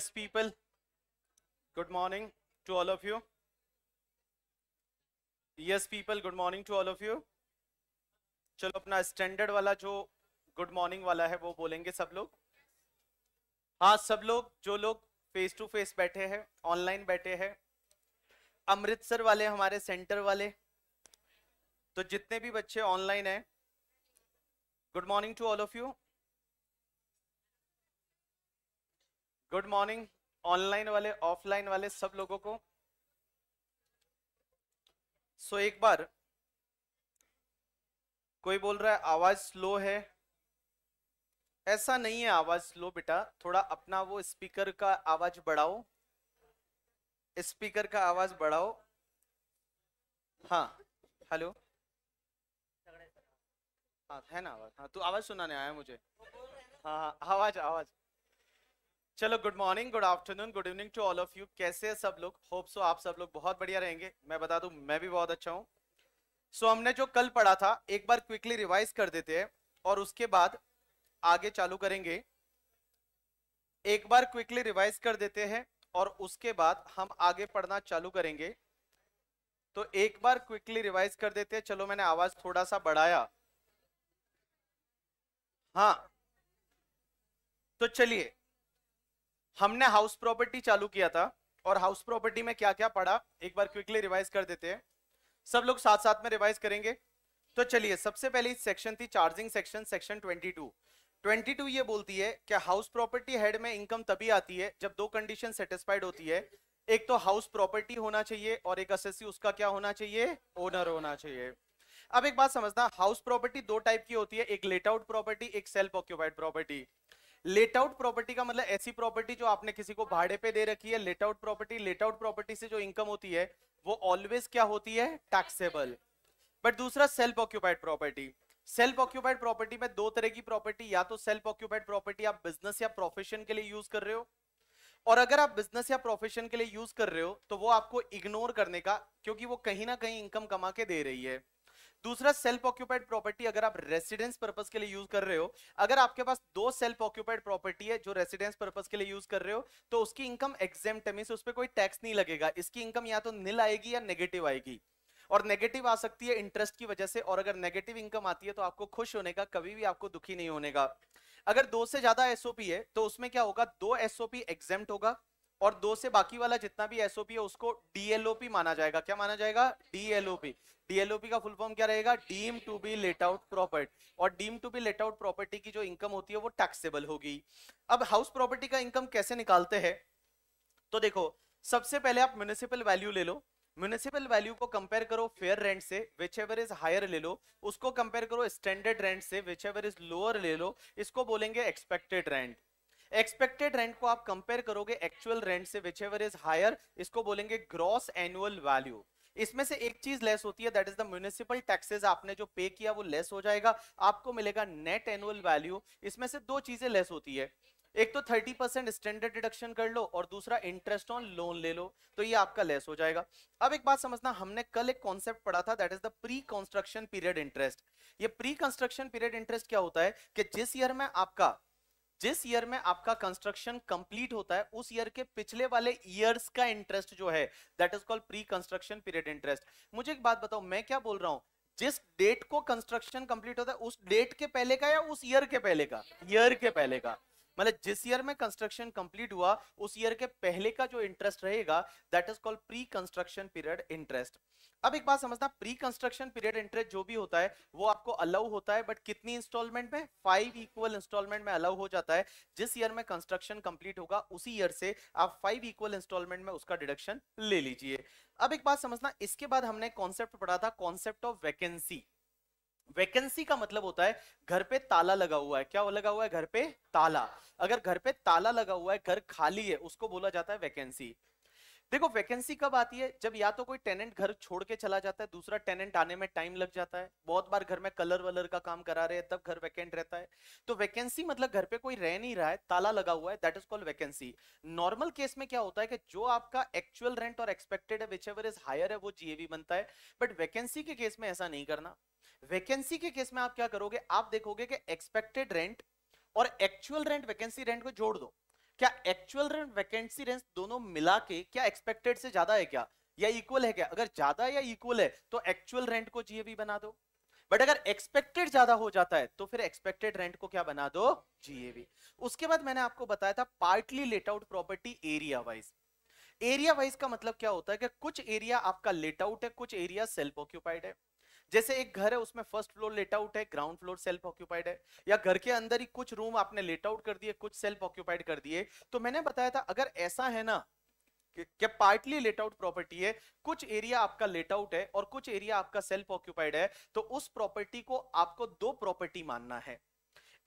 yes people good morning to all of you yes people good morning to all of you चलो अपना standard वाला जो good morning वाला है वो बोलेंगे सब लोग हाँ सब लोग जो लोग फेस टू फेस बैठे हैं ऑनलाइन बैठे हैं अमृतसर वाले हमारे सेंटर वाले तो जितने भी बच्चे ऑनलाइन हैं good morning to all of you good morning online वाले ऑफलाइन वाले सब लोगों को सो so, एक बार कोई बोल रहा है आवाज स्लो है ऐसा नहीं है आवाज स्लो बेटा थोड़ा अपना वो स्पीकर का आवाज बढ़ाओ स्पीकर का आवाज बढ़ाओ हाँ हेलो हाँ है ना आवाज हाँ तू आवाज सुनाने आया मुझे हाँ हाँ आवाज आवाज चलो good morning good afternoon good evening to all of you कैसे सब लोग होप सो आप सब लोग बहुत बढ़िया रहेंगे मैं बता दूं मैं भी बहुत अच्छा हूं सो so, हमने जो कल पढ़ा था एक बार क्विकली रिवाइज कर देते हैं और उसके बाद आगे चालू करेंगे एक बार क्विकली रिवाइज कर देते हैं और उसके बाद हम आगे पढ़ना चालू करेंगे तो एक बार क्विकली रिवाइज कर देते हैं चलो मैंने आवाज थोड़ा सा बढ़ाया हाँ तो चलिए हमने हाउस प्रॉपर्टी चालू किया था और हाउस प्रॉपर्टी में क्या क्या पढ़ा एक बार क्विकली रिवाइज कर देते हैं सब लोग साथ साथ में रिवाइज करेंगे तो चलिए सबसे पहली सेक्शन थी चार्जिंग सेक्शन सेक्शन 22 22 ये बोलती है कि हाउस प्रॉपर्टी हेड में इनकम तभी आती है जब दो कंडीशन सेटिस्फाइड होती है एक तो हाउस प्रॉपर्टी होना चाहिए और एक असेसी उसका क्या होना चाहिए ओनर होना चाहिए अब एक बात समझना हाउस प्रॉपर्टी दो टाइप की होती है एक लेट आउट प्रॉपर्टी एक self occupied property let out property का मतलब ऐसी प्रॉपर्टी जो आपने किसी को भाड़े पे दे रखी है let out property let out property से जो इनकम होती है वो ऑलवेज क्या होती है टैक्सेबल बट दूसरा self occupied property self occupied property में दो तरह की प्रॉपर्टी या तो सेल्फ ऑक्यूपाइड प्रॉपर्टी आप बिजनेस या प्रोफेशन के लिए यूज कर रहे हो और अगर आप बिजनेस या प्रोफेशन के लिए यूज कर रहे हो तो वो आपको इग्नोर करने का क्योंकि वो कहीं ना कहीं इनकम कमा के दे रही है दूसरा सेल्फ ऑक्यूपाइड प्रॉपर्टी अगर आप रेसिडेंस पर्पज के लिए यूज कर रहे हो अगर आपके पास दो सेल्फ ऑक्यूपाइड प्रॉपर्टी है जो रेसिडेंस पर्पज के लिए यूज कर रहे हो तो उसकी इनकम एग्जाम मीन उस पर कोई टैक्स नहीं लगेगा इसकी इनकम या तो नील आएगी या नेगेटिव आएगी और नेगेटिव आ सकती है इंटरेस्ट की वजह से और अगर नेगेटिव इनकम आती है तो आपको खुश होने का कभी भी आपको दुखी नहीं होने का अगर दो से ज्यादा एसओपी है तो उसमें क्या होगा दो एसओपी एग्जेम्प्ट होगा और दो से बाकी वाला जितना भी एसओपी है उसको डीएलओपी माना जाएगा क्या माना जाएगा डीएलओपी डीएलओपी का फुल फॉर्म क्या रहेगा deem to be let out property और deem to be let out property की जो इनकम होती है वो टैक्सेबल होगी अब हाउस प्रॉपर्टी का इनकम कैसे निकालते हैं तो देखो सबसे पहले आप म्यूनिसिपल वैल्यू ले लो म्यूनिसिपल वैल्यू को कंपेयर करो फेयर रेंट से विच एवर इज हायर ले लो उसको कंपेयर करो स्टैंडर्ड रेंट से विच एवर इज लोअर ले लो इसको बोलेंगे एक्सपेक्टेड रेंट एक्सपेक्टेड रेंट को आप कंपेयर करोगे एक्चुअल रेंट से विच एवर इज हायर इसको बोलेंगे ग्रॉस एनुअल वैल्यू इसमें से एक चीज लेस होती है that is the municipal taxes आपने जो पे किया वो लेस हो जाएगा आपको मिलेगा नेट एनुअल वैल्यू इसमें से दो चीजें लेस होती है एक तो 30 परसेंट स्टैंडर्ड डिडक्शन कर लो और दूसरा इंटरेस्ट ऑन लोन ले लो तो ये आपका लेस हो जाएगा अब एक बात समझना हमने कल एक कॉन्सेप्ट पढ़ा था that is the pre construction period interest ये प्री कंस्ट्रक्शन पीरियड इंटरेस्ट क्या होता है कि जिस ईयर में आपका जिस ईयर में आपका कंस्ट्रक्शन कंप्लीट होता है उस ईयर के पिछले वाले ईयर्स का इंटरेस्ट जो है that is called pre construction period interest मुझे एक बात बताओ मैं क्या बोल रहा हूँ जिस डेट को कंस्ट्रक्शन कंप्लीट होता है उस डेट के पहले का या उस ईयर के पहले का ईयर के पहले का मतलब जिस ईयर में कंस्ट्रक्शन कंप्लीट हुआ उस ईयर के पहले का जो इंटरेस्ट रहेगा that is called pre construction period interest अब एक बात समझना प्री कंस्ट्रक्शन पीरियड इंटरेस्ट जो भी होता है वो आपको अलाउ होता है बट कितनी इंस्टॉलमेंट में फाइव इक्वल इंस्टॉलमेंट में अलाउ हो जाता है जिस ईयर में कंस्ट्रक्शन कंप्लीट होगा उसी ईयर से आप फाइव इक्वल इंस्टॉलमेंट में उसका डिडक्शन ले लीजिए अब एक बात समझना इसके बाद हमने कॉन्सेप्ट पढ़ा था कॉन्सेप्ट ऑफ वैकेंसी वैकेंसी का मतलब होता है घर पे ताला लगा हुआ है क्या लगा हुआ है घर पे ताला अगर घर पे ताला लगा हुआ है घर खाली है उसको बोला जाता है वैकेंसी देखो वैकेंसी कब आती है जब या तो कोई टेनेंट घर छोड़ के चला जाता है दूसरा टेनेंट आने में टाइम लग जाता है बहुत बार घर में कलर वलर का काम करा रहे हैं तब घर वैकेंट रहता है तो वैकेंसी मतलब घर पे कोई रह नहीं रहा है ताला लगा हुआ है that is called vacancy normal case में क्या होता है कि जो आपका एक्चुअल रेंट और एक्सपेक्टेड है विच एवर इज हायर है वो जीएवी बनता है बट वैकेंसी के केस में ऐसा नहीं करना वैकेंसी के केस में आप क्या करोगे आप देखोगे कि एक्सपेक्टेड रेंट और एक्चुअल रेंट वैकेंसी रेंट को जोड़ दो क्या एक्चुअल रेंट वैकेंसी रेंट दोनों मिला के क्या एक्सपेक्टेड से ज्यादा है क्या या इक्वल है क्या अगर ज्यादा या इक्वल है तो एक्चुअल रेंट को जीएबी बना दो बट अगर एक्सपेक्टेड ज्यादा हो जाता है तो फिर एक्सपेक्टेड रेंट को क्या बना दो जीएबी उसके बाद मैंने आपको बताया था partly let out property area wise area wise का मतलब क्या होता है कि कुछ एरिया आपका लेट आउट है कुछ एरिया सेल्फ ऑक्यूपाइड है जैसे एक घर है उसमें फर्स्ट फ्लोर लेट आउट है ग्राउंड फ्लोर सेल्फ ऑक्यूपाइड है या घर के अंदर ही कुछ रूम आपने लेट आउट कर दिए कुछ सेल्फ ऑक्यूपाइड कर दिए तो मैंने बताया था अगर ऐसा है ना क्या पार्टली लेट आउट प्रॉपर्टी है कुछ एरिया आपका लेट आउट है और कुछ एरिया आपका सेल्फ ऑक्यूपाइड है तो उस प्रॉपर्टी को आपको दो प्रॉपर्टी मानना है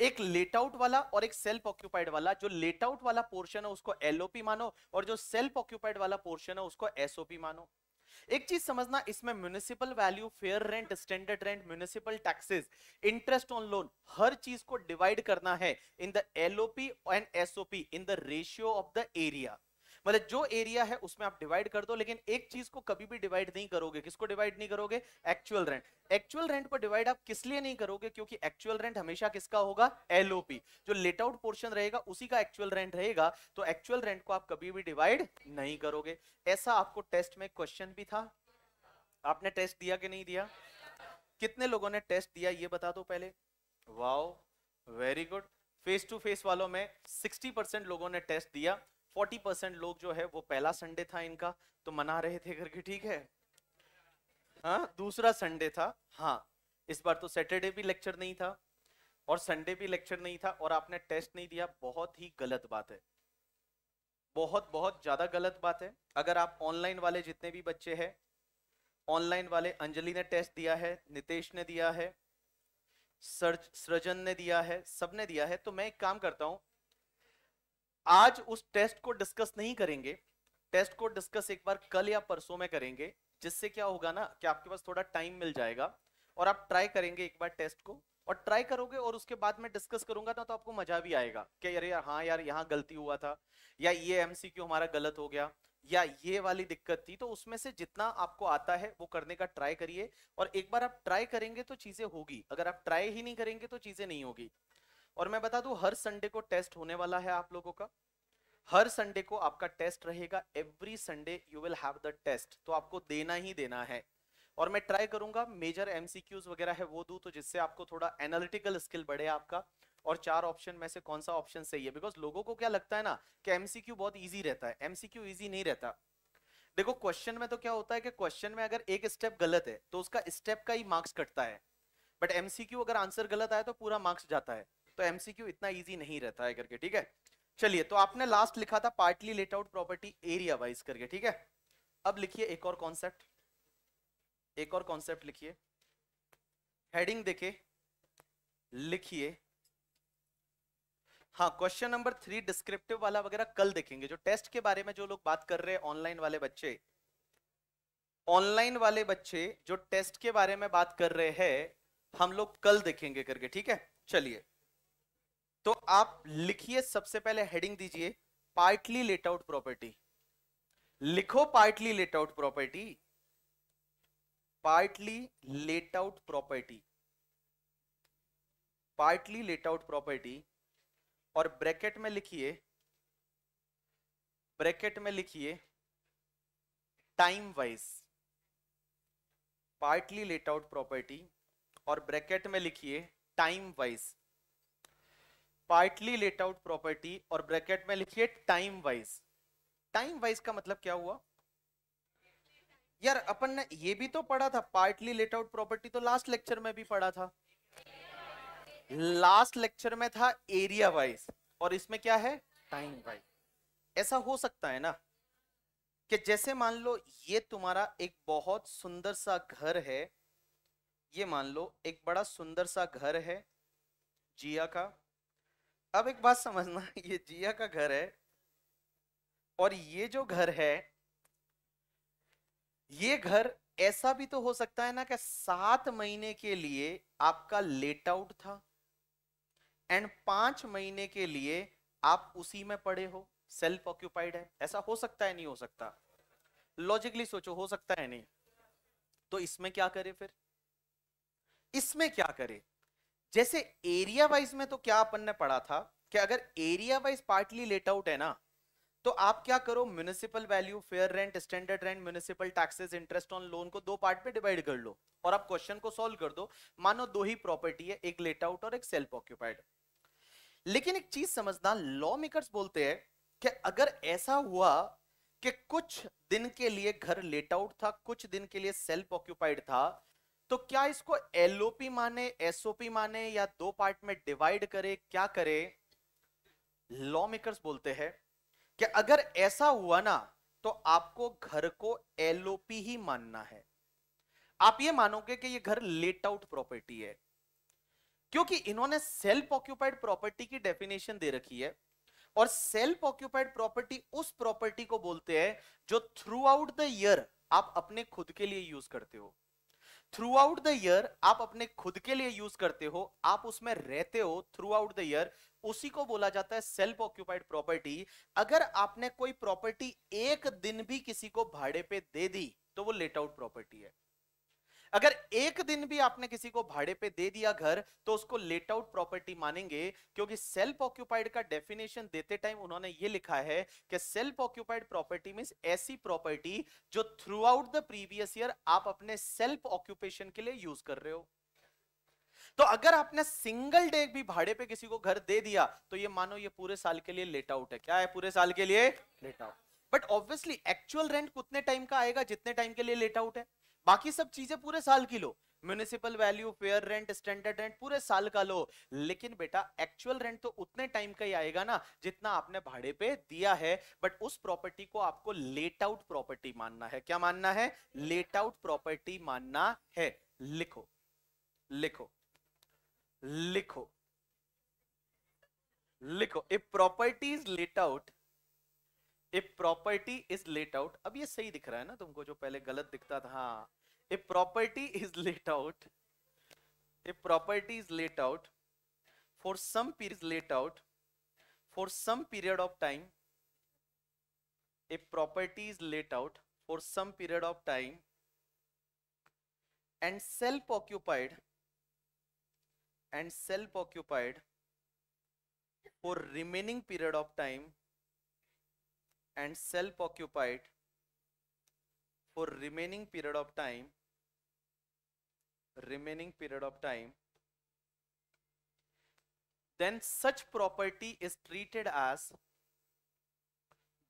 एक लेट आउट वाला और एक सेल्फ ऑक्यूपाइड वाला जो लेट आउट वाला पोर्शन है उसको एलओपी मानो और जो सेल्फ ऑक्यूपाइड वाला पोर्शन है उसको एसओपी मानो एक चीज समझना इसमें municipal value fair rent standard rent municipal taxes interest on loan हर चीज को डिवाइड करना है in the LOP and SOP in the ratio of the area मतलब जो एरिया है उसमें आप डिवाइड कर दो लेकिन एक चीज को कभी भी डिवाइड नहीं करोगे किसको डिवाइड नहीं करोगे एक्चुअल रेंट एक्चुअल रेंट को डिवाइड आप किस लिए नहीं करोगे क्योंकि एक्चुअल रेंट हमेशा किसका होगा एलओपी जो लेट आउट पोर्शन रहेगा उसी का एक्चुअल रेंट रहेगा तो एक्चुअल रेंट को आप कभी भी डिवाइड नहीं करोगे ऐसा आपको टेस्ट में क्वेश्चन भी था आपने टेस्ट दिया कि नहीं दिया कितने लोगों ने टेस्ट दिया ये बता दो पहले wow very good face to face वालों में 60 परसेंट लोगों ने टेस्ट दिया फोर्टी परसेंट लोग जो है वो पहला संडे था इनका तो मना रहे थे घर के ठीक है हाँ दूसरा संडे था हाँ इस बार तो सैटरडे भी लेक्चर नहीं था और संडे भी लेक्चर नहीं था और आपने टेस्ट नहीं दिया बहुत ही गलत बात है बहुत बहुत ज़्यादा गलत बात है अगर आप ऑनलाइन वाले जितने भी बच्चे हैं ऑनलाइन वाले अंजलि ने टेस्ट दिया है नितेश ने दिया है सर्ज सृजन ने दिया है सबने दिया है तो मैं एक काम करता हूँ आज उस टेस्ट को डिस्कस नहीं करेंगे टेस्ट को डिस्कस एक बार कल या परसों में करेंगे जिससे क्या होगा ना कि आपके पास थोड़ा टाइम मिल जाएगा और आप ट्राई करेंगे एक बार टेस्ट को और ट्राई करोगे और उसके बाद मैं डिस्कस करूंगा ना तो आपको मजा भी आएगा कि यार यार हाँ यार यहाँ गलती हुआ था या ये एमसीक्यू हमारा गलत हो गया या ये वाली दिक्कत थी तो उसमें से जितना आपको आता है वो करने का ट्राई करिए और एक बार आप ट्राई करेंगे तो चीजें होगी अगर आप ट्राई ही नहीं करेंगे तो चीजें नहीं होगी और मैं बता दू हर संडे को टेस्ट होने वाला है आप लोगों का हर संडे को आपका टेस्ट रहेगा every Sunday you will have the test तो आपको देना ही देना है और मैं ट्राई करूंगा मेजर एमसीक्यूज वगैरह है वो दू तो जिससे आपको थोड़ा एनालिटिकल स्किल बढ़े आपका और चार ऑप्शन में से कौन सा ऑप्शन सही है बिकॉज लोगों को क्या लगता है ना कि एमसीक्यू बहुत ईजी रहता है एमसीक्यू ईजी नहीं रहता देखो क्वेश्चन में तो क्या होता है कि क्वेश्चन में अगर एक स्टेप गलत है तो उसका स्टेप का ही मार्क्स कटता है बट एमसीक्यू अगर आंसर गलत आया तो पूरा मार्क्स जाता है तो एमसीक्यू इतना ईजी नहीं रहता है करके ठीक है चलिए तो आपने लास्ट लिखा था partly let out property area wise करके ठीक है अब लिखिए एक और कॉन्सेप्ट एक और कॉन्सेप्ट लिखिए हेडिंग देखे लिखिए हाँ क्वेश्चन नंबर थ्री डिस्क्रिप्टिव वाला वगैरह कल देखेंगे जो टेस्ट के बारे में जो लोग बात कर रहे हैं ऑनलाइन वाले बच्चे ऑनलाइन वाले बच्चे जो टेस्ट के बारे में बात कर रहे हैं हम लोग कल देखेंगे करके ठीक है चलिए तो आप लिखिए सबसे पहले हेडिंग दीजिए पार्टली लेट आउट प्रॉपर्टी लिखो partly let out property partly let out property partly let out property और ब्रैकेट में लिखिए ब्रैकेट में लिखिए time wise partly let out property और ब्रैकेट में लिखिए time wise partly let out property और ब्रैकेट में लिखिए टाइम वाइज टाइम वाइज का मतलब क्या हुआ यार अपन ने ये भी तो पढ़ा था पार्टली लेट आउट प्रॉपर्टी तो लास्ट लेक्चर में भी पढ़ा था लास्ट लेक्चर में था एरिया वाइज और इसमें क्या है टाइम वाइज ऐसा हो सकता है ना कि जैसे मान लो ये तुम्हारा एक बहुत सुंदर सा घर है ये मान लो एक बड़ा सुंदर सा घर है जिया का अब एक बात समझना ये जिया का घर है और ये जो घर है ये घर ऐसा भी तो हो सकता है ना कि सात महीने के लिए आपका लेट आउट था एंड पांच महीने के लिए आप उसी में पड़े हो सेल्फ ऑक्यूपाइड है ऐसा हो सकता है नहीं हो सकता लॉजिकली सोचो हो सकता है नहीं तो इसमें क्या करे फिर इसमें क्या करे जैसे एरिया वाइज में तो क्या अपन ने पढ़ा था कि अगर area wise partly let out है ना तो आप क्या करो municipal value fair rent standard rent municipal taxes interest on loan को दो पार्ट में डिवाइड कर लो और आप क्वेश्चन को सोल्व कर दो मानो दो ही प्रॉपर्टी है एक लेट आउट और एक सेल्फ ऑक्यूपाइड लेकिन एक चीज समझना लॉ मेकर बोलते हैं कि अगर ऐसा हुआ कि कुछ दिन के लिए घर लेट आउट था कुछ दिन के लिए सेल्फ ऑक्यूपाइड था तो क्या इसको एलओपी माने एसओपी माने या दो पार्ट में डिवाइड करे क्या करे लॉ मेकर्स बोलते हैं कि अगर ऐसा हुआ ना तो आपको घर को एलओपी ही मानना है आप ये मानोगे कि ये घर लेट आउट प्रॉपर्टी है क्योंकि इन्होंने सेल्फ ऑक्यूपाइड प्रॉपर्टी की डेफिनेशन दे रखी है और सेल्फ ऑक्यूपाइड प्रॉपर्टी उस प्रॉपर्टी को बोलते हैं जो थ्रू आउट द ईयर आप अपने खुद के लिए यूज करते हो थ्रू आउट द ईयर आप अपने खुद के लिए यूज करते हो आप उसमें रहते हो थ्रू आउट द ईयर उसी को बोला जाता है सेल्फ ऑक्यूपाइड प्रॉपर्टी अगर आपने कोई प्रॉपर्टी एक दिन भी किसी को भाड़े पे दे दी तो वो लेट आउट प्रॉपर्टी है अगर एक दिन भी आपने किसी को भाड़े पे दे दिया घर तो उसको लेट आउट प्रॉपर्टी मानेंगे क्योंकि सेल्फ ऑक्यूपाइड का डेफिनेशन देते टाइम उन्होंने ये लिखा है कि सेल्फ ऑक्यूपाइड प्रॉपर्टी मीन ऐसी प्रॉपर्टी जो throughout the previous year आप अपने सेल्फ ऑक्यूपेशन के लिए यूज कर रहे हो तो अगर आपने सिंगल डे भी भाड़े पे किसी को घर दे दिया तो ये मानो ये पूरे साल के लिए लेट आउट है क्या है पूरे साल के लिए let out but obviously actual rent कितने टाइम का आएगा जितने टाइम के लिए लेट आउट है बाकी सब चीजें पूरे साल की लो municipal value fair rent standard rent पूरे साल का लो लेकिन बेटा एक्चुअल रेंट तो उतने टाइम का ही आएगा ना जितना आपने भाड़े पे दिया है बट उस प्रॉपर्टी को आपको लेट आउट प्रॉपर्टी मानना है क्या मानना है लेट आउट प्रॉपर्टी मानना है लिखो लिखो लिखो लिखो if property is let out if property is let out अब ये सही दिख रहा है ना तुमको जो पहले गलत दिखता था हाँ if property is let out if property is let out for some period let out for some period of time if property is let out for some period of time and self occupied and self occupied for remaining period of time and self-occupied for remaining period of time remaining period of time then such property is treated as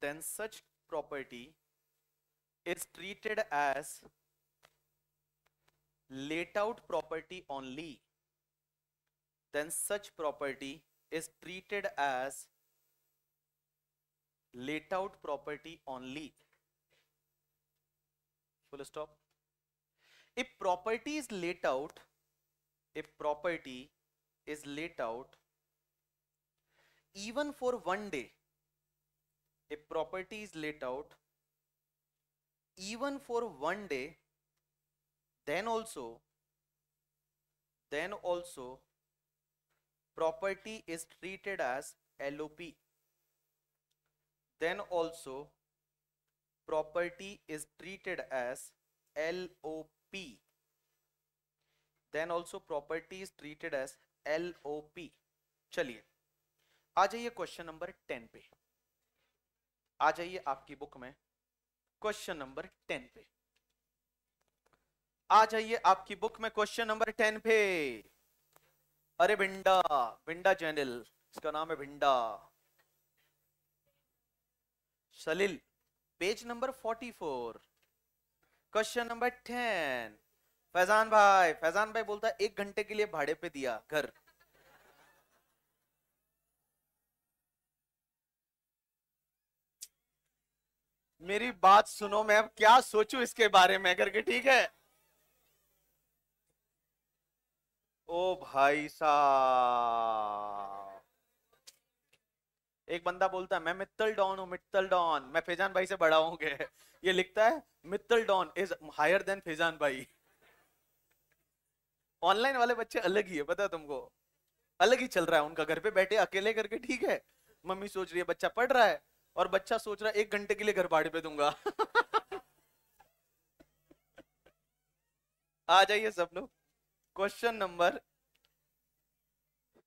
then such property is treated as laid out property only then such property is treated as let out property only full stop if property is let out if property is let out even for one day if property is let out even for one day then also then also property is treated as LOP then also property is treated as LOP then also property is treated as LOP चलिए आ जाइए question number ten पे आ जाइए आपकी book में question number ten पे आ जाइए आपकी book में क्वेश्चन नंबर टेन पे अरे भिंडा भिंडा चैनल इसका नाम है भिंडा सलील page number forty four question number 10 Faizan भाई फैजान भाई बोलता है एक घंटे के लिए भाड़े पे दिया घर मेरी बात सुनो मैं अब क्या सोचू इसके बारे में करके ठीक है ओ भाई साहब एक बंदा बोलता है मैं मित्तल डॉन हूँ मित्तल डॉन मैं फैजान भाई से बड़ा हूँ ये लिखता है Mittal don is higher than Faizan भाई ऑनलाइन वाले बच्चे अलग ही है पता तुमको अलग ही चल रहा है उनका घर पे बैठे अकेले करके ठीक है मम्मी सोच रही है बच्चा पढ़ रहा है और बच्चा सोच रहा है एक घंटे के लिए घर भाड़े पे दूंगा आ जाइए सब लोग question number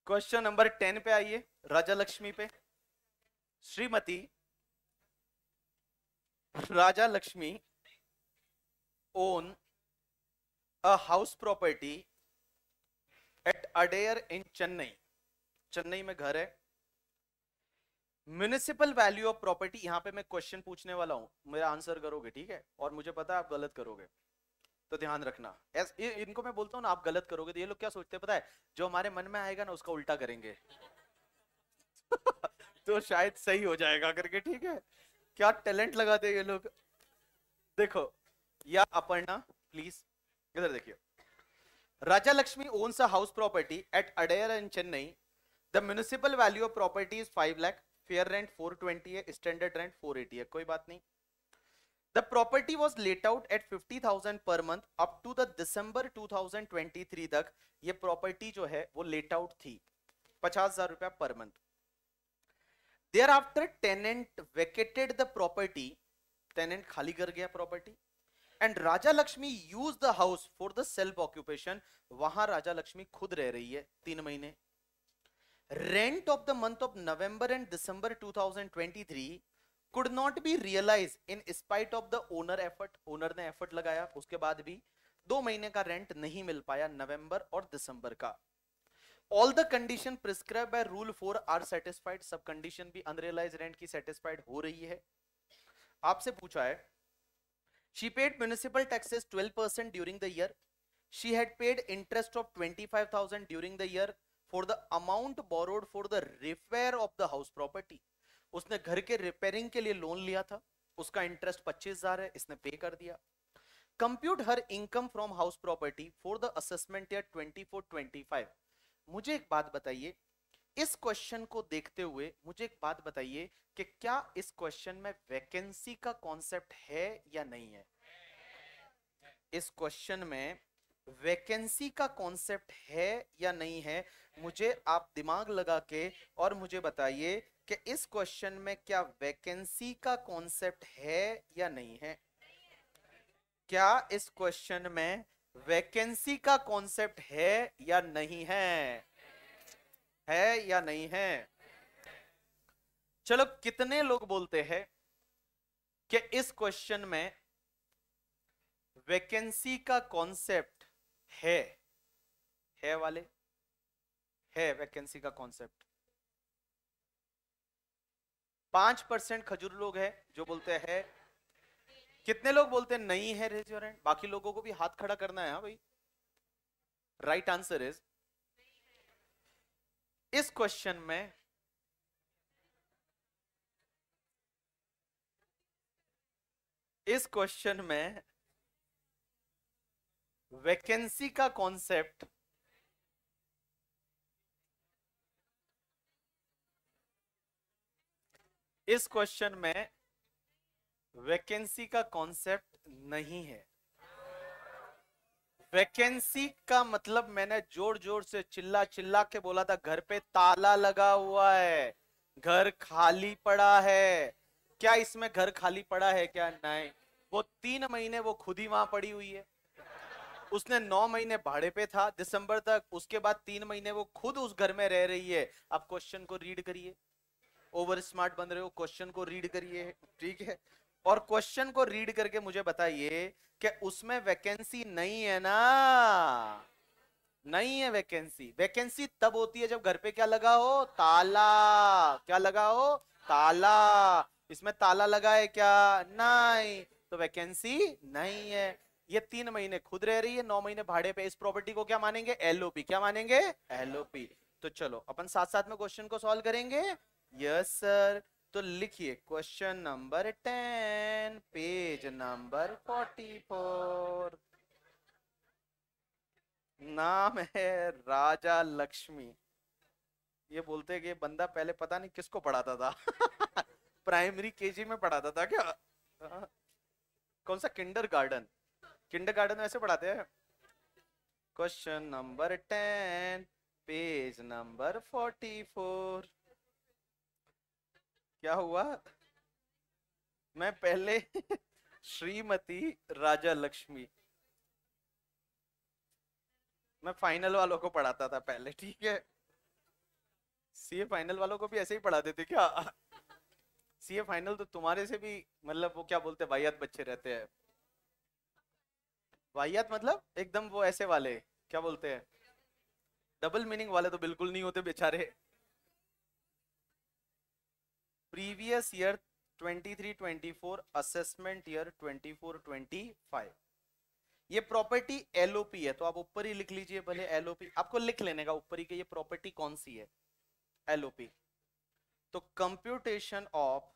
question number ten पे आइए राजा लक्ष्मी पे Shrimati Raja Lakshmi own a house property at Adyar in Chennai Chennai में घर है म्यूनिसिपल वैल्यू ऑफ प्रॉपर्टी यहां पे मैं क्वेश्चन पूछने वाला हूं मेरा आंसर करोगे ठीक है और मुझे पता है आप गलत करोगे तो ध्यान रखना एस, इ, इनको मैं बोलता हूँ ना आप गलत करोगे तो ये लोग क्या सोचते हैं पता है जो हमारे मन में आएगा ना उसका उल्टा करेंगे तो शायद सही हो जाएगा करके ठीक है क्या टैलेंट लगाते ये लोग देखो या अपर्णा प्लीज इधर देखियो Raja Lakshmi owns a house property at Adyar in Chennai the municipal value of property is five lakh fair rent four twenty है स्टैंडर्ड रेंट फोर एटी है कोई बात नहीं the property was let out at fifty thousand per month up to the December two thousand twenty three तक ये property जो है वो लेट आउट थी पचास हजार रुपया per month there after tenant vacated the property tenant खाली कर गया property and Raja Lakshmi use the house for the self occupation वहां राजा लक्ष्मी खुद रह रही है तीन महीने rent of the month of November and December 2023 could not be realise in spite of the owner effort owner ने एफर्ट लगाया उसके बाद भी दो महीने का रेंट नहीं मिल पाया नवंबर और दिसंबर का all the condition prescribe by rule four are satisfied सब कंडीशन भी अनरियलाइज रेंट की सेटिस्फाइड हो रही है आपसे पूछा है she paid municipal taxes 12 percent during the year she had paid interest of 25,000 during the year for the amount borrowed for the repair of the house property उसने घर के रिपेयरिंग के लिए लोन लिया था उसका इंटरेस्ट पच्चीस हजार है इसने पे कर दिया compute her income from house property for the assessment year 24-25 मुझे एक बात बताइए इस क्वेश्चन को देखते हुए मुझे एक बात बताइए कि क्या इस क्वेश्चन में वैकेंसी का कॉन्सेप्ट है या नहीं है इस क्वेश्चन में वैकेंसी का कॉन्सेप्ट है या नहीं है मुझे आप दिमाग लगा के और मुझे बताइए कि इस क्वेश्चन में क्या वैकेंसी का कॉन्सेप्ट है या नहीं है क्या इस क्वेश्चन में वैकेंसी का कॉन्सेप्ट है या नहीं है है या नहीं है चलो कितने लोग बोलते हैं कि इस क्वेश्चन में वैकेंसी का कॉन्सेप्ट है है वाले है वैकेंसी का कॉन्सेप्ट पांच परसेंट खजूर लोग हैं जो बोलते हैं कितने लोग बोलते हैं नहीं है रेज योर हैंड बाकी लोगों को भी हाथ खड़ा करना है हाँ भाई राइट आंसर इज इस क्वेश्चन में इस क्वेश्चन में वैकेंसी का कॉन्सेप्ट इस क्वेश्चन में वैकेंसी का कॉन्सेप्ट नहीं है वैकेंसी का मतलब मैंने जोर जोर से चिल्ला चिल्ला के बोला था घर पे ताला लगा हुआ है घर खाली पड़ा है क्या इसमें घर खाली पड़ा है क्या नहीं वो तीन महीने वो खुद ही वहां पड़ी हुई है उसने नौ महीने भाड़े पे था दिसंबर तक उसके बाद तीन महीने वो खुद उस घर में रह रही है आप क्वेश्चन को रीड करिए ओवर स्मार्ट बन रहे हो क्वेश्चन को रीड करिए ठीक है और क्वेश्चन को रीड करके मुझे बताइए कि उसमें वैकेंसी नहीं है ना नहीं है वैकेंसी वैकेंसी तब होती है जब घर पे क्या लगा हो ताला क्या लगा हो ताला इसमें ताला लगा है क्या नहीं तो वैकेंसी नहीं है ये तीन महीने खुद रह रही है नौ महीने भाड़े पे इस प्रॉपर्टी को क्या मानेंगे एलओपी क्या मानेंगे एलओपी तो चलो अपन साथ साथ में क्वेश्चन को सॉल्व करेंगे यस सर तो लिखिए question number ten page number forty four नाम है राजा लक्ष्मी ये बोलते हैं कि बंदा पहले पता नहीं किसको पढ़ाता था प्राइमरी केजी में पढ़ाता था क्या हाँ। कौन सा किंडर गार्डन किंडर गार्डन ऐसे पढ़ाते हैं question number ten page number forty four क्या हुआ मैं पहले श्रीमती राजा लक्ष्मी मैं फाइनल वालों को पढ़ाता था पहले ठीक है सीए फाइनल वालों को भी ऐसे ही पढ़ाते थे क्या सीए फाइनल तो तुम्हारे से भी मतलब वो क्या बोलते वाहियात बच्चे रहते हैं वाहियात मतलब एकदम वो ऐसे वाले क्या बोलते हैं डबल मीनिंग वाले तो बिल्कुल नहीं होते बेचारे previous year 23-24 assessment year 24-25 ये प्रॉपर्टी एलओपी है तो आप ऊपर ही लिख लीजिए भले एलओपी आपको लिख लेने का ऊपर ही के ये प्रॉपर्टी कौन सी है एलओपी तो computation of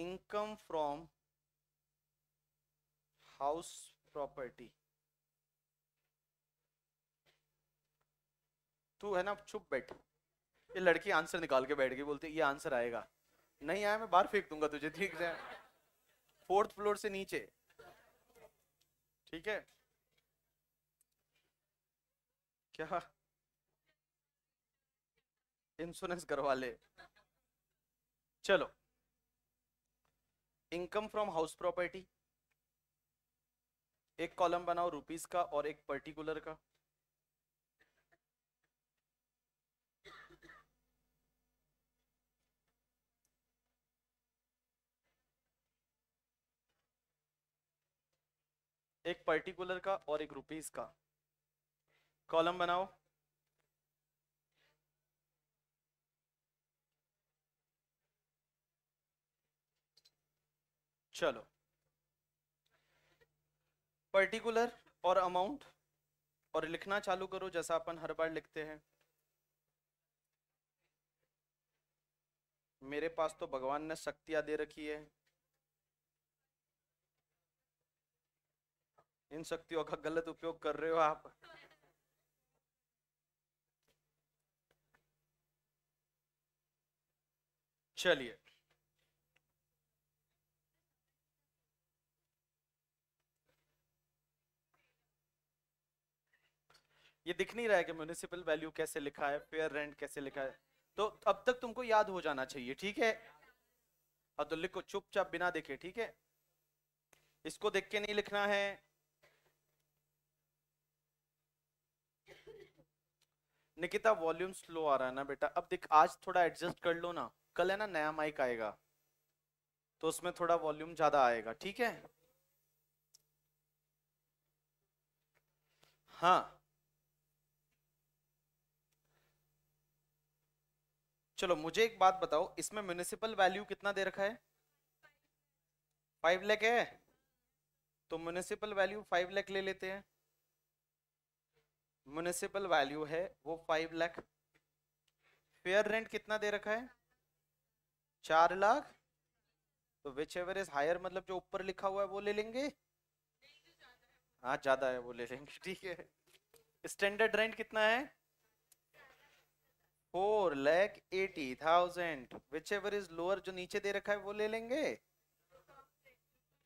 income from house property तू है ना चुप बैठ ये लड़की आंसर निकाल के बैठ गई बोलती ये आंसर आएगा नहीं आया मैं बाहर फेंक दूंगा तुझे ठीक है फोर्थ फ्लोर से नीचे ठीक है क्या इंश्योरेंस करवा ले चलो इनकम फ्रॉम हाउस प्रॉपर्टी एक कॉलम बनाओ रुपीस का और एक पर्टिकुलर का एक पर्टिकुलर का और एक रुपीज का कॉलम बनाओ चलो पर्टिकुलर और अमाउंट और लिखना चालू करो जैसा अपन हर बार लिखते हैं मेरे पास तो भगवान ने शक्तियां दे रखी है इन शक्तियों का गलत उपयोग कर रहे हो आप चलिए ये दिख नहीं रहा है कि म्यूनिसिपल वैल्यू कैसे लिखा है फेयर रेंट कैसे लिखा है तो अब तक तुमको याद हो जाना चाहिए ठीक है अब तो लिखो चुपचाप बिना देखे ठीक है इसको देख के नहीं लिखना है निकिता वॉल्यूम स्लो आ रहा है ना बेटा अब देख आज थोड़ा एडजस्ट कर लो ना कल है ना नया माइक आएगा तो उसमें थोड़ा वॉल्यूम ज्यादा आएगा ठीक है हाँ चलो मुझे एक बात बताओ इसमें म्यूनिसिपल वैल्यू कितना दे रखा है फाइव लैख है तो म्यूनिसिपल वैल्यू फाइव लैख ले लेते हैं म्यूनिसिपल वैल्यू है वो फाइव लाख फेयर रेंट कितना दे रखा है चार लाख तो विच एवर इज हायर मतलब जो ऊपर लिखा हुआ है वो ले लेंगे हाँ ज्यादा है वो ले लेंगे ठीक है स्टैंडर्ड रेंट कितना है four lakh eighty thousand whichever is lower जो नीचे दे रखा है वो ले लेंगे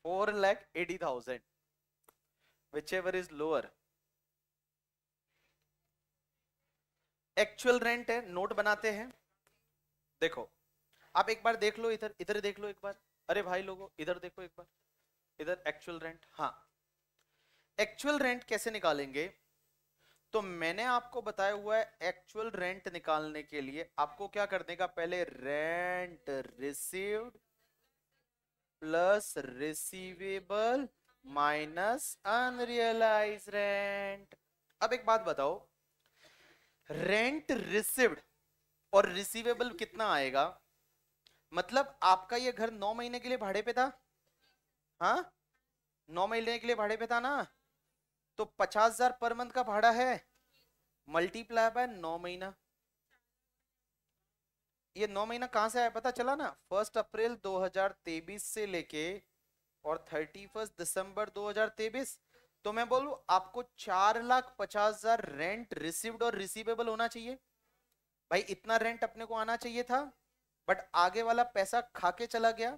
four lakh eighty thousand whichever is lower actual rent है नोट बनाते हैं देखो आप एक बार देख लो इधर इधर देख लो एक बार अरे भाई लोगों इधर देखो एक बार इधर एक्चुअल रेंट हाँ एक्चुअल रेंट कैसे निकालेंगे तो मैंने आपको बताया हुआ है एक्चुअल रेंट निकालने के लिए आपको क्या करने का पहले rent received plus receivable minus unrealised rent अब एक बात बताओ रेंट रिसिव्ड और रिसीवेबल कितना आएगा मतलब आपका ये घर नौ महीने के लिए भाड़े पे था हाँ नौ महीने के लिए भाड़े पे था ना तो पचास हजार पर मंथ का भाड़ा है मल्टीप्लाई बाय नौ महीना ये नौ महीना कहां से आया पता चला ना फर्स्ट अप्रैल 2023 से लेके और थर्टी फर्स्ट दिसंबर 2023 तो मैं बोलू आपको चार लाख पचास हजार रेंट रिसीव्ड और रिसीवेबल होना चाहिए भाई इतना रेंट अपने को आना चाहिए था बट आगे वाला पैसा खा के चला गया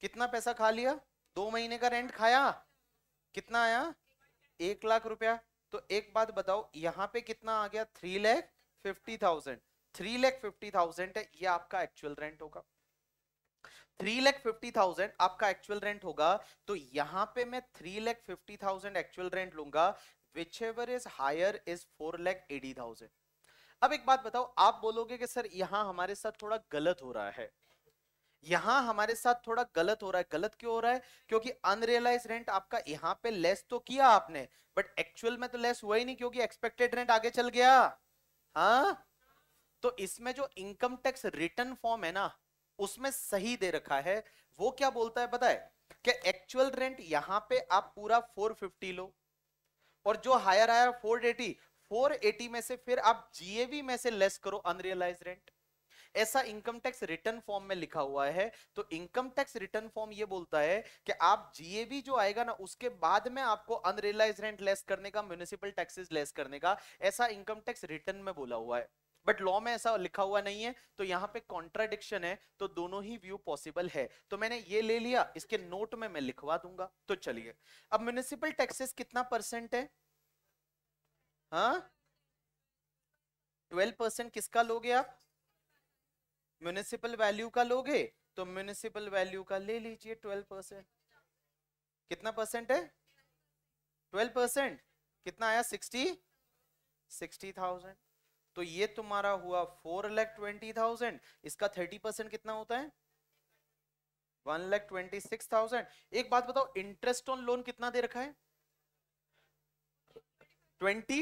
कितना पैसा खा लिया दो महीने का रेंट खाया कितना आया एक लाख रुपया तो एक बात बताओ यहाँ पे कितना आ गया three lakh fifty thousand three lakh fifty thousand है ये आपका एक्चुअल रेंट होगा थ्री लैख फिफ्टी थाउजेंड आपका एक्चुअल रेंट होगा तो यहाँ पे मैं three lakh fifty thousand actual rent लूंगा whichever is higher is four lakh eighty thousand अब एक बात बताओ आप बोलोगे कि सर यहाँ हमारे साथ थोड़ा गलत हो रहा है यहाँ हमारे साथ थोड़ा गलत हो रहा है गलत क्यों हो रहा है क्योंकि अनरियलाइज रेंट आपका यहाँ पे लेस तो किया आपने बट एक्चुअल में तो लेस हुआ ही नहीं क्योंकि एक्सपेक्टेड रेंट आगे चल गया हाँ तो इसमें जो इनकम टैक्स रिटर्न फॉर्म है ना उसमें सही दे रखा है वो क्या बोलता है पता है कि एक्चुअल रेंट यहां पे आप पूरा 450 लो और जो हायर हायर 480 480 में से फिर आप जीएवी में से लेस करो अनरियलाइज रेंट ऐसा इनकम टैक्स रिटर्न फॉर्म में लिखा हुआ है तो इनकम टैक्स रिटर्न फॉर्म ये बोलता है कि आप जीएबी जो आएगा ना उसके बाद में आपको अनरियलाइज रेंट लेस करने का म्यूनिसिपल टैक्सेस लेस करने का ऐसा इनकम टैक्स रिटर्न में बोला हुआ है बट लॉ में ऐसा लिखा हुआ नहीं है तो यहाँ पे कॉन्ट्राडिक्शन है तो दोनों ही व्यू पॉसिबल है तो मैंने ये ले लिया इसके नोट में मैं लिखवा दूंगा तो चलिए अब म्यूनिसिपल टैक्सेस कितना परसेंट है ट्वेल्व हाँ? परसेंट किसका लोगे आप म्यूनिसिपल वैल्यू का लोगे तो म्यूनिसिपल वैल्यू का ले लीजिए ट्वेल्व परसेंट कितना परसेंट है ट्वेल्व परसेंट कितना आया सिक्सटी सिक्सटी थाउजेंड तो ये तुम्हारा हुआ फोर लैख ट्वेंटी थाउजेंड इसका थर्टी परसेंट कितना होता है one lakh twenty six thousand एक बात बताओ इंटरेस्ट ऑन लोन कितना दे रखा है ट्वेंटी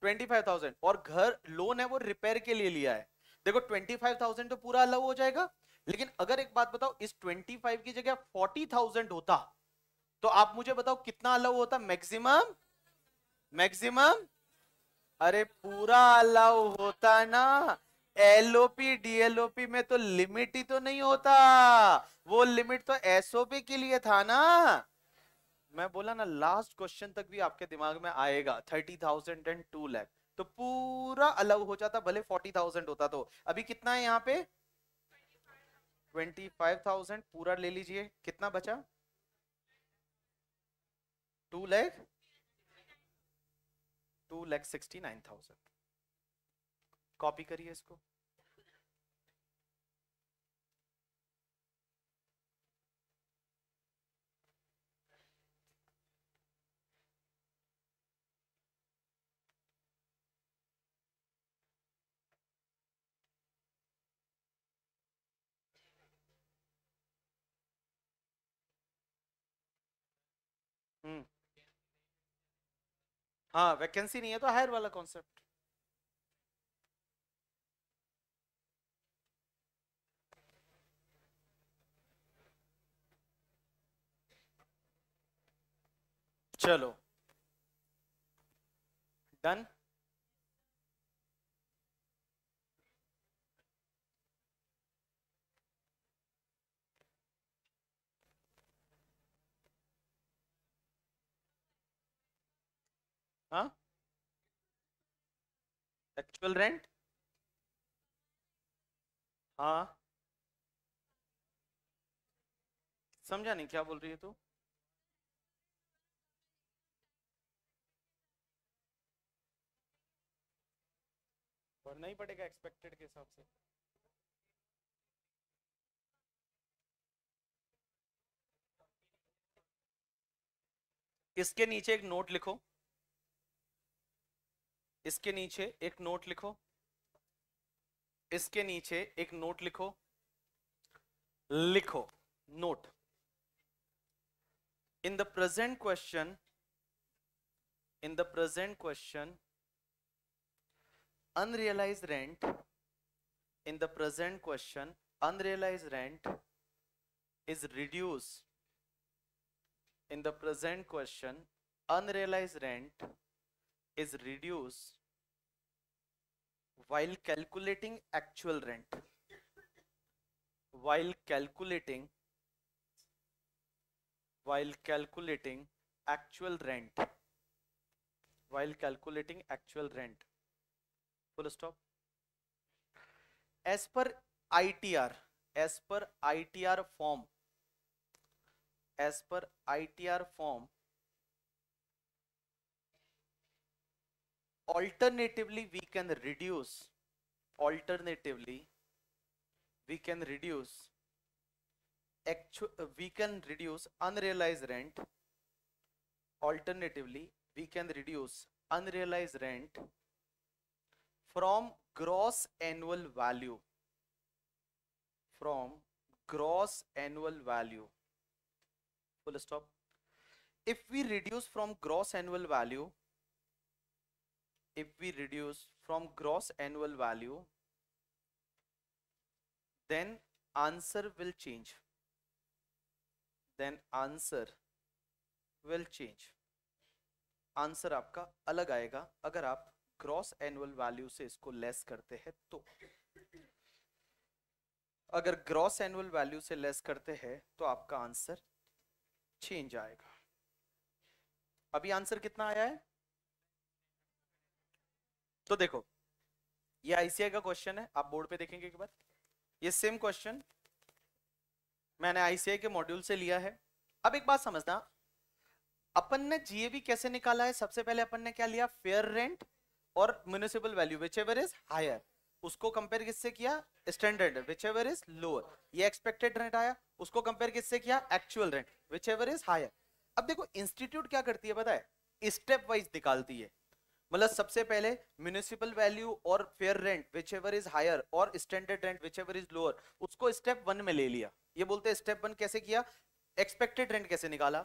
ट्वेंटी फाइव थाउजेंड और घर लोन है वो रिपेयर के लिए लिया है देखो ट्वेंटी फाइव थाउजेंड तो पूरा अलाउ हो जाएगा लेकिन अगर एक बात बताओ इस ट्वेंटी फाइव की जगह फोर्टी थाउजेंड होता तो आप मुझे बताओ कितना अलाउ होता मैक्सिमम मैक्सिमम अरे पूरा अलाउ होता ना एलओपी डीएलओपी में तो लिमिट ही तो नहीं होता वो लिमिट तो एसओपी के लिए था ना मैं बोला ना लास्ट क्वेश्चन तक भी आपके दिमाग में आएगा thirty thousand and two lakh तो पूरा अलाउ हो जाता भले फोर्टी थाउजेंड होता तो अभी कितना है यहाँ पे ट्वेंटी फाइव थाउजेंड पूरा ले लीजिए कितना बचा two lakh two lakh sixty nine thousand copy करिए इसको हाँ वैकेंसी नहीं है तो हायर वाला कॉन्सेप्ट चलो डन एक्चुअल हाँ? रेंट हाँ समझा नहीं क्या बोल रही है तू और ही पड़ेगा एक्सपेक्टेड के हिसाब से इसके नीचे एक नोट लिखो इसके नीचे एक नोट लिखो इसके नीचे एक नोट लिखो लिखो note in the present question in the present question unrealised rent in the present question unrealised rent is reduce in the present question unrealised rent is reduced while calculating actual rent while calculating while calculating actual rent while calculating actual rent full stop as per itr as per itr form as per itr form alternatively we can reduce alternatively we can reduce actual uh, we can reduce unrealized rent alternatively we can reduce unrealized rent from gross annual value from gross annual value full stop if we reduce from gross annual value if we reduce from gross annual value then answer will change then answer will change answer आपका अलग आएगा अगर आप gross annual value से इसको less करते हैं तो अगर ग्रॉस एनुअल वैल्यू से लेस करते हैं तो आपका आंसर चेंज आएगा अभी आंसर कितना आया है तो देखो ये आईसीआई का क्वेश्चन है आप बोर्ड पे देखेंगे एक बार ये सेम क्वेश्चन मैंने आईसीआई के मॉड्यूल से लिया है अब एक बात समझना अपन ने जीएबी कैसे निकाला है सबसे पहले अपन ने क्या लिया फेयर रेंट और municipal value whichever is higher उसको कंपेयर किससे किया standard whichever is lower ये एक्सपेक्टेड रेंट आया उसको कंपेयर किससे किया actual rent whichever is higher अब देखो इंस्टीट्यूट क्या करती है पता है स्टेप वाइज निकालती है मतलब सबसे पहले म्यूनिसिपल वैल्यू और fair rent whichever is higher और standard rent whichever is lower उसको स्टेप वन में ले लिया ये बोलते हैं स्टेप वन कैसे किया एक्सपेक्टेड रेंट कैसे निकाला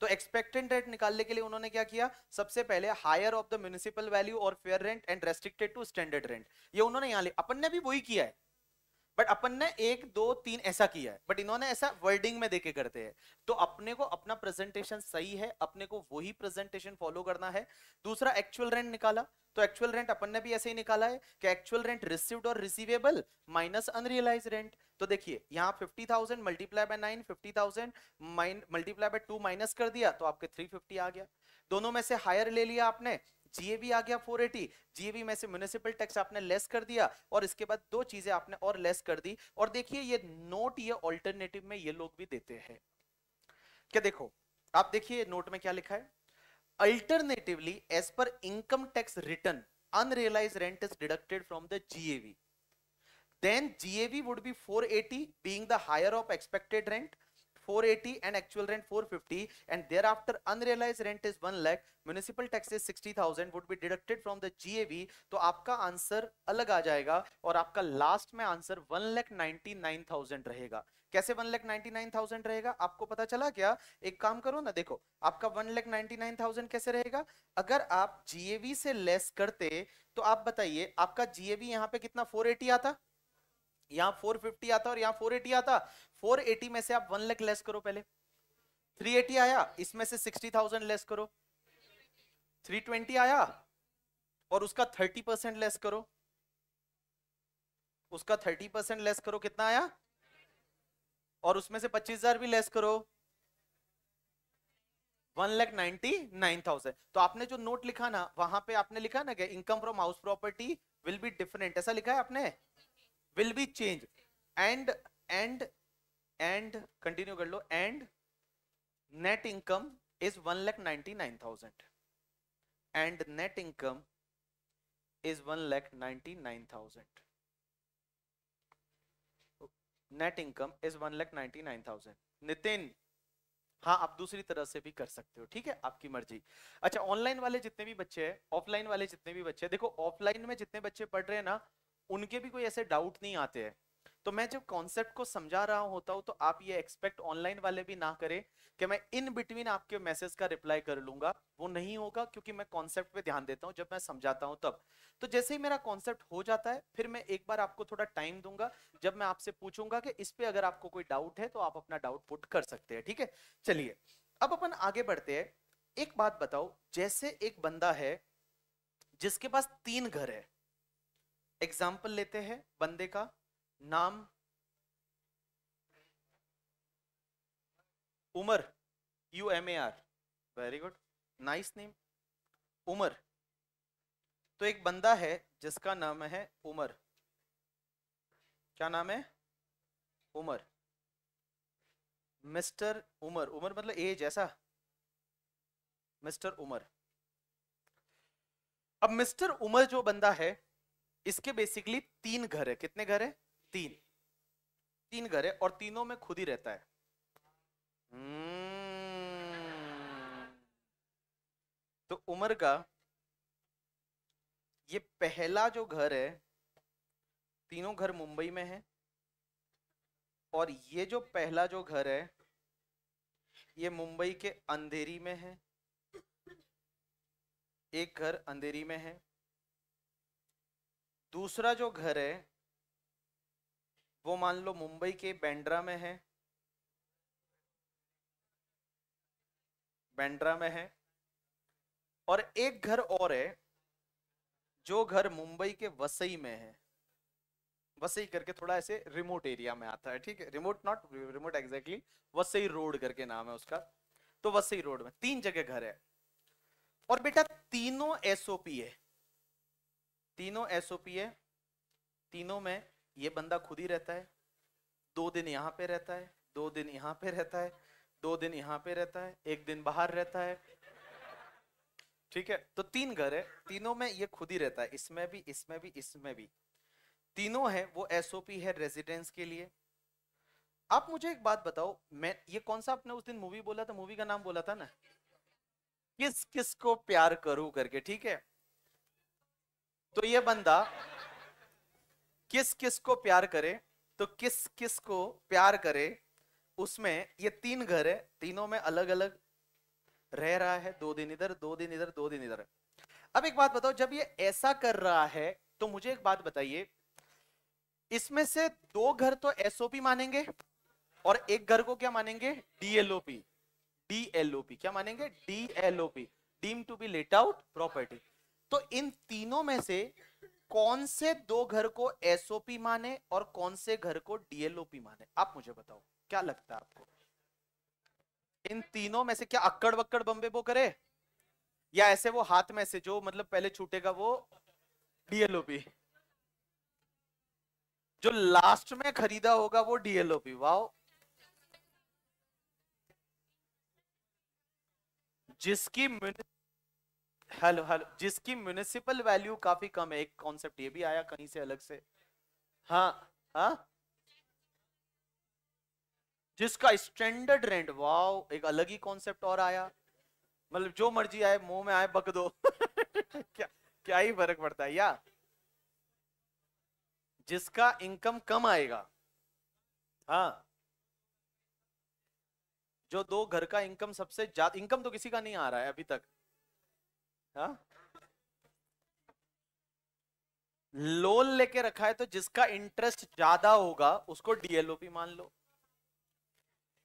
तो एक्सपेक्टेड रेंट निकालने के लिए उन्होंने क्या किया सबसे पहले higher of the municipal value और fair rent and restricted to standard rent ये उन्होंने यहाँ ले अपन ने भी वही किया है बट अपन ने एक दो तीन ऐसा किया है बट इन्होंने ऐसा वर्डिंग में देके करते हैं तो अपने को अपना प्रेजेंटेशन सही है अपने को वही प्रेजेंटेशन फॉलो करना है दूसरा एक्चुअल रेंट निकाला तो एक्चुअल रेंट अपन ने भी ऐसे ही निकाला है कि एक्चुअल रेंट रिसीव्ड और रिसीवेबल माइनस अनरियलाइज रेंट तो देखिए यहाँ fifty thousand multiply by nine 9 50,000 multiply by two minus कर दिया तो आपके थ्री फिफ्टी आ गया दोनों में से हायर ले लिया आपने जीएबी आ गया 480 जीएबी में से म्यूनिसिपल टैक्स आपने लेस कर दिया और इसके बाद दो चीजें आपने और लेस कर दी और देखिए ये नोट ये ऑल्टरनेटिव में ये लोग भी देते हैं क्या देखो आप देखिए नोट में क्या लिखा है alternatively as per income tax return unrealised rent is deducted from the GAV Then GAV would be 480 being the higher of expected rent 480 and actual rent 450 and thereafter unrealized rent is 1 lakh municipal tax is 60000 would be deducted from the GAV to aapka answer alag aa jayega aur aapka last mein answer 1 lakh 99000 rahega कैसे one ninety nine thousand रहेगा आपको पता चला क्या एक काम करो ना देखो आपका वन नाइनटी नाइन थाउजेंड कैसे रहेगा अगर आप जीएवी से लेस करते तो आप बताइए आपका जीएवी यहाँ पे कितना फोर एटी आता यहाँ 450 आता और यहाँ 480 आता 480 में से आप वन लाख लेस करो पहले 380 आया इसमें से 60,000 लेस करो 320 आया और उसका 30 परसेंट लेस करो उसका 30 परसेंट लेस करो कितना आया और उसमें से 25,000 भी लेस करो one lakh ninety nine thousand तो आपने जो नोट लिखा ना वहां पे आपने लिखा ना कि income from house property will be different ऐसा लिखा है आपने will be change and and and continue कर लो and net income is one lakh ninety nine thousand and net income is one lakh ninety nine thousand net income is one lakh ninety nine thousand Nitin हाँ आप दूसरी तरह से भी कर सकते हो ठीक है आपकी मर्जी अच्छा ऑनलाइन वाले जितने भी बच्चे हैं ऑफलाइन वाले जितने भी बच्चे देखो ऑफलाइन में जितने बच्चे पढ़ रहे हैं ना उनके भी कोई ऐसे डाउट नहीं आते हैं तो मैं जब कॉन्सेप्ट को समझा रहा होता हूँ तो आप ये एक्सपेक्ट ऑनलाइन वाले भी ना करें कि मैं इन बिटवीन आपके मैसेज का रिप्लाई कर लूंगा वो नहीं होगा क्योंकि मैं कॉन्सेप्ट पे ध्यान देता हूँ जब मैं समझाता हूँ तब तो जैसे ही मेरा कॉन्सेप्ट हो जाता है फिर मैं एक बार आपको थोड़ा टाइम दूंगा जब मैं आपसे पूछूंगा कि इस पर अगर आपको कोई डाउट है तो आप अपना डाउट पुट कर सकते हैं ठीक है चलिए अब अपन आगे बढ़ते हैं एक बात बताओ जैसे एक बंदा है जिसके पास तीन घर है एग्जाम्पल लेते हैं बंदे का नाम Umar U M A R very good nice name Umar तो एक बंदा है जिसका नाम है उमर क्या नाम है उमर मिस्टर उमर उमर मतलब एज ऐसा मिस्टर उमर अब मिस्टर उमर जो बंदा है इसके बेसिकली तीन घर है कितने घर है तीन तीन घर है और तीनों में खुद ही रहता है हम्म। तो उमर का ये पहला जो घर है तीनों घर मुंबई में है और ये जो पहला जो घर है ये मुंबई के अंधेरी में है एक घर अंधेरी में है दूसरा जो घर है वो मान लो मुंबई के बैंड्रा में है बैंड्रा में है और एक घर और है जो घर मुंबई के वसई में है वसई करके थोड़ा ऐसे रिमोट एरिया में आता है ठीक है remote not remote exactly Vasai road करके नाम है उसका तो वसई रोड में तीन जगह घर है और बेटा तीनों एसओपी है तीनों एस है तीनों में ये बंदा खुद ही रहता है दो दिन यहाँ पे रहता है दो दिन यहाँ पे रहता है दो दिन यहाँ पे रहता है एक दिन बाहर रहता है ठीक है तो तीन घर है तीनों में ये खुद ही रहता है इसमें भी इसमें भी इसमें भी तीनों है वो एसओपी है रेजिडेंस के लिए आप मुझे एक बात बताओ मैं ये कौन सा आपने उस दिन मूवी बोला था मूवी का नाम बोला था ना किस किस को प्यार करूं करके ठीक है तो ये बंदा किस किस को प्यार करे तो किस किस को प्यार करे उसमें ये तीन घर है तीनों में अलग अलग रह रहा है दो दिन इधर दो दिन इधर दो दिन इधर अब एक बात बताओ जब ये ऐसा कर रहा है तो मुझे एक बात बताइए इसमें से दो घर तो एसओपी मानेंगे और एक घर को क्या मानेंगे डीएलओपी डीएलओपी क्या मानेंगे DLOP deem to be let out property तो इन तीनों में से कौन से दो घर को एसओपी माने और कौन से घर को डीएलओपी माने आप मुझे बताओ क्या लगता है आपको इन तीनों में से क्या अक्कड़ वक्कड़ बम्बे वो करे या ऐसे वो हाथ में से जो मतलब पहले छूटेगा वो डीएलओपी जो लास्ट में खरीदा होगा वो डीएलओपी वाओ जिसकी म्यूनिसिपल हेलो हेलो जिसकी म्यूनिसिपल वैल्यू काफी कम है एक कॉन्सेप्ट ये भी आया कहीं से अलग से हाँ हाँ जिसका स्टैंडर्ड रेंट वाओ एक अलग ही कॉन्सेप्ट और आया मतलब जो मर्जी आए मुंह में आए बक दो क्या क्या ही फर्क पड़ता है या जिसका इनकम कम आएगा हाँ जो दो घर का इनकम सबसे ज्यादा इनकम तो किसी का नहीं आ रहा है अभी तक हाँ? लोन लेके रखा है तो जिसका इंटरेस्ट ज्यादा होगा उसको डीएलओपी मान लो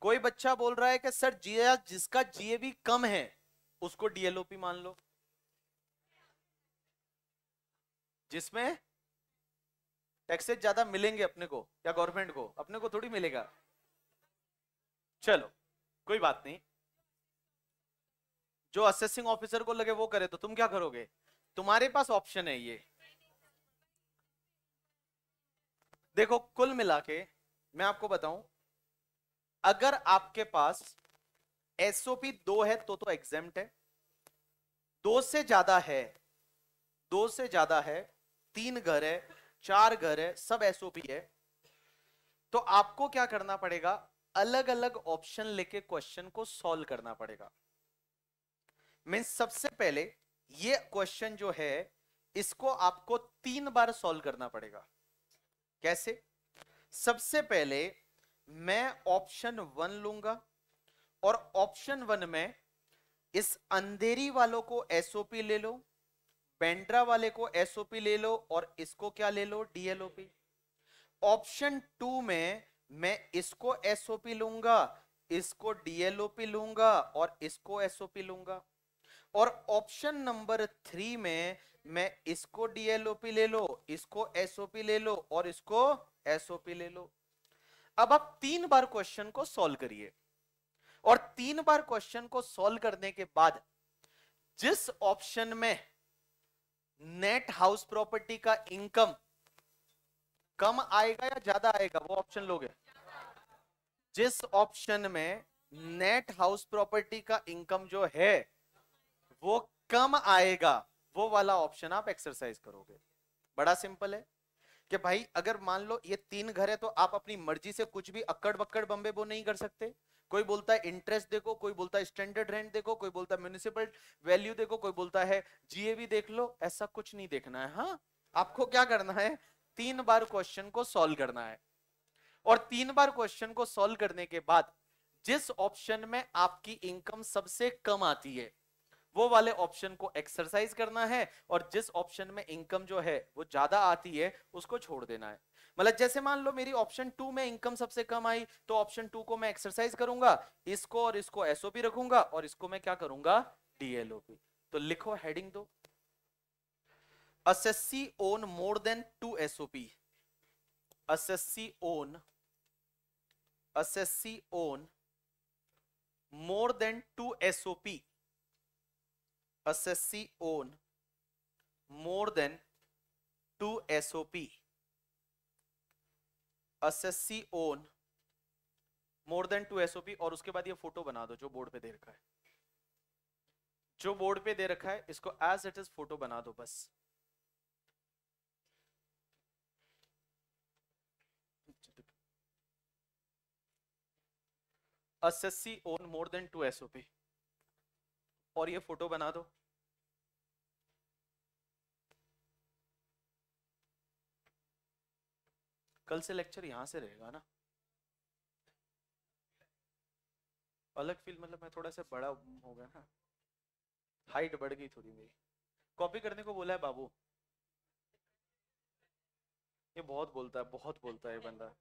कोई बच्चा बोल रहा है कि सर जी जिसका जीएबी कम है उसको डीएलओपी मान लो जिसमें टैक्सेस ज्यादा मिलेंगे अपने को या गवर्नमेंट को अपने को थोड़ी मिलेगा चलो कोई बात नहीं जो असेसिंग ऑफिसर को लगे वो करे तो तुम क्या करोगे तुम्हारे पास ऑप्शन है ये देखो कुल मिला के मैं आपको बताऊं अगर आपके पास एसओपी दो है तो तो एग्जाम है दो से ज्यादा है दो से ज्यादा है तीन घर है चार घर है सब एसओपी है तो आपको क्या करना पड़ेगा अलग अलग ऑप्शन लेके क्वेश्चन को सॉल्व करना पड़ेगा मीन्स सबसे पहले ये क्वेश्चन जो है इसको आपको तीन बार सॉल्व करना पड़ेगा कैसे सबसे पहले मैं ऑप्शन वन लूंगा और ऑप्शन वन में इस अंधेरी वालों को एसओपी ले लो बेंड्रा वाले को एसओपी ले लो और इसको क्या ले लो डीएलओपी ऑप्शन टू में मैं इसको एसओपी लूंगा इसको डीएलओपी लूंगा और इसको एसओपी लूंगा और ऑप्शन नंबर थ्री में मैं इसको डीएलओपी ले लो इसको एसओपी ले लो और इसको एसओपी ले लो अब आप तीन बार क्वेश्चन को सॉल्व करिए और तीन बार क्वेश्चन को सॉल्व करने के बाद जिस ऑप्शन में नेट हाउस प्रॉपर्टी का इनकम कम आएगा या ज्यादा आएगा वो ऑप्शन लोगे जिस ऑप्शन में नेट हाउस प्रॉपर्टी का इनकम जो है वो कम आएगा वो वाला ऑप्शन आप एक्सरसाइज करोगे बड़ा सिंपल है कि भाई अगर मान लो ये तीन घर है तो आप अपनी मर्जी से कुछ भी अक्कड़ बक्कड़ बम्बे वो नहीं कर सकते कोई बोलता है इंटरेस्ट देखो कोई बोलता है स्टैंडर्ड रेंट देखो कोई बोलता है म्यूनिसिपल वैल्यू देखो कोई बोलता है जीएवी देख लो ऐसा कुछ नहीं देखना है हाँ आपको क्या करना है तीन बार क्वेश्चन को सॉल्व करना है और तीन बार क्वेश्चन को सॉल्व करने के बाद जिस ऑप्शन में आपकी इनकम सबसे कम आती है वो वाले ऑप्शन को एक्सरसाइज करना है और जिस ऑप्शन में इनकम जो है वो ज्यादा आती है उसको छोड़ देना है मतलब जैसे मान लो मेरी ऑप्शन टू में इनकम सबसे कम आई तो ऑप्शन टू को मैं एक्सरसाइज करूंगा इसको और इसको एसओपी रखूंगा और इसको मैं क्या करूंगा डीएलओपी तो लिखो हेडिंग दो assessee own more than two SOP Assessee own assessee own more than two SOP assessee own more than 2 SOP. Assessee own more than 2 SOP और उसके बाद ये फोटो बना दो जो बोर्ड पे दे रखा है जो बोर्ड पे दे रखा है इसको एज इट इज फोटो बना दो बस assessee own more than 2 SOP और ये फोटो बना दो कल से लेक्चर यहाँ से रहेगा ना अलग फील मतलब मैं थोड़ा सा बड़ा हो गया ना हाइट बढ़ गई थोड़ी मेरी कॉपी करने को बोला है बाबू ये बहुत बोलता है बहुत बोलता है बंदा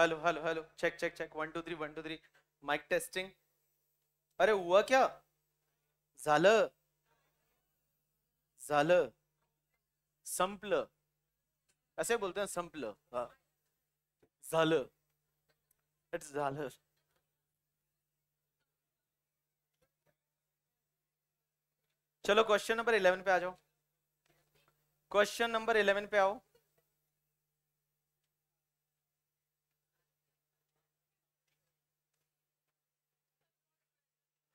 hello hello hello check check check one two three one two three mic testing अरे हुआ क्या झालं झालं संपलं असे बोलते ना संपलं हा झालं झालं चलो क्वेश्चन नंबर इलेवन पे आ जाओ क्वेश्चन नंबर इलेवन पे आओ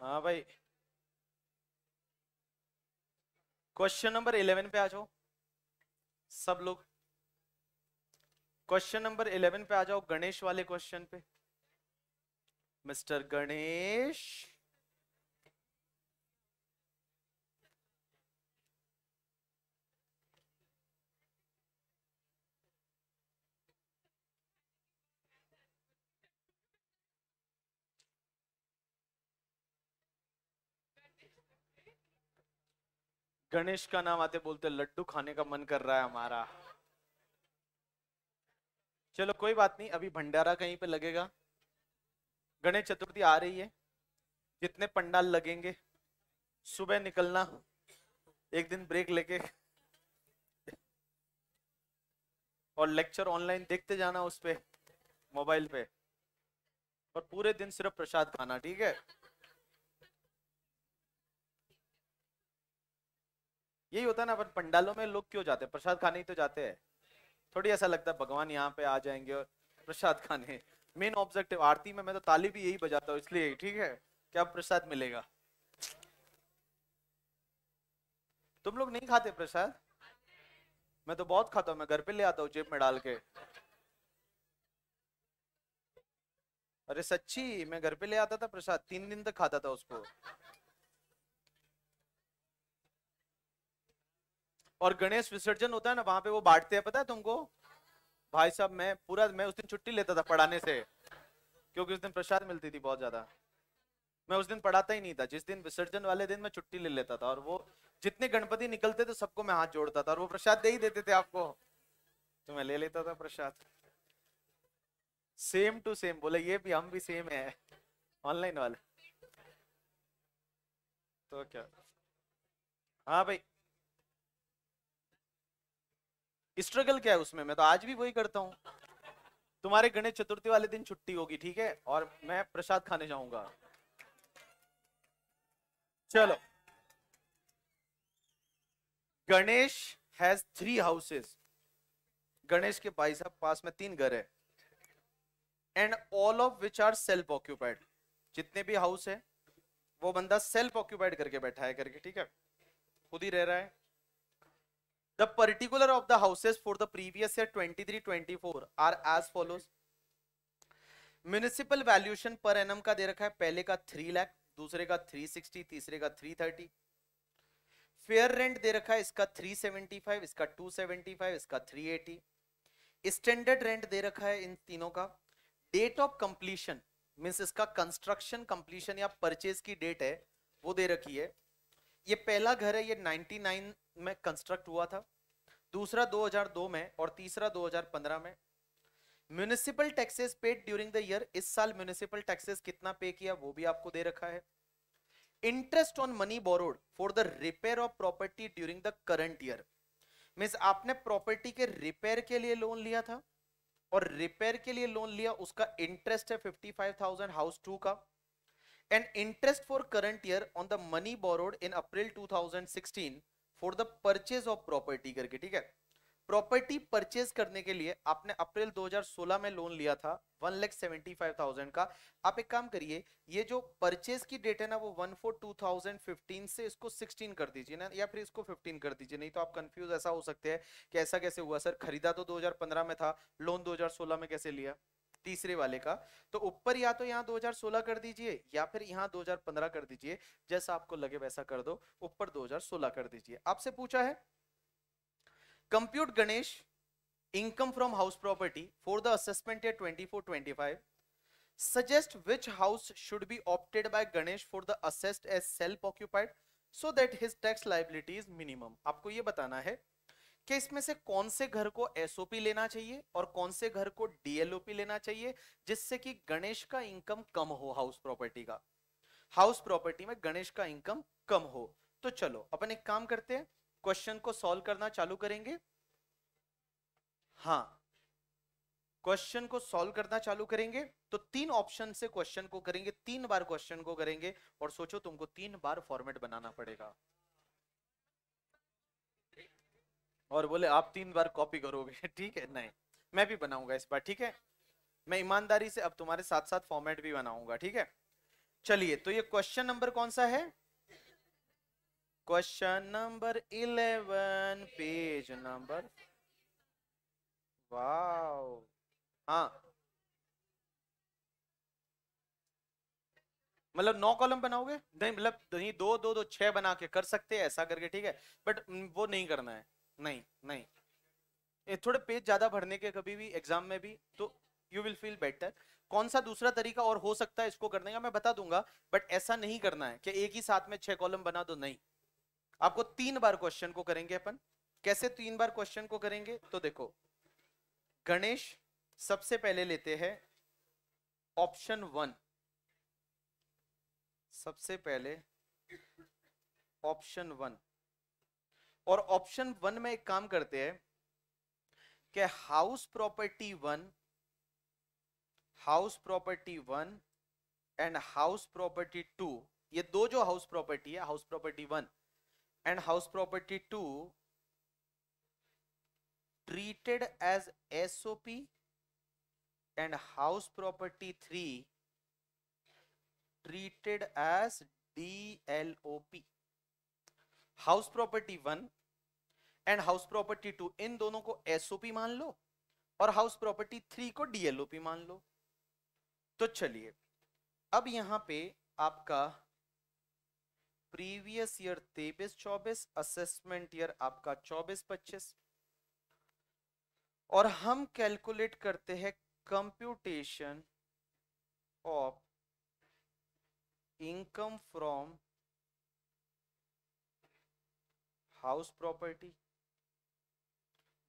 हाँ भाई क्वेश्चन नंबर इलेवन पे आ जाओ सब लोग क्वेश्चन नंबर इलेवन पे आ जाओ गणेश वाले क्वेश्चन पे मिस्टर गणेश गणेश का नाम आते बोलते लड्डू खाने का मन कर रहा है हमारा चलो कोई बात नहीं अभी भंडारा कहीं पे लगेगा गणेश चतुर्थी आ रही है जितने पंडाल लगेंगे सुबह निकलना एक दिन ब्रेक लेके और लेक्चर ऑनलाइन देखते जाना उस पर मोबाइल पे और पूरे दिन सिर्फ प्रसाद खाना ठीक है यही होता है ना अपन पंडालों में लोग क्यों जाते हैं प्रसाद खाने ही तो जाते हैं थोड़ी ऐसा लगता है भगवान यहाँ पे आ जाएंगे और प्रसाद खाने मेन ऑब्जेक्टिव आरती में मैं तो ताली भी यही बजाता हूँ इसलिए ठीक है क्या प्रसाद मिलेगा तुम लोग नहीं खाते प्रसाद मैं तो बहुत खाता हूँ मैं घर पे ले आता हूँ जेब में डाल के अरे सच्ची मैं घर पे ले आता था प्रसाद तीन दिन तक खाता था उसको और गणेश विसर्जन होता है ना वहां पे वो बांटते हैं पता है तुमको भाई साहब मैं पूरा मैं उस दिन छुट्टी लेता था पढ़ाने से क्योंकि उस दिन प्रसाद मिलती थी बहुत ज्यादा मैं उस दिन पढ़ाता ही नहीं था जिस दिन विसर्जन वाले दिन मैं छुट्टी ले लेता था और वो जितने गणपति निकलते थे सबको मैं हाथ जोड़ता था और वो प्रसाद दे ही देते थे आपको तो मैं ले लेता था प्रसाद सेम टू सेम बोले ये भी हम भी सेम है ऑनलाइन वाले तो क्या हाँ भाई स्ट्रगल क्या है उसमें मैं तो आज भी वही करता हूँ तुम्हारे गणेश चतुर्थी वाले दिन छुट्टी होगी ठीक है और मैं प्रसाद खाने जाऊंगा चलो Ganesh has three houses Ganesh के भाई साहब पास में तीन घर है and all of which are self occupied जितने भी हाउस है वो बंदा सेल्फ ऑक्यूपाइड करके बैठा है करके ठीक है खुद ही रह रहा है The particular of the houses for the previous year 23-24 are as follows. Municipal valuation पर एनम का दे रखा है पहले का थ्री लैख दूसरे का थ्री सिक्सटी तीसरे का थ्री थर्टी फेयर रेंट दे रखा है इसका थ्री सेवेंटी फाइव इसका टू सेवेंटी फाइव इसका थ्री एटी स्टैंडर्ड रेंट दे रखा है इन तीनों का डेट ऑफ कंप्लीशन मीन्स इसका कंस्ट्रक्शन कंप्लीशन या परचेज की डेट है वो दे रखी है ये पहला घर है ये 99 में कंस्ट्रक्ट हुआ था दूसरा 2002 में और तीसरा 2015 में municipal taxes paid during the year इस साल म्यूनिसिपल टैक्सेस कितना पे किया वो भी आपको दे रखा है interest on money borrowed for the repair of property during the current year means आपने प्रॉपर्टी के रिपेयर के लिए लोन लिया था और रिपेयर के लिए लोन लिया उसका इंटरेस्ट है 55,000 हाउस टू का and interest for current year on the money borrowed in April 2016 for the purchase of property करके ठीक है प्रॉपर्टी परचेज करने के लिए आपने अप्रैल 2016 में लोन लिया था one lakh seventy five thousand का आप एक काम करिए ये जो परचेज की डेट है ना वो one four two thousand fifteen से इसको सिक्सटीन कर दीजिए ना या फिर इसको फिफ्टीन कर दीजिए नहीं तो आप कंफ्यूज ऐसा हो सकते हैं कि ऐसा कैसे हुआ सर खरीदा तो 2015 में था लोन 2016 में कैसे लिया तीसरे वाले का तो ऊपर या तो यहाँ 2016 कर दीजिए या फिर यहाँ 2015 कर दीजिए जैसा आपको लगे वैसा कर दो ऊपर 2016 कर दीजिए आपसे पूछा है compute Ganesh income from house property for the assessment twenty four twenty five suggest which house should be opted by Ganesh for the assessed as self occupied so that his tax liability is minimum आपको ये बताना है कि इसमें से कौन से घर को एसओपी लेना चाहिए और कौन से घर को डीएलओपी लेना चाहिए जिससे कि गणेश का इनकम कम हो हाउस प्रॉपर्टी का हाउस प्रॉपर्टी में गणेश का इनकम कम हो तो चलो अपन एक काम करते हैं क्वेश्चन को सॉल्व करना चालू करेंगे हाँ क्वेश्चन को सॉल्व करना चालू करेंगे तो तीन ऑप्शन से क्वेश्चन को करेंगे तीन बार क्वेश्चन को करेंगे और सोचो तुमको तीन बार फॉर्मेट बनाना पड़ेगा और बोले आप तीन बार कॉपी करोगे ठीक है नहीं मैं भी बनाऊंगा इस बार ठीक है मैं ईमानदारी से अब तुम्हारे साथ साथ फॉर्मेट भी बनाऊंगा ठीक है चलिए तो ये क्वेश्चन नंबर कौन सा है question number eleven page number wow हाँ मतलब नौ कॉलम बनाओगे नहीं मतलब नहीं दो दो दो छह बना के कर सकते हैं ऐसा करके ठीक है बट वो नहीं करना है नहीं नहीं ये थोड़े पेज ज्यादा भरने के कभी भी एग्जाम में भी तो यू विल फील बेटर कौन सा दूसरा तरीका और हो सकता है इसको करने का मैं बता दूंगा बट ऐसा नहीं करना है कि एक ही साथ में छह कॉलम बना दो नहीं आपको तीन बार क्वेश्चन को करेंगे अपन कैसे तीन बार क्वेश्चन को करेंगे तो देखो गणेश सबसे पहले लेते हैं ऑप्शन वन सबसे पहले ऑप्शन वन और ऑप्शन वन में एक काम करते हैं कि house property one house property one and house property two ये दो जो हाउस प्रॉपर्टी है house property one and house property two and house property three treated as D L O P house property one and house property two इन दोनों को SOP मान लो और house property three को डीएलओपी मान लो तो चलिए अब यहां पे आपका प्रीवियस ईयर तेबिस चौबीस असेसमेंट ईयर आपका चौबीस पच्चीस और हम कैलकुलेट करते हैं computation of income from house property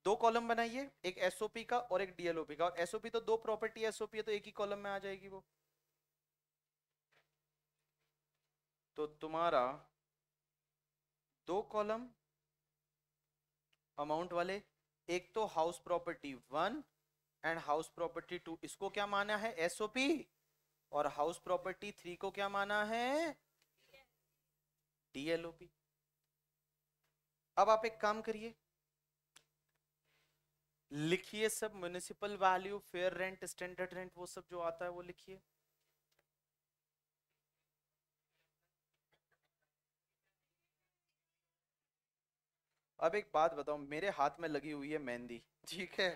दो कॉलम बनाइए एक एसओपी का और एक डीएलओपी का और एसओपी तो दो प्रॉपर्टी एसओपी है तो एक ही कॉलम में आ जाएगी वो तो तुम्हारा दो कॉलम अमाउंट वाले एक तो house property one and house property two इसको क्या माना है एसओपी और हाउस प्रॉपर्टी थ्री को क्या माना है डीएलओपी अब आप एक काम करिए लिखिए सब municipal value fair rent standard rent वो सब जो आता है वो लिखिए अब एक बात बताओ मेरे हाथ में लगी हुई है मेहंदी ठीक है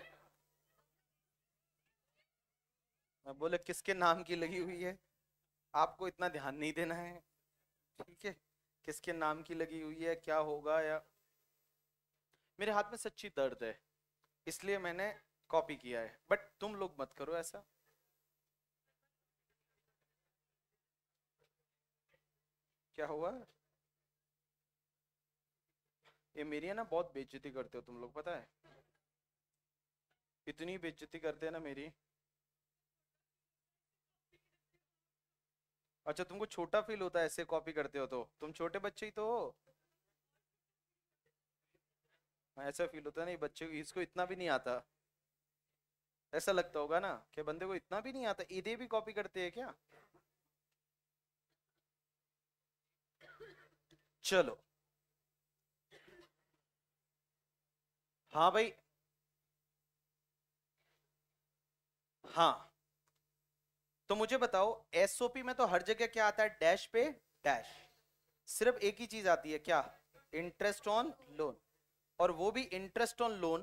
मैं बोले किसके नाम की लगी हुई है आपको इतना ध्यान नहीं देना है ठीक है किसके नाम की लगी हुई है क्या होगा या मेरे हाथ में सच्ची दर्द है इसलिए मैंने कॉपी किया है बट तुम लोग मत करो ऐसा क्या हुआ ये मेरी है ना बहुत बेइज्जती करते हो तुम लोग पता है इतनी बेइज्जती करते हैं ना मेरी अच्छा तुमको छोटा फील होता है ऐसे कॉपी करते हो तो तुम छोटे बच्चे ही तो हो हाँ, ऐसा फील होता है नहीं बच्चे को इसको इतना भी नहीं आता ऐसा लगता होगा ना कि बंदे को इतना भी नहीं आता ईदे भी कॉपी करते हैं क्या चलो हाँ भाई हाँ तो मुझे बताओ एसओपी में तो हर जगह क्या आता है डैश पे डैश सिर्फ एक ही चीज आती है क्या इंटरेस्ट ऑन लोन और वो भी इंटरेस्ट ऑन लोन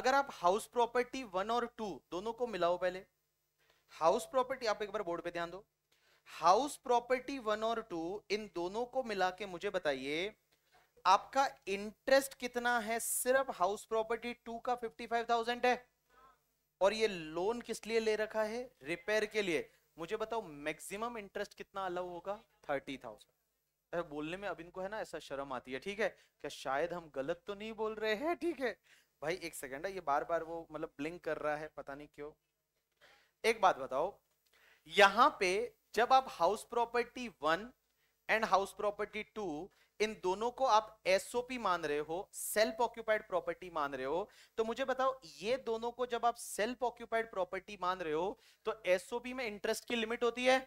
अगर आप हाउस प्रॉपर्टी वन और टू दोनों को मिलाओ पहले हाउस प्रॉपर्टी आप एक बार बोर्ड पे ध्यान दो हाउस प्रॉपर्टी वन और टू इन दोनों को मिला के मुझे बताइए आपका इंटरेस्ट कितना है सिर्फ हाउस प्रॉपर्टी टू का फिफ्टी फाइव थाउजेंड है और ये लोन किस लिए ले रखा है रिपेयर के लिए मुझे बताओ मैक्सिमम इंटरेस्ट कितना अलाउ होगा थर्टी थाउजेंड बोलने में अब इनको है ना ऐसा शर्म आती है ठीक है क्या शायद हम गलत तो नहीं बोल रहे हैं ठीक है भाई एक सेकेंड है ये बार बार वो मतलब ब्लिंक कर रहा है पता नहीं क्यों एक बात बताओ यहां पे जब आप house property one and house property two इन दोनों को आप एसओपी मान रहे हो सेल्फ ऑक्यूपाइड प्रॉपर्टी मान रहे हो तो मुझे बताओ ये दोनों को जब आप सेल्फ ऑक्यूपाइड प्रॉपर्टी मान रहे हो तो एसओपी में इंटरेस्ट की लिमिट होती है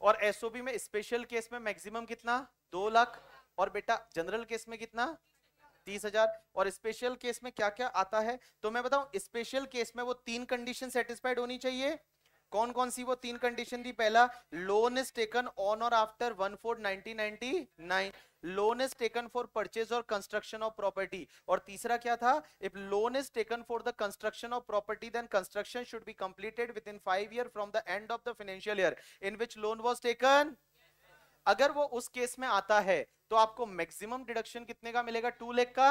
और एसओबी में स्पेशल केस में मैक्सिमम कितना दो लाख और बेटा जनरल केस में कितना तीस हजार और स्पेशल केस में क्या क्या आता है तो मैं बताऊं स्पेशल केस में वो तीन कंडीशन सेटिस्फाइड होनी चाहिए कौन कौन सी वो तीन कंडीशन थी पहला लोन इज टेकन ऑन और after one four nineteen loan is taken for purchase और कंस्ट्रक्शन ऑफ प्रॉपर्टी और तीसरा क्या था if loan is taken for the construction of property then construction should be completed within five year from the end of the financial year in which loan was taken अगर वो उस case में आता है तो आपको maximum deduction कितने का मिलेगा टू लेख का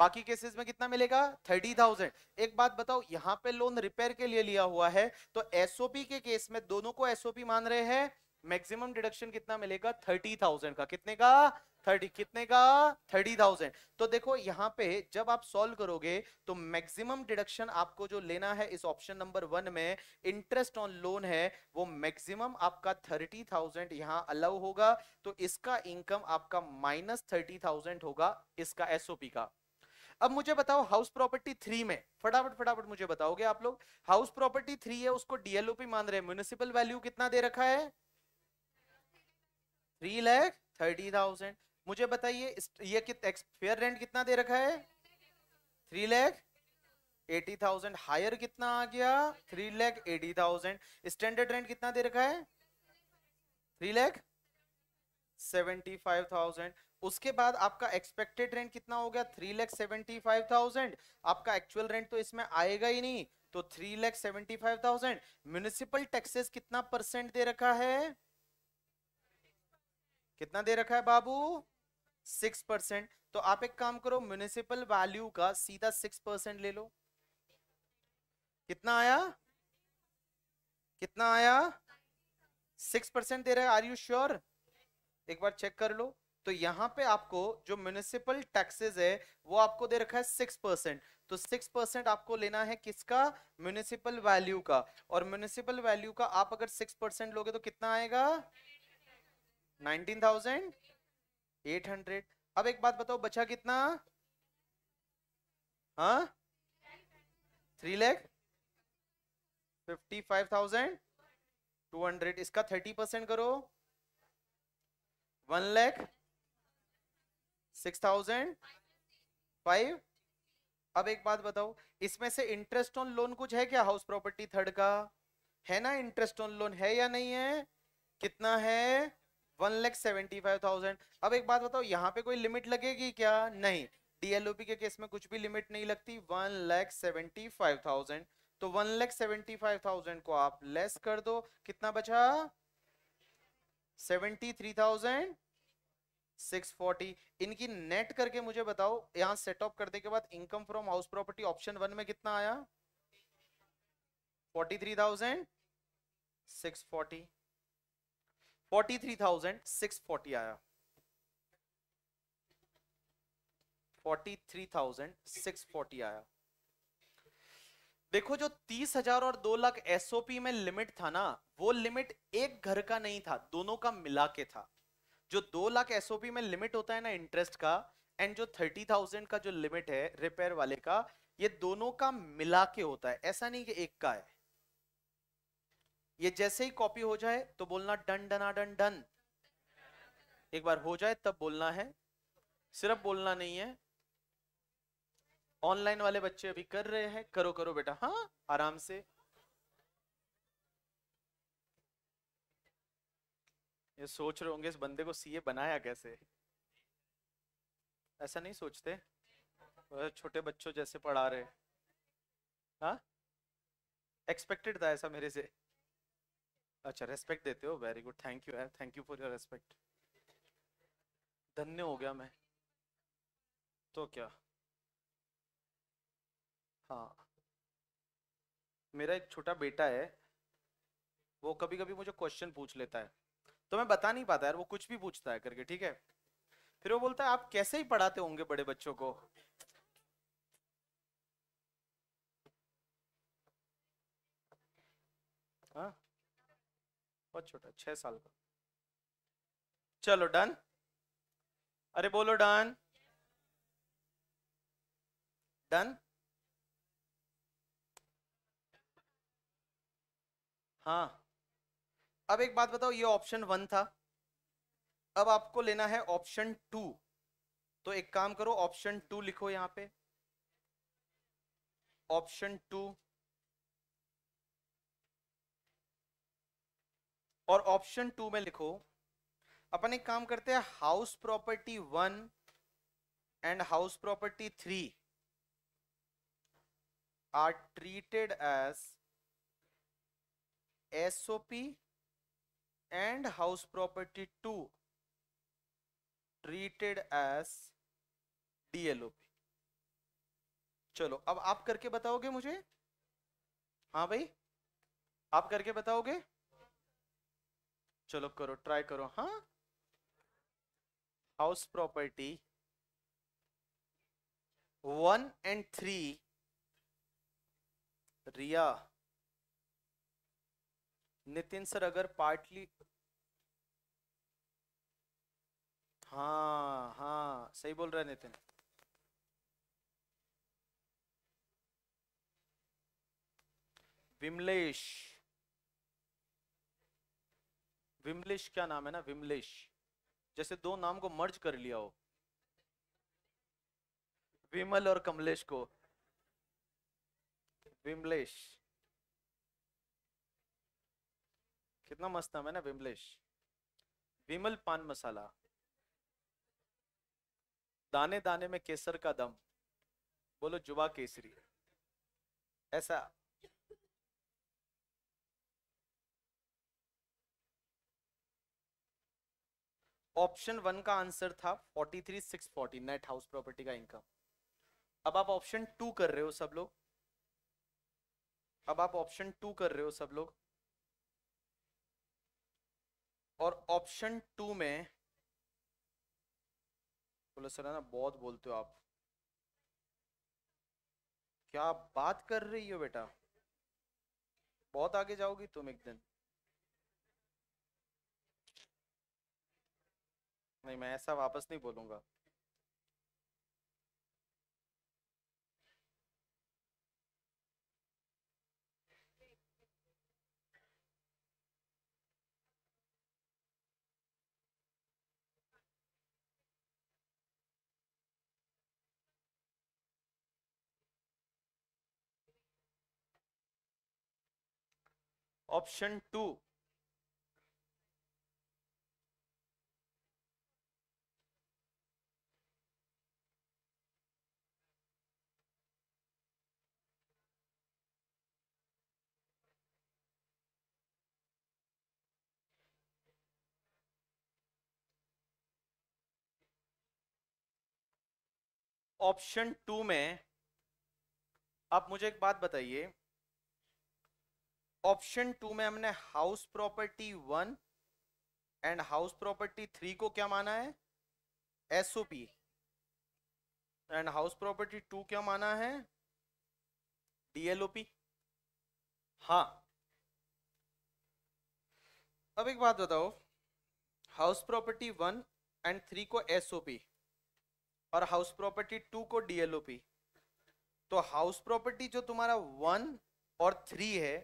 बाकी केसेस में कितना मिलेगा थर्टी थाउजेंड एक बात बताओ यहाँ पे लोन रिपेयर के लिए लिया हुआ है तो एसओपी के केस में दोनों को एसओपी मान रहे हैं मैक्सिमम डिडक्शन कितना मिलेगा थर्टी थाउजेंड का कितने का थर्टी कितने का थर्टी थाउजेंड तो देखो यहाँ पे जब आप सॉल्व करोगे तो मैक्सिमम डिडक्शन आपको जो लेना है इस ऑप्शन नंबर वन में इंटरेस्ट ऑन लोन है वो मैक्सिमम आपका थर्टी थाउजेंड यहाँ अलाउ होगा तो इसका इनकम आपका माइनस थर्टी थाउजेंड होगा इसका एसओपी का अब मुझे बताओ हाउस प्रॉपर्टी थ्री में फटाफट फटाफट मुझे बताओगे आप लोग हाउस प्रॉपर्टी थ्री है उसको डीएलओपी मान रहे हैं म्यूनिसिपल वैल्यू कितना दे रखा है थ्री लैख थर्टी थाउजेंड मुझे बताइए ये फेयर रेंट कितना दे रखा है three lakh eighty thousand higher कितना आ गया three lakh eighty thousand standard rent कितना दे रखा है three lakh seventy five thousand उसके बाद आपका एक्सपेक्टेड रेंट कितना हो गया three lakh seventy five thousand आपका एक्चुअल रेंट तो इसमें आएगा ही नहीं तो three lakh seventy five thousand municipal taxes कितना परसेंट दे रखा है कितना दे रखा है बाबू सिक्स परसेंट तो आप एक काम करो म्यूनिसिपल वैल्यू का सीधा सिक्स परसेंट ले लो कितना आया कितना आया सिक्स परसेंट दे रहा है आर यू श्योर एक बार चेक कर लो तो यहाँ पे आपको जो म्यूनिसिपल टैक्सेस है वो आपको दे रखा है सिक्स परसेंट तो सिक्स परसेंट आपको लेना है किसका म्यूनिसिपल वैल्यू का और म्यूनिसिपल वैल्यू का आप अगर सिक्स परसेंट लोगे तो कितना आएगा नाइनटीन थाउजेंड एट हंड्रेड अब एक बात बताओ बचा कितना हाँ three lakh fifty five thousand two hundred इसका थर्टी परसेंट करो one lakh six thousand five अब एक बात बताओ इसमें से इंटरेस्ट ऑन लोन कुछ है क्या हाउस प्रॉपर्टी थर्ड का है ना इंटरेस्ट ऑन लोन है या नहीं है कितना है one lakh seventy five thousand अब एक बात बताओ यहाँ पे कोई लिमिट लगेगी क्या नहीं डीएलओपी के केस में कुछ भी लिमिट नहीं लगती one lakh seventy five thousand तो one lakh seventy five thousand को आप लेस कर दो कितना बचा सेवेंटी थ्री थाउजेंड 640 इनकी नेट करके मुझे बताओ यहां सेट ऑफ करने के बाद income from house property option one में कितना आया 43,000 640 43,640 आया 43,640 आया देखो जो तीस हजार और दो लाख एसओपी में लिमिट था ना वो लिमिट एक घर का नहीं था दोनों का मिला के था जो दो लाख एसओपी में लिमिट होता है ना इंटरेस्ट का एंड जो थर्टी थाउजेंड का जो लिमिट है रिपेयर वाले का ये दोनों का मिला के होता है ऐसा नहीं कि एक का है ये जैसे ही कॉपी हो जाए तो बोलना डन डना डन डन एक बार हो जाए तब बोलना है सिर्फ बोलना नहीं है ऑनलाइन वाले बच्चे अभी कर रहे हैं करो करो बेटा हाँ आराम से ये सोच रहे होंगे इस बंदे को सीए बनाया कैसे ऐसा नहीं सोचते छोटे बच्चों जैसे पढ़ा रहे हाँ एक्सपेक्टेड था ऐसा मेरे से अच्छा रेस्पेक्ट देते हो very good thank you thank you for your respect धन्य हो गया मैं तो क्या हाँ मेरा एक छोटा बेटा है वो कभी कभी मुझे क्वेश्चन पूछ लेता है तो मैं बता नहीं पाता यार वो कुछ भी पूछता है करके ठीक है फिर वो बोलता है आप कैसे ही पढ़ाते होंगे बड़े बच्चों को हाँ? बहुत छोटा छह साल का चलो डन अरे बोलो डन डन हाँ अब एक बात बताओ ये ऑप्शन वन था अब आपको लेना है ऑप्शन टू तो एक काम करो ऑप्शन टू लिखो यहां पे ऑप्शन टू और ऑप्शन टू में लिखो अपन एक काम करते हैं house property one and house property three are treated as SOP and house property 2 treated as DLOP चलो अब आप करके बताओगे मुझे हाँ भाई आप करके बताओगे चलो करो ट्राई करो हाँ house property one and three Riya Nitin sir अगर पार्टली हाँ हाँ सही बोल रहा है नितिन विमलेश विमलेश क्या नाम है ना विमलेश जैसे दो नाम को मर्ज कर लिया हो विमल और कमलेश को विमलेश कितना मस्त नाम है ना विमलेश विमल पान मसाला दाने दाने में केसर का दम बोलो जुबा केसरी ऐसा ऑप्शन वन का आंसर था forty three six forty net house property का इनकम अब आप ऑप्शन टू कर रहे हो सब लोग अब आप ऑप्शन टू कर रहे हो सब लोग और ऑप्शन टू में बोले सर है ना बहुत बोलते हो आप क्या बात कर रही हो बेटा बहुत आगे जाओगी तुम एक दिन नहीं मैं ऐसा वापस नहीं बोलूंगा ऑप्शन टू ऑप्शन टू में आप मुझे एक बात बताइए ऑप्शन टू में हमने house property one and house property three को क्या माना है SOP and house property two क्या माना है डीएलओपी हाँ अब एक बात बताओ house property one and three को एसओपी और हाउस प्रॉपर्टी टू को डीएलओपी तो हाउस प्रॉपर्टी जो तुम्हारा वन और थ्री है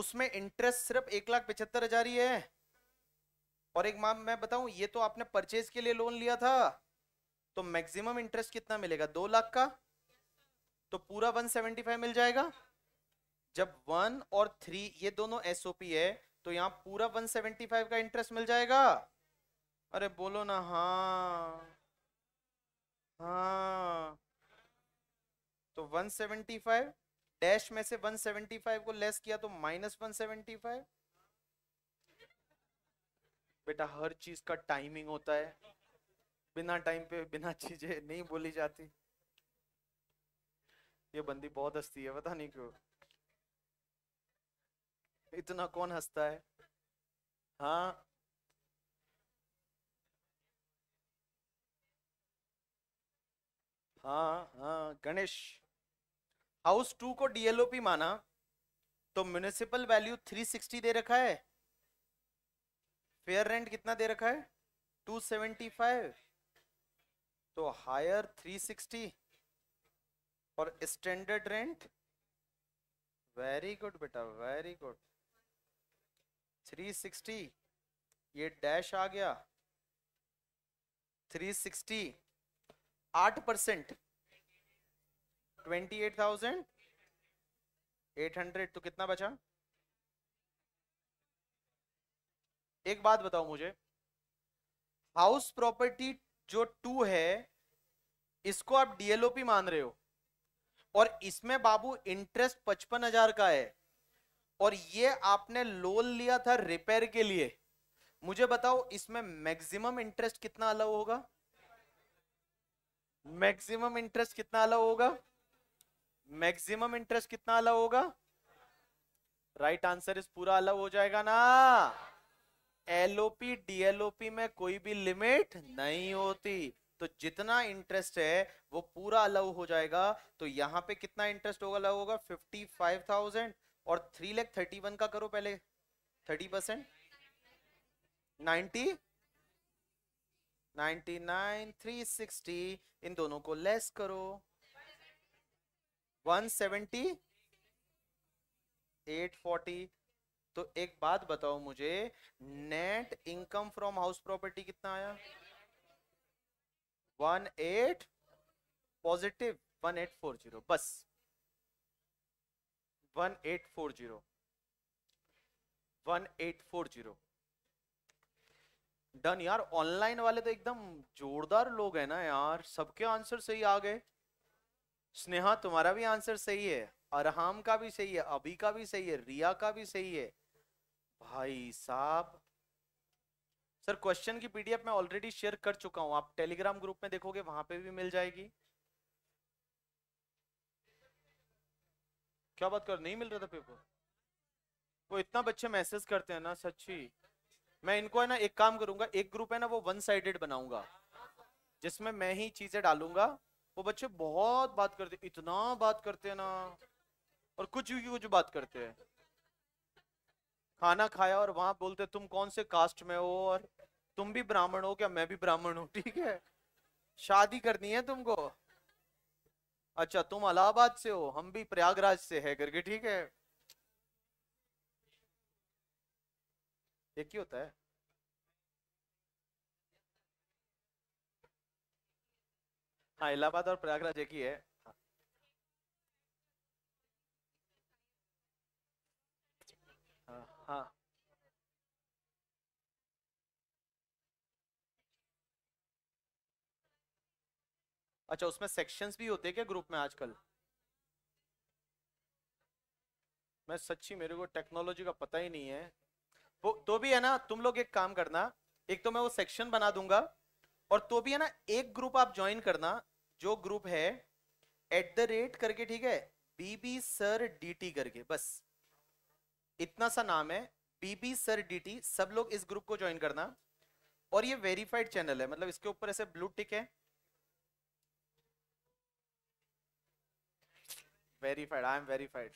उसमें इंटरेस्ट सिर्फ एक लाख पिछहत्तर हजार ही है और एक माम मैं बताऊं ये तो आपने परचेज के लिए लोन लिया था तो मैक्सिमम इंटरेस्ट कितना मिलेगा दो लाख का तो पूरा वन सेवेंटी फाइव मिल जाएगा जब वन और थ्री ये दोनों एसओपी है तो यहाँ पूरा वन सेवेंटी फाइव का इंटरेस्ट मिल जाएगा अरे बोलो ना हाँ हाँ तो वन सेवेंटी फाइव डैश में से 175 को लेस किया तो माइनस वन बेटा हर चीज का टाइमिंग होता है बिना टाइम पे बिना चीजें नहीं बोली जाती ये बंदी बहुत हंसती है पता नहीं क्यों इतना कौन हंसता है हाँ हाँ हाँ गणेश हाउस टू को डीएलओपी माना तो म्यूनिसिपल वैल्यू 360 दे रखा है फेयर रेंट कितना दे रखा है 275 तो हायर 360 और स्टैंडर्ड रेंट वेरी गुड बेटा वेरी गुड 360 ये डैश आ गया 360 आठ परसेंट twenty eight thousand eight hundred तो कितना बचा एक बात बताओ मुझे हाउस प्रॉपर्टी जो टू है इसको आप डीएलओपी मान रहे हो और इसमें बाबू इंटरेस्ट पचपन हजार का है और ये आपने लोन लिया था रिपेयर के लिए मुझे बताओ इसमें मैक्सिमम इंटरेस्ट कितना अलग होगा मैक्सिमम इंटरेस्ट कितना अलग होगा मैक्सिमम इंटरेस्ट कितना अलग होगा राइट आंसर इस पूरा अलग हो जाएगा ना एलओपी डीएलओपी में कोई भी लिमिट नहीं होती तो जितना इंटरेस्ट है वो पूरा अलाउ हो जाएगा तो यहाँ पे कितना इंटरेस्ट होगा अलाउ होगा फिफ्टी फाइव थाउजेंड और थ्री लैख थर्टी वन का करो पहले thirty percent ninety ninety nine three sixty इन दोनों को लेस करो वन सेवेंटी एट फोर्टी तो एक बात बताओ मुझे net income from house property कितना आया one eight positive one eight four zero बस one eight four zero one eight four zero done यार ऑनलाइन वाले तो एकदम जोरदार लोग हैं ना यार सबके आंसर सही आ गए स्नेहा तुम्हारा भी आंसर सही है अरहाम का भी सही है अभी का भी सही है रिया का भी सही है भाई साहब सर क्वेश्चन की पीडीएफ मैं ऑलरेडी शेयर कर चुका हूं आप टेलीग्राम ग्रुप में देखोगे वहां पे भी मिल जाएगी क्या बात कर नहीं मिल रहा था पेपर वो इतना बच्चे मैसेज करते हैं ना सच्ची मैं इनको है ना एक काम करूंगा एक ग्रुप है ना वो वन साइडेड बनाऊंगा जिसमें मैं ही चीजें डालूंगा वो बच्चे बहुत बात करते इतना बात करते हैं ना और कुछ भी कुछ बात करते हैं खाना खाया और वहां बोलते तुम कौन से कास्ट में हो और तुम भी ब्राह्मण हो क्या मैं भी ब्राह्मण हूँ ठीक है शादी करनी है तुमको अच्छा तुम अलाहाबाद से हो हम भी प्रयागराज से है करके ठीक है एक ही होता है हाँ इलाहाबाद और प्रयागराज एक ही है हाँ, हाँ। अच्छा उसमें सेक्शंस भी होते हैं क्या ग्रुप में आजकल मैं सच्ची मेरे को टेक्नोलॉजी का पता ही नहीं है वो तो भी है ना तुम लोग एक काम करना एक तो मैं वो सेक्शन बना दूंगा और तो भी है ना एक ग्रुप आप ज्वाइन करना जो ग्रुप है एट द रेट करके ठीक है बीबी सर डीटी करके बस इतना सा नाम है बीबी सर डीटी सब लोग इस ग्रुप को ज्वाइन करना और ये वेरीफाइड चैनल है मतलब इसके ऊपर ऐसे ब्लू टिक है वेरीफाइड आई एम वेरीफाइड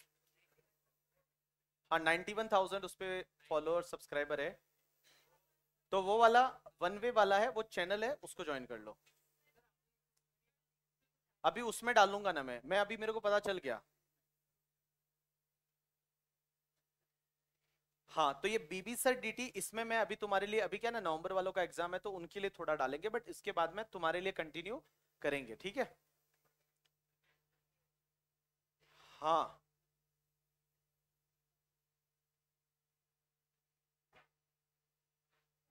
हाँ नाइनटी वन थाउजेंड उस पर फॉलोअर सब्सक्राइबर है तो वो वाला वन वे वाला है वो चैनल है उसको ज्वाइन कर लो अभी उसमें डालूंगा ना मैं मैं अभी मेरे को पता चल गया हाँ तो ये बीबी सर डीटी इसमें मैं अभी तुम्हारे लिए अभी क्या ना नवंबर वालों का एग्जाम है तो उनके लिए थोड़ा डालेंगे बट इसके बाद में तुम्हारे लिए कंटिन्यू करेंगे ठीक है हाँ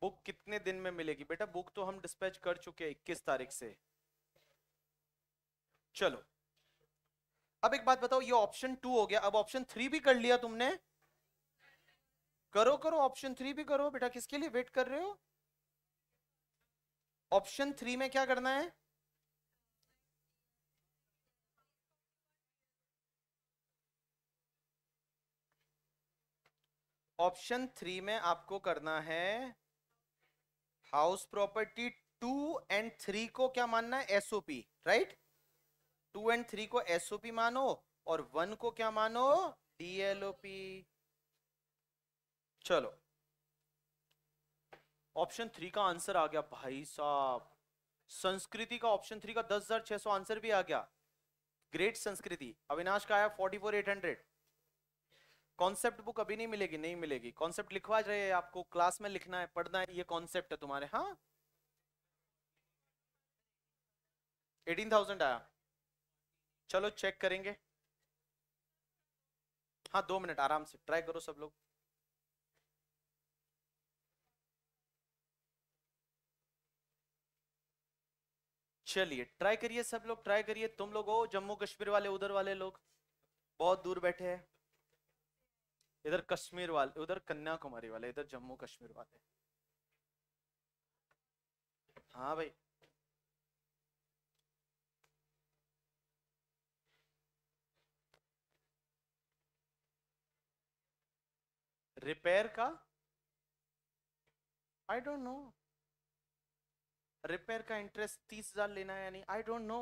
बुक कितने दिन में मिलेगी बेटा बुक तो हम डिस्पैच कर चुके हैं इक्कीस तारीख से चलो अब एक बात बताओ ये ऑप्शन टू हो गया अब ऑप्शन थ्री भी कर लिया तुमने करो करो ऑप्शन थ्री भी करो बेटा किसके लिए वेट कर रहे हो ऑप्शन थ्री में क्या करना है ऑप्शन थ्री में आपको करना है house property two and three को क्या मानना है SOP right two and three को एसओपी मानो और वन को क्या मानो डीएलओपी चलो ऑप्शन थ्री का आंसर आ गया भाई साहब संस्कृति का ऑप्शन थ्री का दस हजार छह सौ आंसर भी आ गया ग्रेट संस्कृति अविनाश का आया forty four eight hundred concept book अभी नहीं मिलेगी नहीं मिलेगी कॉन्सेप्ट लिखवा रहे आपको क्लास में लिखना है पढ़ना है ये कॉन्सेप्ट है तुम्हारे हाँ एटीन थाउजेंड आया चलो चेक करेंगे हाँ दो मिनट आराम से ट्राई करो सब लोग चलिए ट्राई करिए सब लोग ट्राई करिए तुम लोग हो जम्मू कश्मीर वाले उधर वाले लोग बहुत दूर बैठे हैं इधर कश्मीर वाले उधर कन्याकुमारी वाले इधर जम्मू कश्मीर वाले हाँ भाई रिपेयर का आई डोंट नो रिपेयर का इंटरेस्ट तीस हजार लेना है यानी I don't know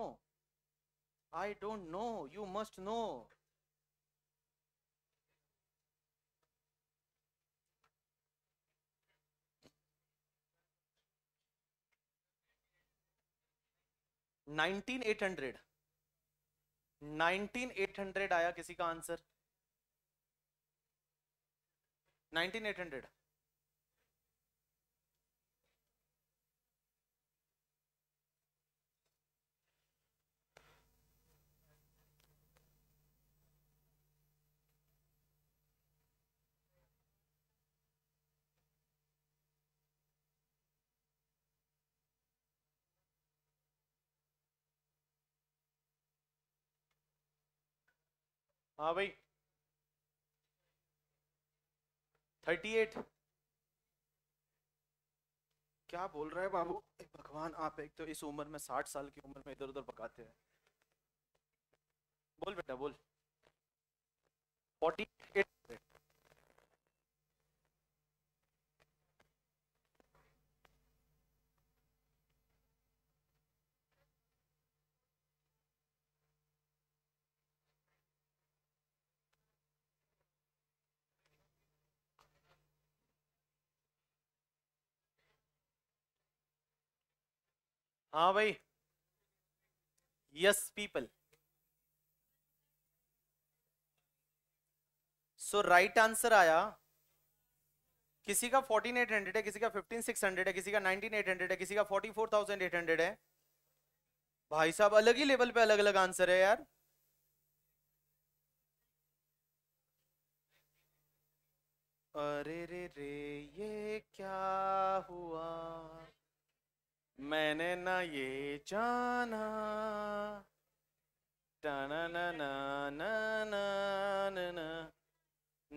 I don't know you must know nineteen eight hundred nineteen eight hundred आया किसी का आंसर नाइनटीन एट हंड्रेड हाँ भाई थर्टी एट क्या बोल रहा है बाबू भगवान आप एक तो इस उम्र में साठ साल की उम्र में इधर उधर भगाते हैं बोल बेटा बोल फोर्टी एट हाँ भाई yes people so right answer आया किसी का 14800 है किसी का 15600 है किसी का 19800 है किसी का 44800 है भाई साहब अलग ही लेवल पे अलग अलग आंसर है यार अरे रे रे ये क्या हुआ मैंने ना ये जाना न न न न न न न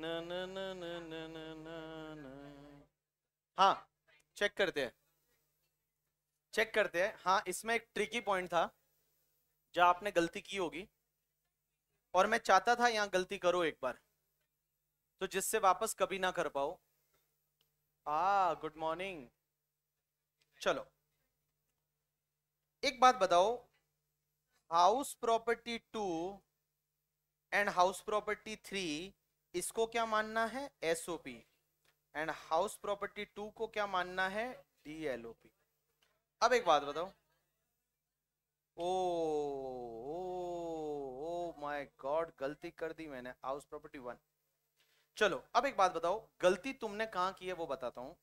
न न न न न न न हाँ चेक करते हैं चेक करते हैं हाँ इसमें एक ट्रिकी पॉइंट था जहाँ आपने गलती की होगी और मैं चाहता था यहाँ गलती करो एक बार तो जिससे वापस कभी ना कर पाओ आ गुड मॉर्निंग चलो एक बात बताओ house property two and house property three इसको क्या मानना है SOP and house property two को क्या मानना है डीएलओपी अब एक बात बताओ ओ माय गॉड गलती कर दी मैंने हाउस प्रॉपर्टी वन चलो अब एक बात बताओ गलती तुमने कहा की है वो बताता हूं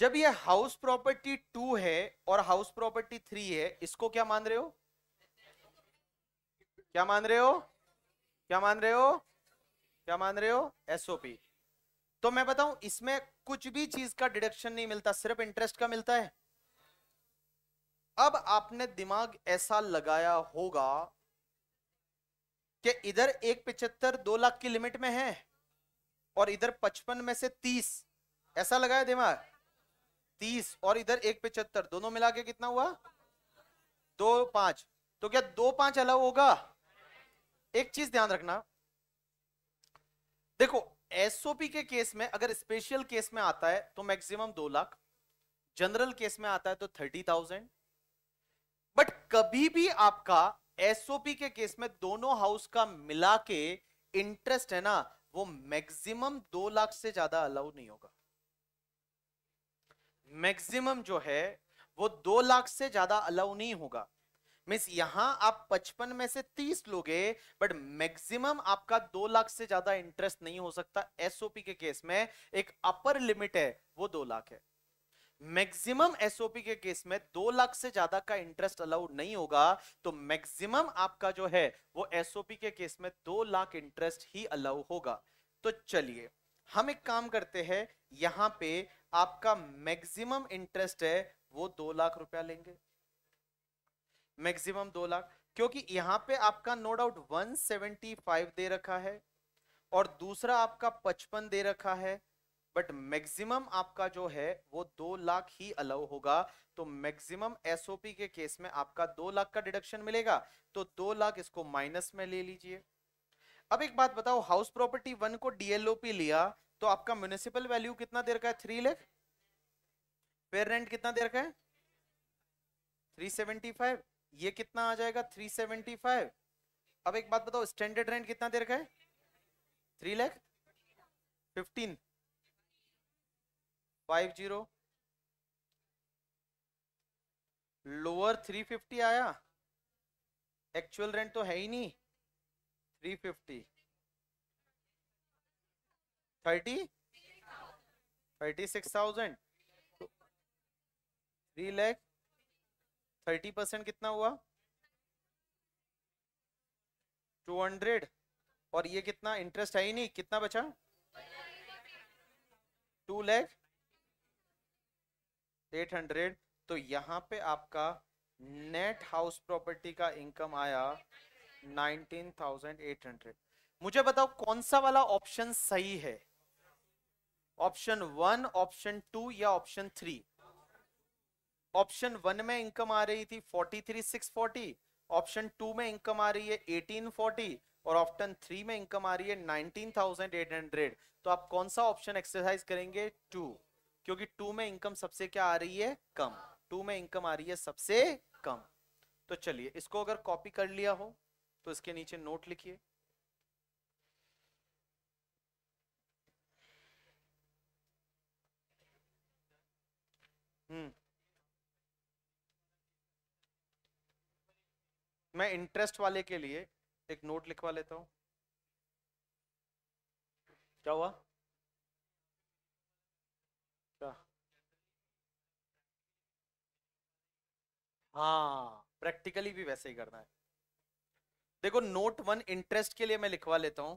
जब ये हाउस प्रॉपर्टी टू है और हाउस प्रॉपर्टी थ्री है इसको क्या मान रहे हो क्या मान रहे हो क्या मान रहे हो क्या मान रहे हो एसओपी तो मैं बताऊं इसमें कुछ भी चीज का डिडक्शन नहीं मिलता सिर्फ इंटरेस्ट का मिलता है अब आपने दिमाग ऐसा लगाया होगा कि इधर एक पिछहत्तर दो लाख की लिमिट में है और इधर पचपन में से तीस ऐसा लगाया दिमाग तीस और इधर एक पिछहत्तर दोनों मिला के कितना हुआ दो पांच तो क्या दो पांच अलाउ होगा एक चीज ध्यान रखना देखो एसओपी के केस में अगर स्पेशल केस में आता है तो मैक्सिमम दो लाख जनरल केस में आता है तो थर्टी थाउजेंड बट कभी भी आपका एसओपी के केस में दोनों हाउस का मिला के इंटरेस्ट है ना वो मैक्सिमम दो लाख से ज्यादा अलाउ नहीं होगा मैक्सिमम जो है वो दो लाख से ज्यादा अलाउ नहीं होगा मीन्स यहां आप पचपन में से तीस लोगे बट मैक्सिमम आपका दो लाख से ज्यादा इंटरेस्ट नहीं हो सकता एसओपी के केस में एक अपर लिमिट है वो दो लाख है मैक्सिमम एसओपी के केस में दो लाख से ज्यादा का इंटरेस्ट अलाउड नहीं होगा तो मैक्सिमम आपका जो है वो एसओपी के केस में दो लाख इंटरेस्ट ही अलाउ होगा तो चलिए हम एक काम करते हैं यहां पे आपका मैक्सिमम इंटरेस्ट है वो दो लाख रुपया लेंगे मैक्सिमम दो लाख क्योंकि यहाँ पे आपका नो डाउट 175 दे रखा है और दूसरा आपका 55 दे रखा है बट मैक्सिमम आपका जो है वो दो लाख ही अलाउ होगा तो मैक्सिमम एसओपी के केस में आपका दो लाख का डिडक्शन मिलेगा तो दो लाख इसको माइनस में ले लीजिए अब एक बात बताओ हाउस प्रॉपर्टी वन को डीएलओपी लिया तो आपका म्यूनिसिपल वैल्यू कितना देर का है थ्री लेख फेयर रेंट कितना देर का है थ्री सेवेंटी फाइव ये कितना आ जाएगा थ्री सेवेंटी फाइव अब एक बात बताओ स्टैंडर्ड रेंट कितना देर का है three lakh fifteen five zero lower three fifty आया एक्चुअल रेंट तो है ही नहीं three fifty thirty thirty six thousand three lakh thirty percent कितना हुआ टू हंड्रेड और ये कितना इंटरेस्ट है ही नहीं कितना बचा टू लैख एट हंड्रेड तो यहां पे आपका नेट हाउस प्रॉपर्टी का इनकम आया नाइनटीन थाउजेंड एट हंड्रेड मुझे बताओ कौन सा वाला ऑप्शन सही है ऑप्शन वन ऑप्शन टू या ऑप्शन थ्री ऑप्शन वन में इनकम आ रही थी forty three six forty option two में इनकम आ रही है एटीन फोर्टी और ऑप्शन थ्री में इनकम आ रही है नाइनटीन थाउजेंड एट हंड्रेड तो आप कौन सा ऑप्शन एक्सरसाइज करेंगे टू क्योंकि टू में इनकम सबसे क्या आ रही है कम टू में इनकम आ रही है सबसे कम तो चलिए इसको अगर कॉपी कर लिया हो तो इसके नीचे नोट लिखिए हम्म। मैं इंटरेस्ट वाले के लिए एक नोट लिखवा लेता हूं क्या हुआ क्या हाँ प्रैक्टिकली भी वैसे ही करना है देखो नोट वन इंटरेस्ट के लिए मैं लिखवा लेता हूं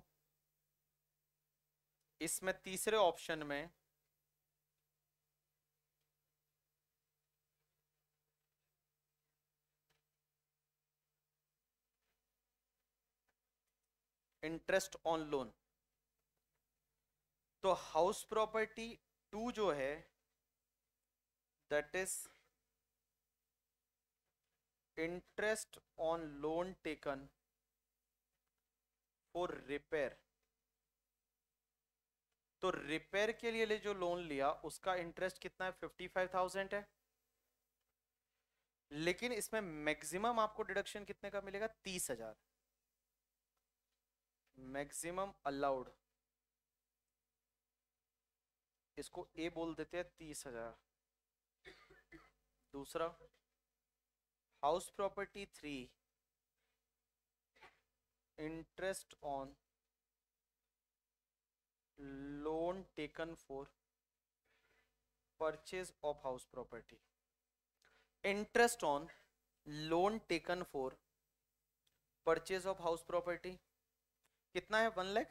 इसमें तीसरे ऑप्शन में इंटरेस्ट ऑन लोन तो हाउस प्रॉपर्टी टू जो है that is interest on loan taken for repair तो रिपेयर के लिए ले जो लोन लिया उसका इंटरेस्ट कितना है फिफ्टी फाइव थाउजेंड है लेकिन इसमें मैक्सिमम आपको डिडक्शन कितने का मिलेगा तीस हजार मैक्सिमम अलाउड इसको ए बोल देते हैं तीस हजार दूसरा house property three interest on loan taken for purchase of house property interest on loan taken for purchase of house property कितना है one lakh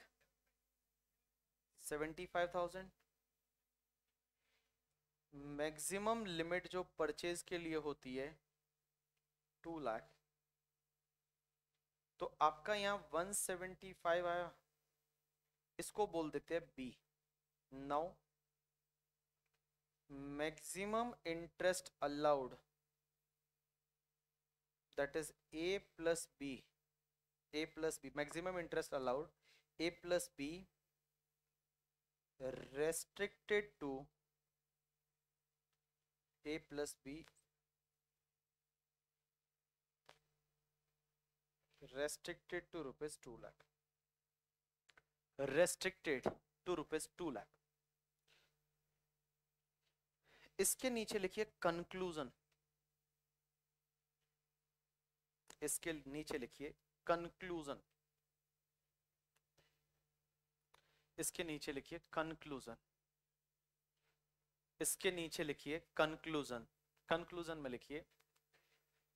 seventy five thousand maximum limit जो परचेज के लिए होती है टू लाख तो आपका यहाँ वन सेवेंटी फाइव आया इसको बोल देते हैं B now maximum interest allowed that is A plus B a plus b maximum interest allowed a plus b restricted to a plus b restricted to rupees 2 lakh restricted to rupees 2 lakh इसके नीचे लिखिए conclusion इसके नीचे लिखिए conclusion इसके नीचे लिखिए conclusion इसके नीचे लिखिए कंक्लूजन कंक्लूजन में लिखिए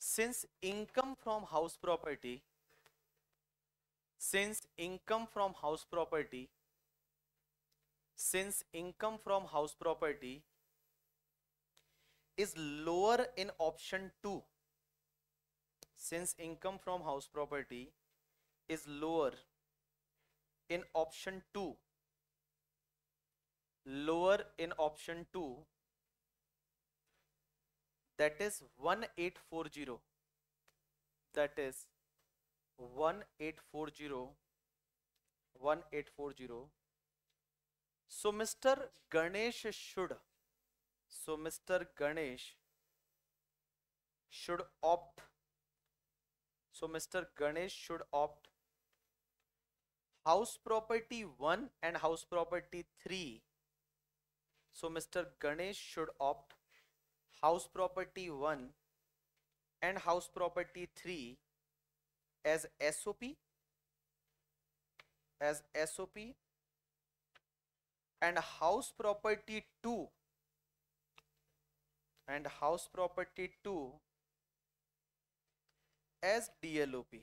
since income from house property since income from house property since income from house property is lower in option two since income from house property is lower in option 2 lower in option 2 that is 1840 that is 1840 1840 so mr ganesh should so mr ganesh should opt so Mr. Ganesh should opt house property 1 and house property 3. So Mr. Ganesh should opt house property 1 and house property 3 as SOP as SOP and house property 2 and house property 2 as DLOP.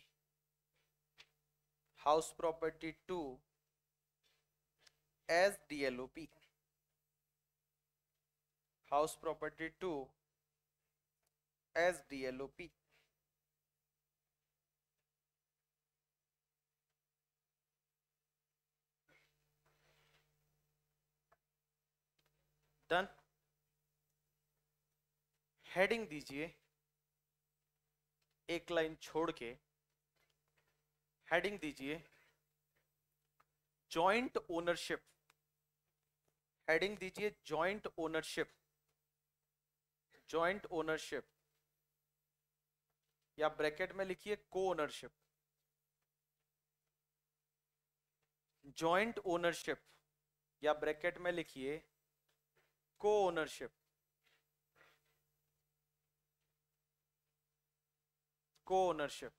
House property 2 as DLOP. House property 2 as DLOP. Done. Heading दीजिए एक line छोड़ के heading दीजिए joint ownership heading दीजिए joint ownership joint ownership या bracket में लिखिए co ownership joint ownership या ब्रैकेट में लिखिए co ownership co ownership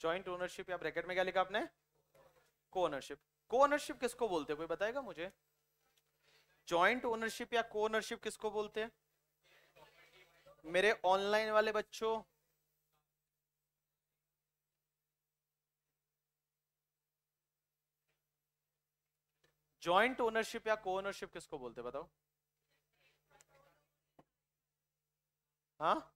joint ownership या ब्रैकेट में क्या लिखा आपने को ओनरशिप को ओनरशिप किसको बोलते हैं कोई बताएगा मुझे ज्वाइंट ओनरशिप या को ओनरशिप किसको बोलते हैं मेरे ऑनलाइन वाले बच्चों ज्वाइंट ओनरशिप या को ओनरशिप किसको बोलते बताओ हाँ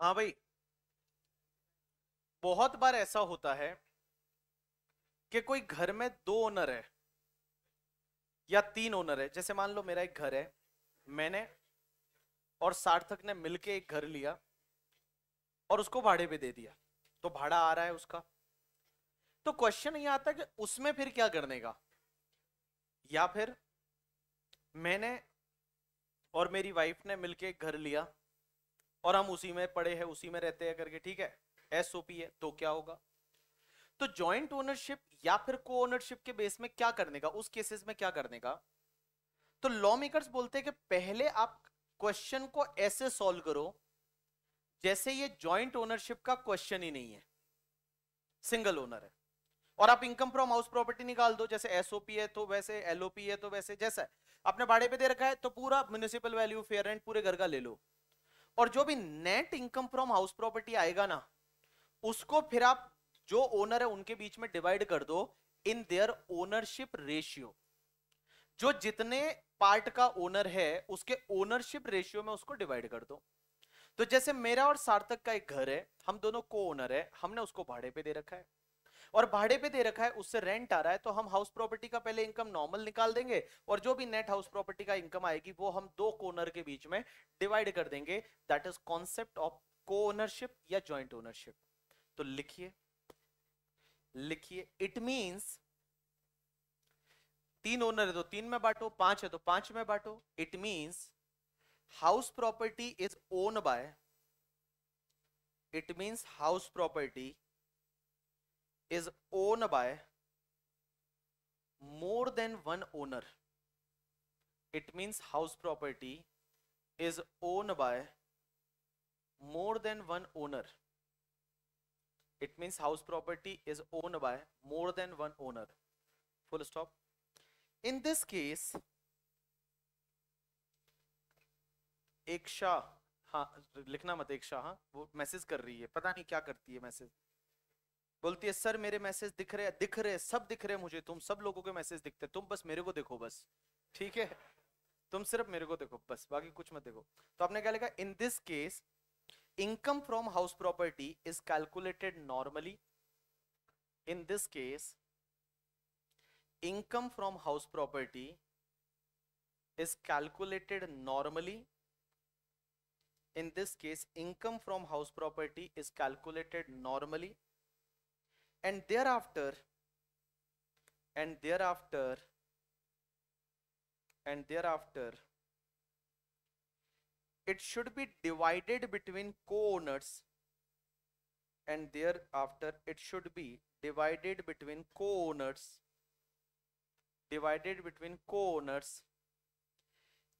हाँ भाई बहुत बार ऐसा होता है कि कोई घर में दो ओनर है या तीन ओनर है जैसे मान लो मेरा एक घर है मैंने और सार्थक ने मिलके एक घर लिया और उसको भाड़े पे दे दिया तो भाड़ा आ रहा है उसका तो क्वेश्चन ये आता है कि उसमें फिर क्या करने का या फिर मैंने और मेरी वाइफ ने मिलके एक घर लिया और हम उसी में पड़े हैं उसी में रहते हैं करके ठीक है एस है तो क्या होगा तो ज्वाइंट ओनरशिप या फिर को ओनरशिप के बेस में क्या करने का उस केसेस में क्या करने का तो लॉ मेकर्स बोलते हैं कि पहले आप क्वेश्चन को ऐसे सॉल्व करो जैसे ये जॉइंट ओनरशिप का क्वेश्चन ही नहीं है सिंगल ओनर है और आप इनकम फ्रॉम हाउस प्रॉपर्टी निकाल दो जैसे एसओपी है तो वैसे एलओपी है तो वैसे जैसा आपने भाड़े पे दे रखा है तो पूरा म्यूनिसिपल वैल्यू फेयर रेंट पूरे घर का ले लो और जो भी net income from house property आएगा ना उसको फिर आप जो ओनर है उनके बीच में डिवाइड कर दो इन देयर ओनरशिप रेशियो जो जितने पार्ट का ओनर है उसके ओनरशिप रेशियो में उसको डिवाइड कर दो तो जैसे मेरा और सार्थक का एक घर है हम दोनों को ओनर है हमने उसको भाड़े पे दे रखा है और भाड़े पे दे रखा है उससे रेंट आ रहा है तो हम हाउस प्रॉपर्टी का पहले इनकम नॉर्मल निकाल देंगे और जो भी नेट हाउस प्रॉपर्टी का इनकम आएगी वो हम दो कोनर के बीच में डिवाइड कर देंगे that is concept of co ownership या ज्वाइंट ओनरशिप तो लिखिए लिखिए इट मीन्स तीन ओनर है तो तीन में बांटो पांच है तो पांच में बांटो it means house property is own by it means house property is own by more than one owner it means house property is own by more than one owner it means house property is own by more than one owner full stop in this case एक शाह हाँ लिखना मत एक शाह हाँ वो message कर रही है पता नहीं क्या करती है मैसेज बोलती है सर मेरे मैसेज दिख रहे दिख रहे सब दिख रहे मुझे तुम सब लोगों के मैसेज दिखते तुम बस मेरे को देखो बस ठीक है तुम सिर्फ मेरे को देखो बस बाकी कुछ मत देखो तो आपने क्या लिखा in this case income from house property is calculated normally in this case income from house property is calculated normally in this case income from house property is calculated normally and thereafter and thereafter and thereafter it should be divided between co-owners and thereafter it should be divided between co-owners divided between co-owners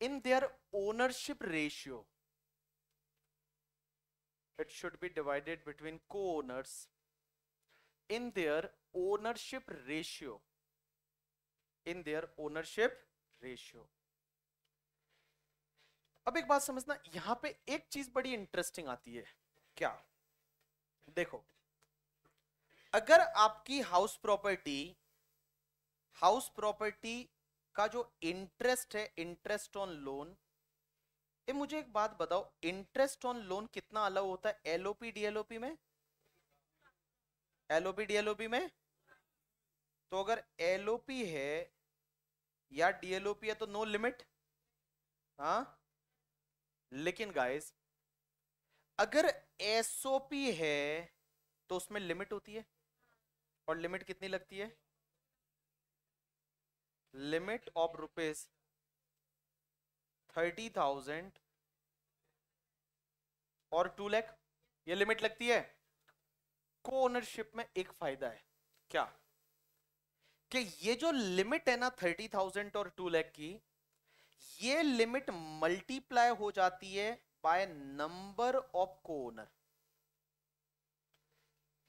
in their ownership ratio it should be divided between co-owners in their ownership ratio in their ownership ratio अब एक बात समझना यहां पे एक चीज बड़ी interesting आती है क्या देखो अगर आपकी हाउस प्रॉपर्टी हाउस प्रॉपर्टी का जो इंटरेस्ट है इंटरेस्ट ऑन लोन ये मुझे एक बात बताओ इंटरेस्ट ऑन लोन कितना अलग होता है एलओपी डीएलओपी में एलओपी डीएलओपी में तो अगर एलओपी है या डीएलओपी है तो नो लिमिट हाँ लेकिन गाइस अगर एसओपी है तो उसमें लिमिट होती है और लिमिट कितनी लगती है limit of rupees thirty thousand और टू लैख ये लिमिट लगती है को ओनरशिप में एक फायदा है क्या कि ये जो लिमिट है ना थर्टी थाउजेंड और टू लैख की ये लिमिट मल्टीप्लाई हो जाती है by number of co owner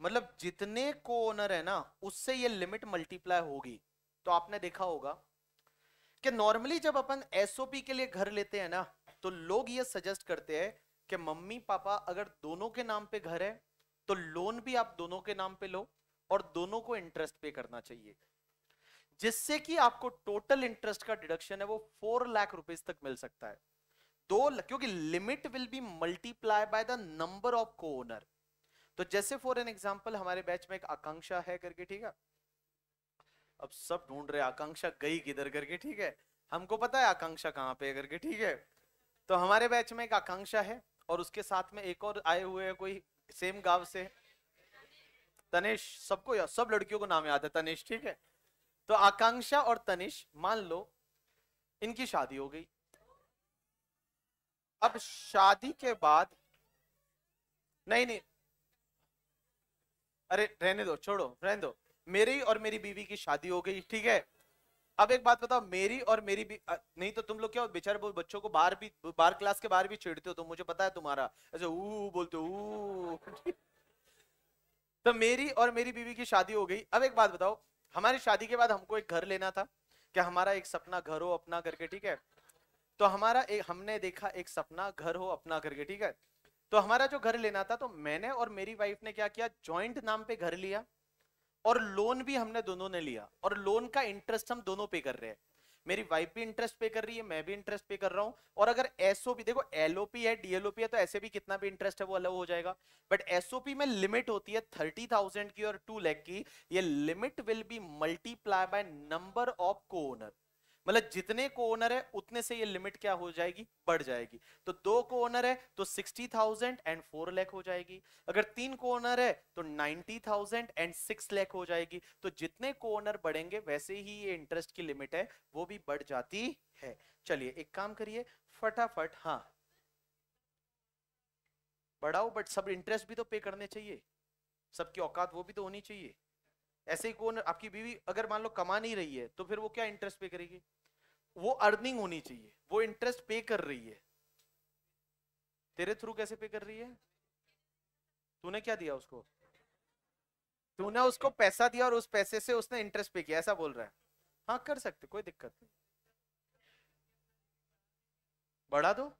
मतलब जितने को ओनर है ना उससे ये लिमिट मल्टीप्लाई होगी तो आपने देखा होगा कि नॉर्मली जब अपन एसओपी के लिए घर लेते हैं ना तो लोग ये सजेस्ट करते हैं कि मम्मी पापा अगर दोनों के नाम पे घर है तो लोन भी आप दोनों के नाम पे लो और दोनों को इंटरेस्ट पे करना चाहिए जिससे कि आपको टोटल इंटरेस्ट का डिडक्शन है वो फोर लाख रुपीज तक मिल सकता है दो क्योंकि limit will be multiply by the number of co owner तो जैसे फॉर एन एग्जाम्पल हमारे बैच में एक आकांक्षा है करके ठीक है अब सब ढूंढ रहे आकांक्षा गई किधर करके ठीक है हमको पता है आकांक्षा कहाँ पे करके ठीक है तो हमारे बैच में एक आकांक्षा है और उसके साथ में एक और आए हुए है कोई सेम गांव से तनिष सबको सब लड़कियों को नाम याद है तनिष ठीक है तो आकांक्षा और तनिष मान लो इनकी शादी हो गई अब शादी के बाद नहीं नहीं अरे रहने दो छोड़ो रहने दो मेरी और मेरी बीवी की शादी हो गई ठीक है अब एक बात बताओ मेरी और मेरी भी नहीं तो तुम लोग क्या बेचारे बच्चों को बाहर भी बाहर क्लास के बाहर भी छेड़ते हो तो मुझे पता है तुम्हारा ऐसे ऊ बोलते हो तो मेरी और मेरी बीवी की शादी हो गई अब एक बात बताओ हमारी शादी के बाद हमको एक घर लेना था कि हमारा एक सपना घर हो अपना करके ठीक है तो हमारा एक हमने देखा एक सपना घर हो अपना करके ठीक है तो हमारा जो घर लेना था तो मैंने और मेरी वाइफ ने क्या किया जॉइंट नाम पे घर लिया और लोन भी हमने दोनों ने लिया और लोन का इंटरेस्ट हम दोनों पे कर रहे हैं मेरी वाइफ भी इंटरेस्ट पे कर रही है मैं भी इंटरेस्ट पे कर रहा हूँ और अगर एसओपी देखो एलओपी है डीएलओपी है तो ऐसे भी कितना भी इंटरेस्ट है वो अलग हो जाएगा बट एसओपी में लिमिट होती है थर्टी थाउजेंड की और टू लैख की ये limit will be multiply by number of co owner मतलब जितने को ओनर है उतने से ये लिमिट क्या हो जाएगी बढ़ जाएगी तो दो को ओनर है तो sixty thousand and four lakh हो जाएगी अगर तीन को ओनर है तो ninety thousand and six lakh हो जाएगी तो जितने को ओनर बढ़ेंगे वैसे ही ये इंटरेस्ट की लिमिट है वो भी बढ़ जाती है चलिए एक काम करिए फटाफट हाँ बढ़ाओ बट सब इंटरेस्ट भी तो पे करने चाहिए सबकी औकात वो भी तो होनी चाहिए ऐसे ही कौन आपकी बीवी अगर मान लो कमा नहीं रही है तो फिर वो क्या इंटरेस्ट पे करेगी वो अर्निंग होनी चाहिए वो इंटरेस्ट पे कर रही है तेरे थ्रू कैसे पे कर रही है तूने क्या दिया उसको तूने उसको पैसा दिया और उस पैसे से उसने इंटरेस्ट पे किया ऐसा बोल रहा है हाँ कर सकते कोई दिक्कत नहीं बढ़ा दो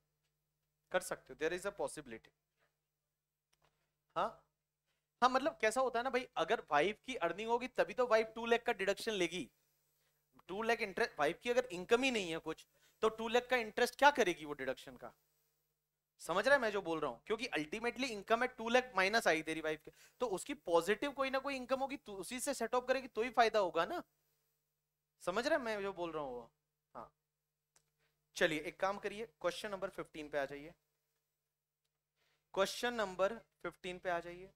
कर सकते हो देर इज अ पॉसिबिलिटी हाँ हाँ मतलब कैसा होता है ना भाई अगर वाइफ की अर्निंग होगी तभी तो वाइफ टू लैख का डिडक्शन लेगी टू लैख इंटरेस्ट वाइफ की अगर इनकम ही नहीं है कुछ तो टू लैख का इंटरेस्ट क्या करेगी वो डिडक्शन का समझ रहा है मैं जो बोल रहा हूँ क्योंकि अल्टीमेटली इनकम है टू लैख माइनस आई तेरी वाइफ के तो उसकी पॉजिटिव कोई ना कोई इनकम होगी तो उसी से सेटअप करेगी तो ही फायदा होगा ना समझ रहा है मैं जो बोल रहा हूँ वो हाँ चलिए एक काम करिए क्वेश्चन नंबर फिफ्टीन पे आ जाइए क्वेश्चन नंबर फिफ्टीन पे आ जाइए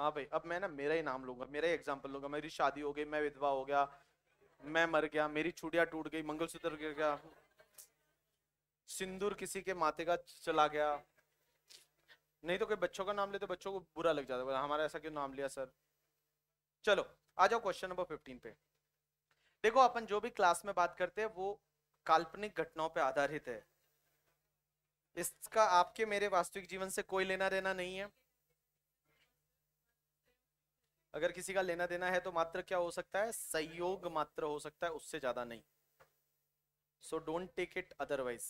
हाँ भाई अब मैं ना मेरा ही नाम लूंगा मेरा ही एग्जाम्पल लूंगा मेरी शादी हो गई मैं विधवा हो गया मैं मर गया मेरी छुटिया टूट गई मंगलसूत्र गिर गया सिंदूर किसी के माथे का चला गया नहीं तो कोई बच्चों का नाम ले तो बच्चों को बुरा लग जाता है हमारा ऐसा क्यों नाम लिया सर चलो आ जाओ क्वेश्चन नंबर फिफ्टीन पे देखो अपन जो भी क्लास में बात करते हैं वो काल्पनिक घटनाओं पर आधारित है इसका आपके मेरे वास्तविक जीवन से कोई लेना देना नहीं है अगर किसी का लेना देना है तो मात्र क्या हो सकता है सहयोग मात्र हो सकता है उससे ज्यादा नहीं so don't take it otherwise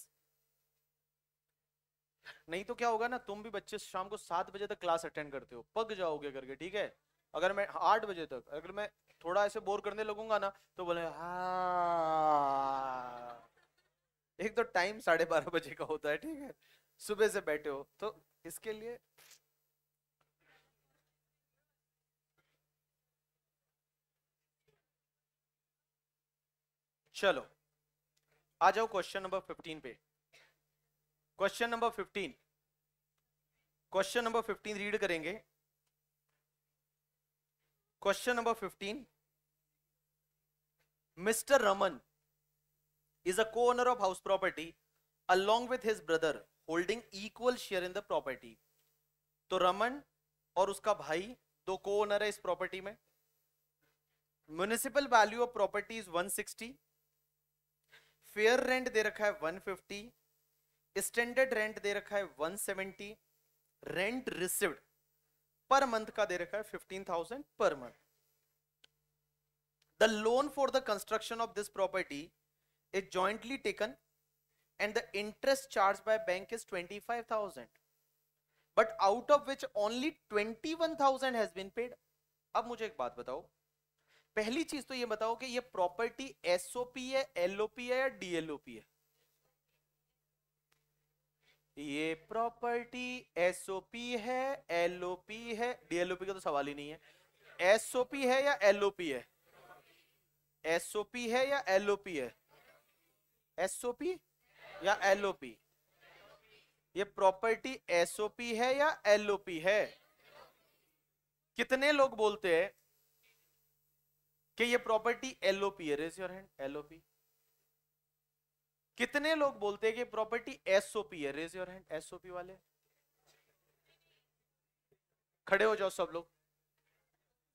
नहीं तो क्या होगा ना तुम भी बच्चे शाम को सात बजे तक क्लास अटेंड करते हो पक जाओगे करके ठीक है अगर मैं आठ बजे तक अगर मैं थोड़ा ऐसे बोर करने लगूंगा ना तो बोले हाँ एक तो टाइम साढ़े बारह बजे का होता है ठीक है सुबह से बैठे हो तो इसके लिए चलो आ जाओ क्वेश्चन नंबर फिफ्टीन पे question number fifteen question number fifteen read करेंगे question number fifteen mister Raman is a co owner of house property along with his brother holding equal share in the property तो रमन और उसका भाई दो को owner है इस प्रॉपर्टी में municipal value of property is 160 fair rent दे रखा है 150 स्टैंडर्ड रेंट दे रखा है 170 रेंट रिसीव्ड पर मंथ का दे रखा है 15,000 पर month the loan for the construction of this property is jointly taken and the interest charge by bank is 25,000 but out of which only 21,000 has been paid अब मुझे एक बात बताओ पहली चीज तो ये बताओ कि ये प्रॉपर्टी एसओपी है एलओपी है या डीएलओपी है ये प्रॉपर्टी एसओपी है एलओपी है डीएलओपी का तो सवाल ही नहीं है एसओपी है या एलओपी है एसओपी है या एलओपी है एसओपी या एलओपी ये प्रॉपर्टी एसओपी है या एलओपी है कितने लोग बोलते हैं कि ये प्रॉपर्टी एलओपी है रेज योर हैंड एलओपी कितने लोग बोलते हैं कि प्रॉपर्टी एसओपी है रेज योर हैंड एसओपी वाले खड़े हो जाओ सब लोग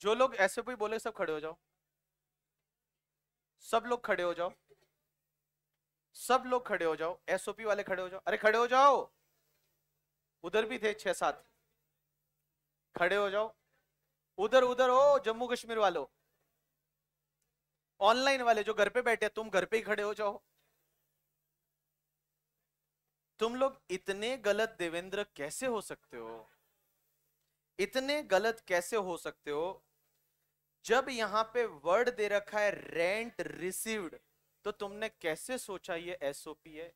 जो लोग एसओपी बोले सब खड़े हो जाओ सब लोग खड़े हो जाओ सब लोग खड़े हो जाओ एसओपी वाले खड़े हो जाओ अरे खड़े हो जाओ उधर भी थे छह सात खड़े हो जाओ उधर उधर हो जम्मू कश्मीर वालों ऑनलाइन वाले जो घर पे बैठे तुम घर पे ही खड़े हो जाओ तुम लोग इतने गलत देवेंद्र कैसे हो सकते हो इतने गलत कैसे हो सकते हो जब यहां पे वर्ड दे रखा है रेंट रिसीव्ड तो तुमने कैसे सोचा ये एसओपी है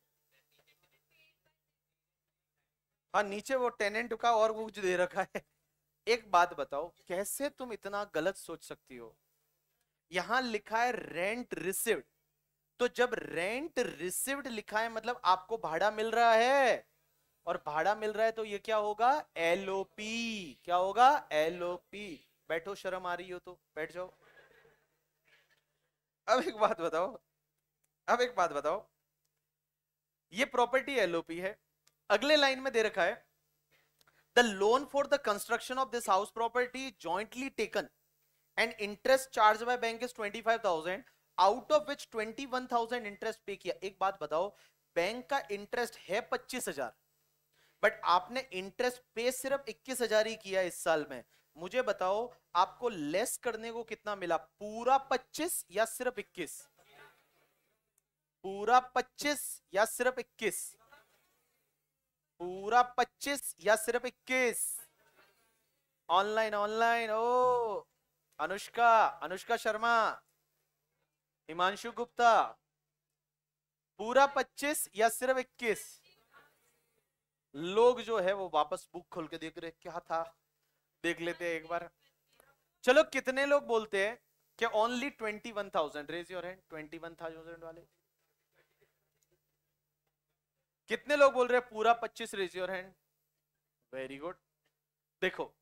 हाँ नीचे वो टेनेंट का और कुछ दे रखा है एक बात बताओ कैसे तुम इतना गलत सोच सकती हो यहां लिखा है रेंट रिसिव्ड तो जब रेंट रिसिव्ड लिखा है मतलब आपको भाड़ा मिल रहा है और भाड़ा मिल रहा है तो ये क्या होगा एलओपी क्या होगा एलओपी बैठो शर्म आ रही हो तो बैठ जाओ अब एक बात बताओ अब एक बात बताओ ये प्रॉपर्टी एलओपी है अगले लाइन में दे रखा है the loan for the construction of this house property jointly taken bank is twenty five thousand out of which twenty one thousand interest pay किया एक बात बताओ बैंक का इंटरेस्ट है हजार बट आपने इंटरेस्ट पे सिर्फ हजार ही किया इस साल में मुझे बताओ आपको लेस करने को कितना मिला पूरा पच्चीस या सिर्फ इक्कीस पूरा पच्चीस या सिर्फ इक्कीस पूरा पच्चीस या सिर्फ इक्कीस ऑनलाइन ऑनलाइन ओ अनुष्का अनुष्का शर्मा हिमांशु गुप्ता पूरा 25 या सिर्फ 21 लोग जो है वो वापस बुक खोल के देख रहे क्या था देख लेते हैं एक बार चलो कितने लोग बोलते हैं कि only 21,000 raise your hand thousand वाले कितने लोग बोल रहे हैं पूरा 25 raise your hand very good देखो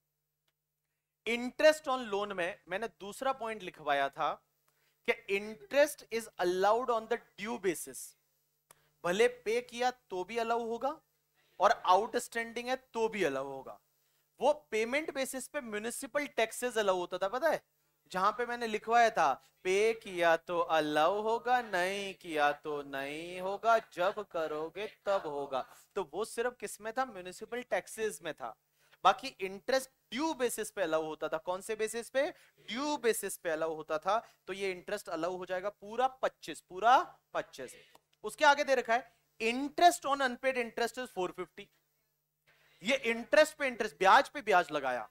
इंटरेस्ट ऑन लोन में मैंने दूसरा पॉइंट लिखवाया था कि interest is allowed on the due basis भले पे किया तो भी अलाउ होगा और आउटस्टैंडिंग है तो भी अलाउ होगा वो पेमेंट बेसिस पे म्यूनिसिपल टैक्सेस अलाउ होता था पता है जहां पे मैंने लिखवाया था पे किया तो अलाउ होगा नहीं किया तो नहीं होगा जब करोगे तब होगा तो वो सिर्फ किसमें था म्यूनिसिपल टैक्सेस में था बाकी इंटरेस्ट ड्यू बेसिस पे अलाउ होता था कौन से बेसिस पे ड्यू बेसिस पे अलाउ होता था तो ये इंटरेस्ट अलाउ हो जाएगा पूरा 25 पूरा 25 उसके आगे दे रखा है interest on unpaid interest is 450 ये इंटरेस्ट पे इंटरेस्ट ब्याज पे ब्याज लगाया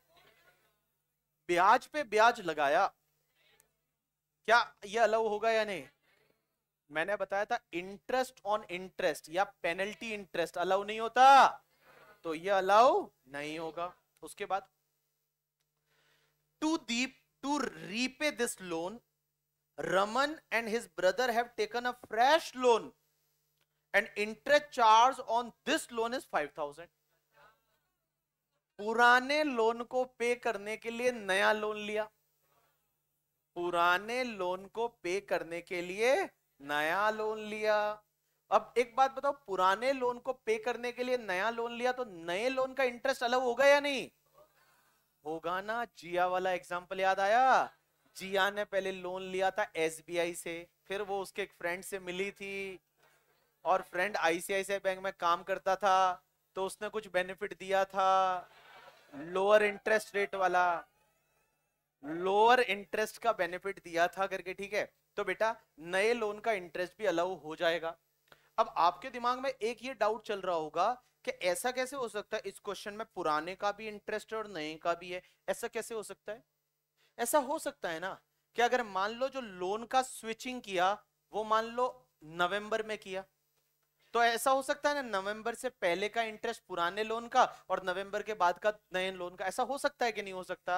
ब्याज पे ब्याज लगाया क्या ये अलाउ होगा या नहीं मैंने बताया था इंटरेस्ट ऑन इंटरेस्ट या पेनल्टी इंटरेस्ट अलाउ नहीं होता तो ये अलाउ नहीं होगा उसके बाद to deep to repay this loan Raman and his brother have taken a fresh loan and interest charge on this loan is five thousand पुराने लोन को पे करने के लिए नया लोन लिया पुराने लोन को पे करने के लिए नया लोन लिया अब एक बात बताओ पुराने लोन को पे करने के लिए नया लोन लिया तो नए लोन का इंटरेस्ट अलग होगा या नहीं होगा ना जिया वाला एग्जाम्पल याद आया जिया ने पहले लोन लिया था एसबीआई से फिर वो उसके एक फ्रेंड से मिली थी और फ्रेंड आईसीआईसीआई बैंक में काम करता था तो उसने कुछ बेनिफिट दिया था लोअर इंटरेस्ट रेट वाला लोअर इंटरेस्ट का बेनिफिट दिया था करके ठीक है तो बेटा नए लोन का इंटरेस्ट भी अलाउ हो जाएगा अब आपके दिमाग में एक ये डाउट चल रहा होगा कि ऐसा कैसे हो सकता है इस क्वेश्चन में पुराने का भी इंटरेस्ट है और नए का भी है ऐसा कैसे हो सकता है ऐसा हो सकता है ना कि अगर मान लो जो लोन का स्विचिंग किया वो मान लो नवंबर में किया तो ऐसा हो सकता है ना नवंबर से पहले का इंटरेस्ट पुराने लोन का और नवंबर के बाद का नए लोन का ऐसा हो सकता है कि नहीं हो सकता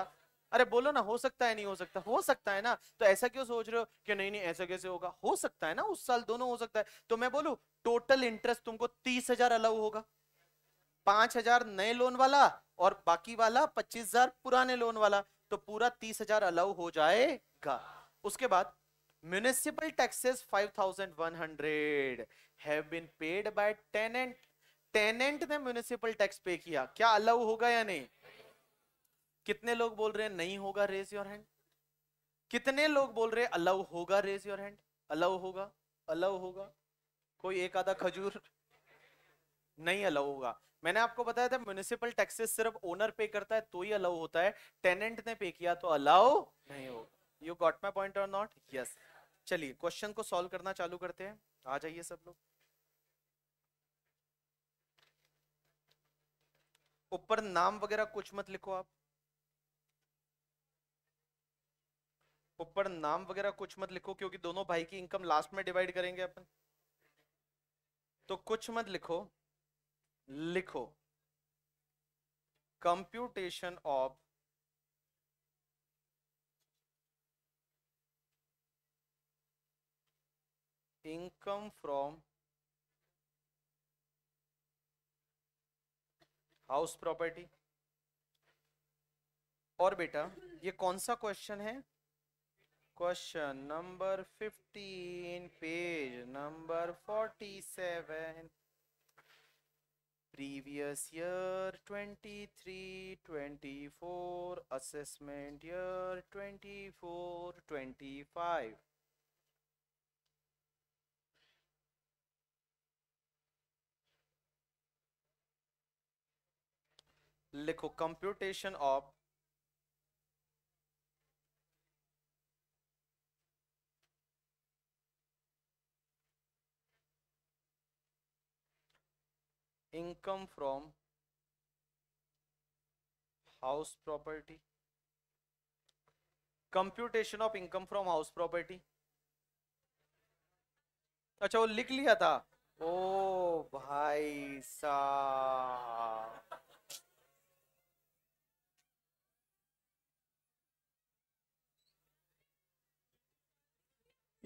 अरे बोलो ना हो सकता है नहीं हो सकता हो सकता है ना तो ऐसा क्यों सोच रहे हो कि नहीं नहीं ऐसा कैसे होगा हो सकता है ना उस साल दोनों हो सकता है तो मैं बोलू टोटल इंटरेस्ट तुमको तीस हजार अलाउ होगा पांच हजार नए लोन वाला और बाकी वाला पच्चीस हजार पुराने लोन वाला तो पूरा तीस हजार अलाउ हो जाएगा उसके बाद thousand one hundred have been paid by tenant tenant ने म्यूनिसिपल टैक्स पे किया क्या अलाउ होगा या नहीं कितने लोग बोल रहे हैं नहीं होगा रेज योर हैंड कितने लोग बोल रहे हैं अलाउ होगा रेज योर हैंड अलाउ होगा अलाउ होगा कोई एक आधा खजूर नहीं अलाउ होगा मैंने आपको बताया था म्यूनिसिपल टैक्सेस सिर्फ ओनर पे करता है तो ही अलाउ होता है टेनेंट ने पे किया तो अलाउ नहीं होगा यू गॉट माई पॉइंट और नॉट यस चलिए क्वेश्चन को सॉल्व करना चालू करते हैं आ जाइए सब लोग ऊपर नाम वगैरह कुछ मत लिखो आप ऊपर नाम वगैरह कुछ मत लिखो क्योंकि दोनों भाई की इनकम लास्ट में डिवाइड करेंगे अपन तो कुछ मत लिखो लिखो computation of income from house property और बेटा ये कौन सा क्वेश्चन है question number fifteen page number forty seven previous year 23 24 assessment year 24 25 लिखो computation of income from house property computation of income from house property अच्छा वो लिख लिया था ओ भाई साहब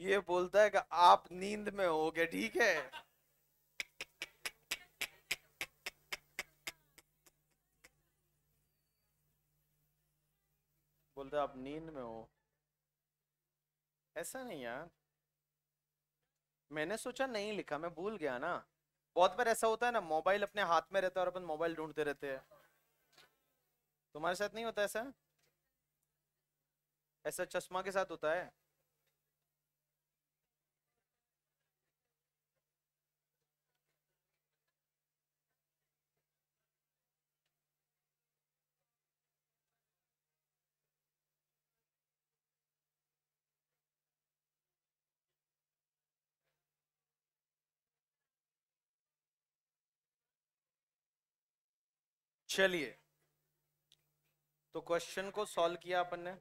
ये बोलता है कि आप नींद में हो गए ठीक है बोलते आप नींद में हो ऐसा नहीं यार मैंने सोचा नहीं लिखा मैं भूल गया ना बहुत बार ऐसा होता है ना मोबाइल अपने हाथ में रहता है और अपन मोबाइल ढूंढते रहते हैं तुम्हारे साथ नहीं होता ऐसा ऐसा चश्मा के साथ होता है चलिए तो क्वेश्चन को सॉल्व किया अपन ने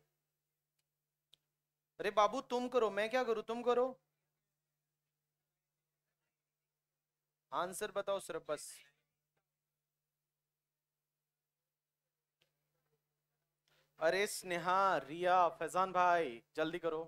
अरे बाबू तुम करो मैं क्या करूं तुम करो आंसर बताओ सर बस अरे स्नेहा रिया फैजान भाई जल्दी करो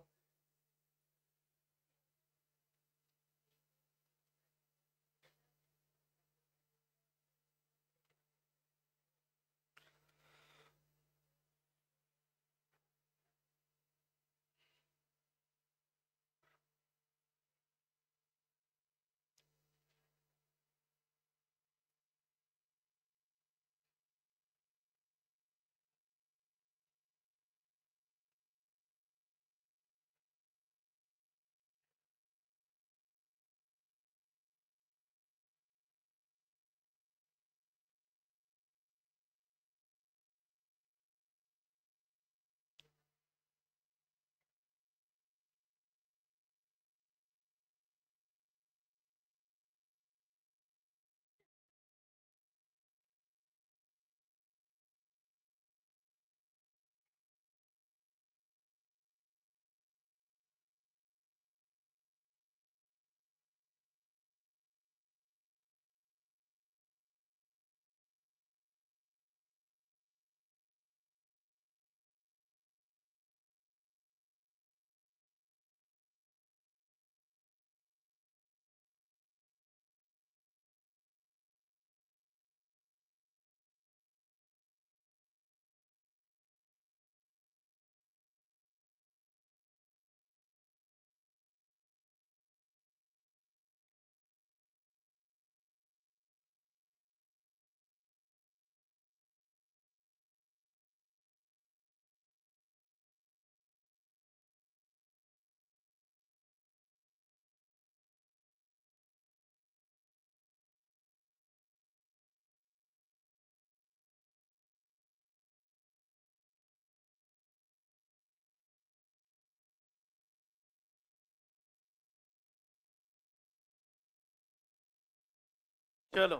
चलो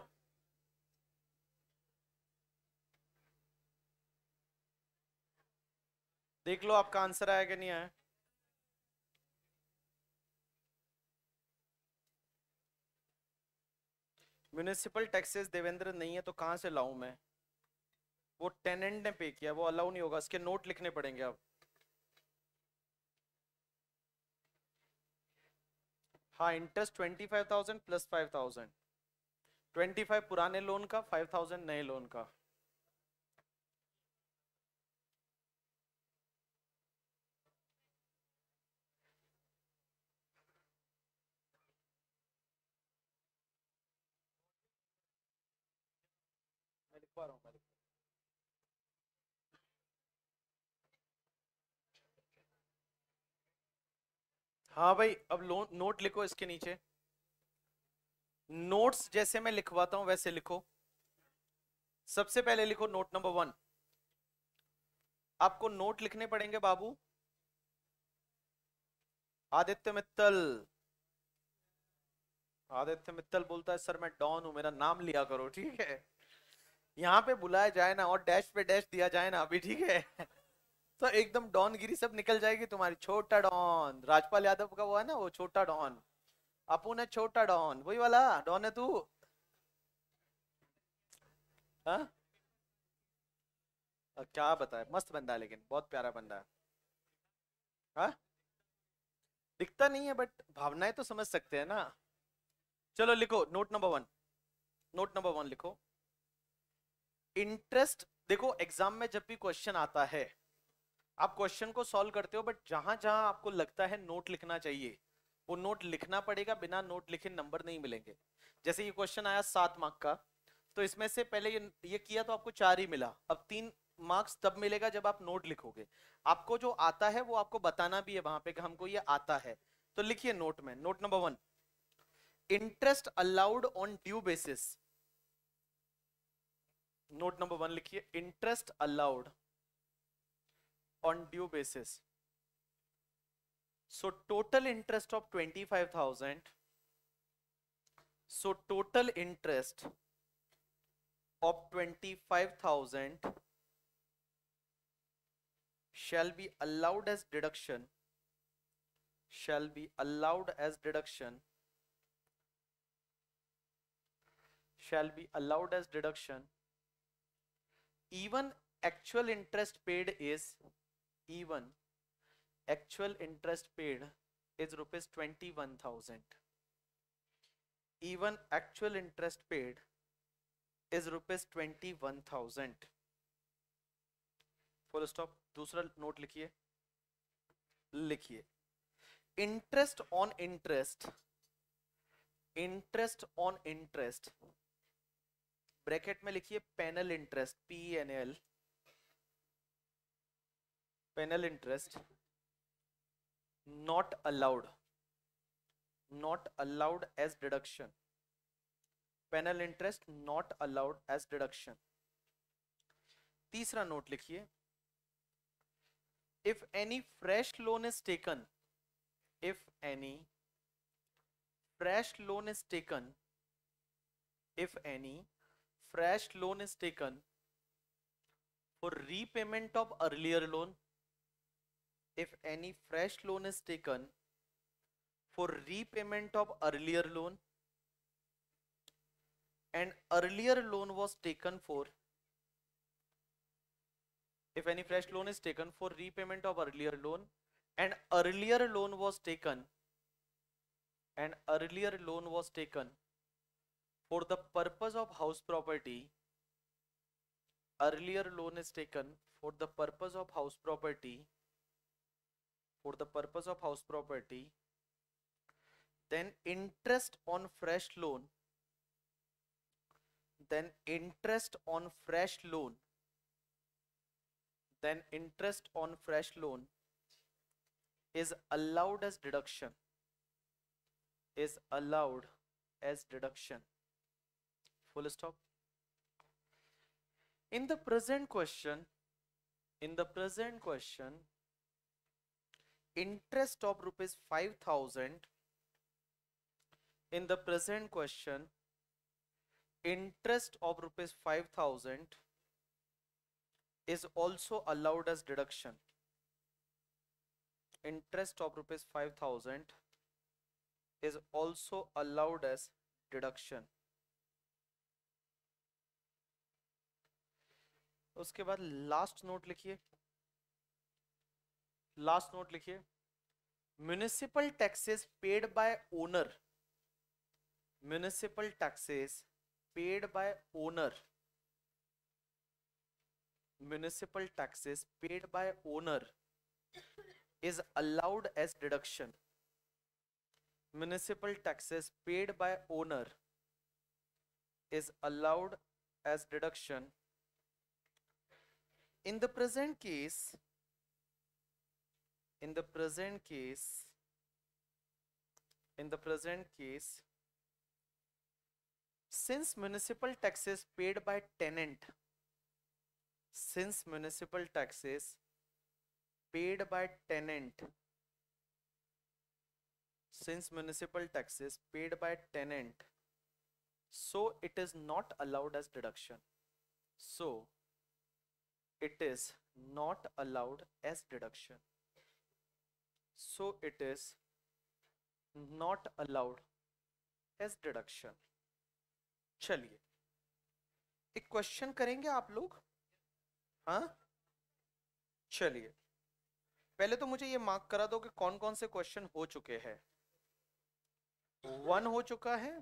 देख लो आपका आंसर आया कि नहीं आया म्यूनिसिपल टैक्सेस देवेंद्र नहीं है तो कहां से लाऊं मैं वो टेनेंट ने पे किया वो अलाउ नहीं होगा इसके नोट लिखने पड़ेंगे अब हाँ interest twenty five thousand plus five thousand twenty five पुराने लोन का फाइव थाउजेंड नए लोन का हाँ भाई अब लोन नोट लिखो इसके नीचे नोट्स जैसे मैं लिखवाता हूं वैसे लिखो सबसे पहले लिखो नोट नंबर वन आपको नोट लिखने पड़ेंगे बाबू आदित्य मित्तल आदित्य मित्तल बोलता है सर मैं डॉन हूं मेरा नाम लिया करो ठीक है यहाँ पे बुलाया जाए ना और डैश पे डैश दिया जाए ना अभी ठीक है तो एकदम डॉन गिरी सब निकल जाएगी तुम्हारी छोटा डॉन राजपाल यादव का वो है ना वो छोटा डॉन अपू ने छोटा डॉन वही वाला डॉन है तू हाँ क्या बताए मस्त बंदा है लेकिन बहुत प्यारा बंदा है हा? दिखता नहीं है बट भावनाएं तो समझ सकते हैं ना चलो लिखो note number one note number one लिखो इंटरेस्ट देखो एग्जाम में जब भी क्वेश्चन आता है आप क्वेश्चन को सॉल्व करते हो बट जहां जहां आपको लगता है नोट लिखना चाहिए वो नोट लिखना पड़ेगा बिना नोट लिखे नंबर नहीं मिलेंगे जैसे ये क्वेश्चन आया सात मार्क का तो इसमें से पहले ये ये किया तो आपको चार ही मिला अब तीन मार्क्स तब मिलेगा जब आप नोट लिखोगे आपको जो आता है वो आपको बताना भी है वहां पे कि हमको ये आता है तो लिखिए नोट में note number one interest allowed on due basis note number one लिखिए interest allowed on due basis So total interest of 25,000. So total interest of 25,000 shall be allowed as deduction shall be allowed as deduction shall be allowed as deduction even actual interest paid is even rupees twenty one thousand even actual interest paid is rupees twenty one thousand full stop दूसरा note लिखिए लिखिए interest on interest interest on interest bracket में लिखिए penal interest P N L penal interest not allowed not allowed as deduction penal interest not allowed as deduction तीसरा note लिखिए if any fresh loan is taken if any fresh loan is taken if any fresh loan is taken for repayment of earlier loan if any fresh loan is taken for repayment of earlier loan and earlier loan was taken for if any fresh loan is taken for repayment of earlier loan and earlier loan was taken and earlier loan was taken for the purpose of house property earlier loan is taken for the purpose of house property for the purpose of house property then interest on fresh loan then interest on fresh loan then interest on fresh loan is allowed as deduction is allowed as deduction full stop in the present question in the present question interest of rupees 5000 in the present question interest of rupees 5000 is also allowed as deduction interest of rupees 5000 is also allowed as deduction उसके बाद last note लिखिए last note लिखिए municipal taxes paid by owner municipal taxes paid by owner municipal taxes paid by owner is allowed as deduction municipal taxes paid by owner is allowed as deduction in the present case in the present case in the present case since municipal taxes paid by tenant since municipal taxes paid by tenant since municipal taxes paid by tenant so it is not allowed as deduction so it is not allowed as deduction so it is not allowed as deduction चलिए एक question करेंगे आप लोग हाँ चलिए पहले तो मुझे ये मार्क करा दो कि कौन कौन से क्वेश्चन हो चुके हैं वन हो चुका है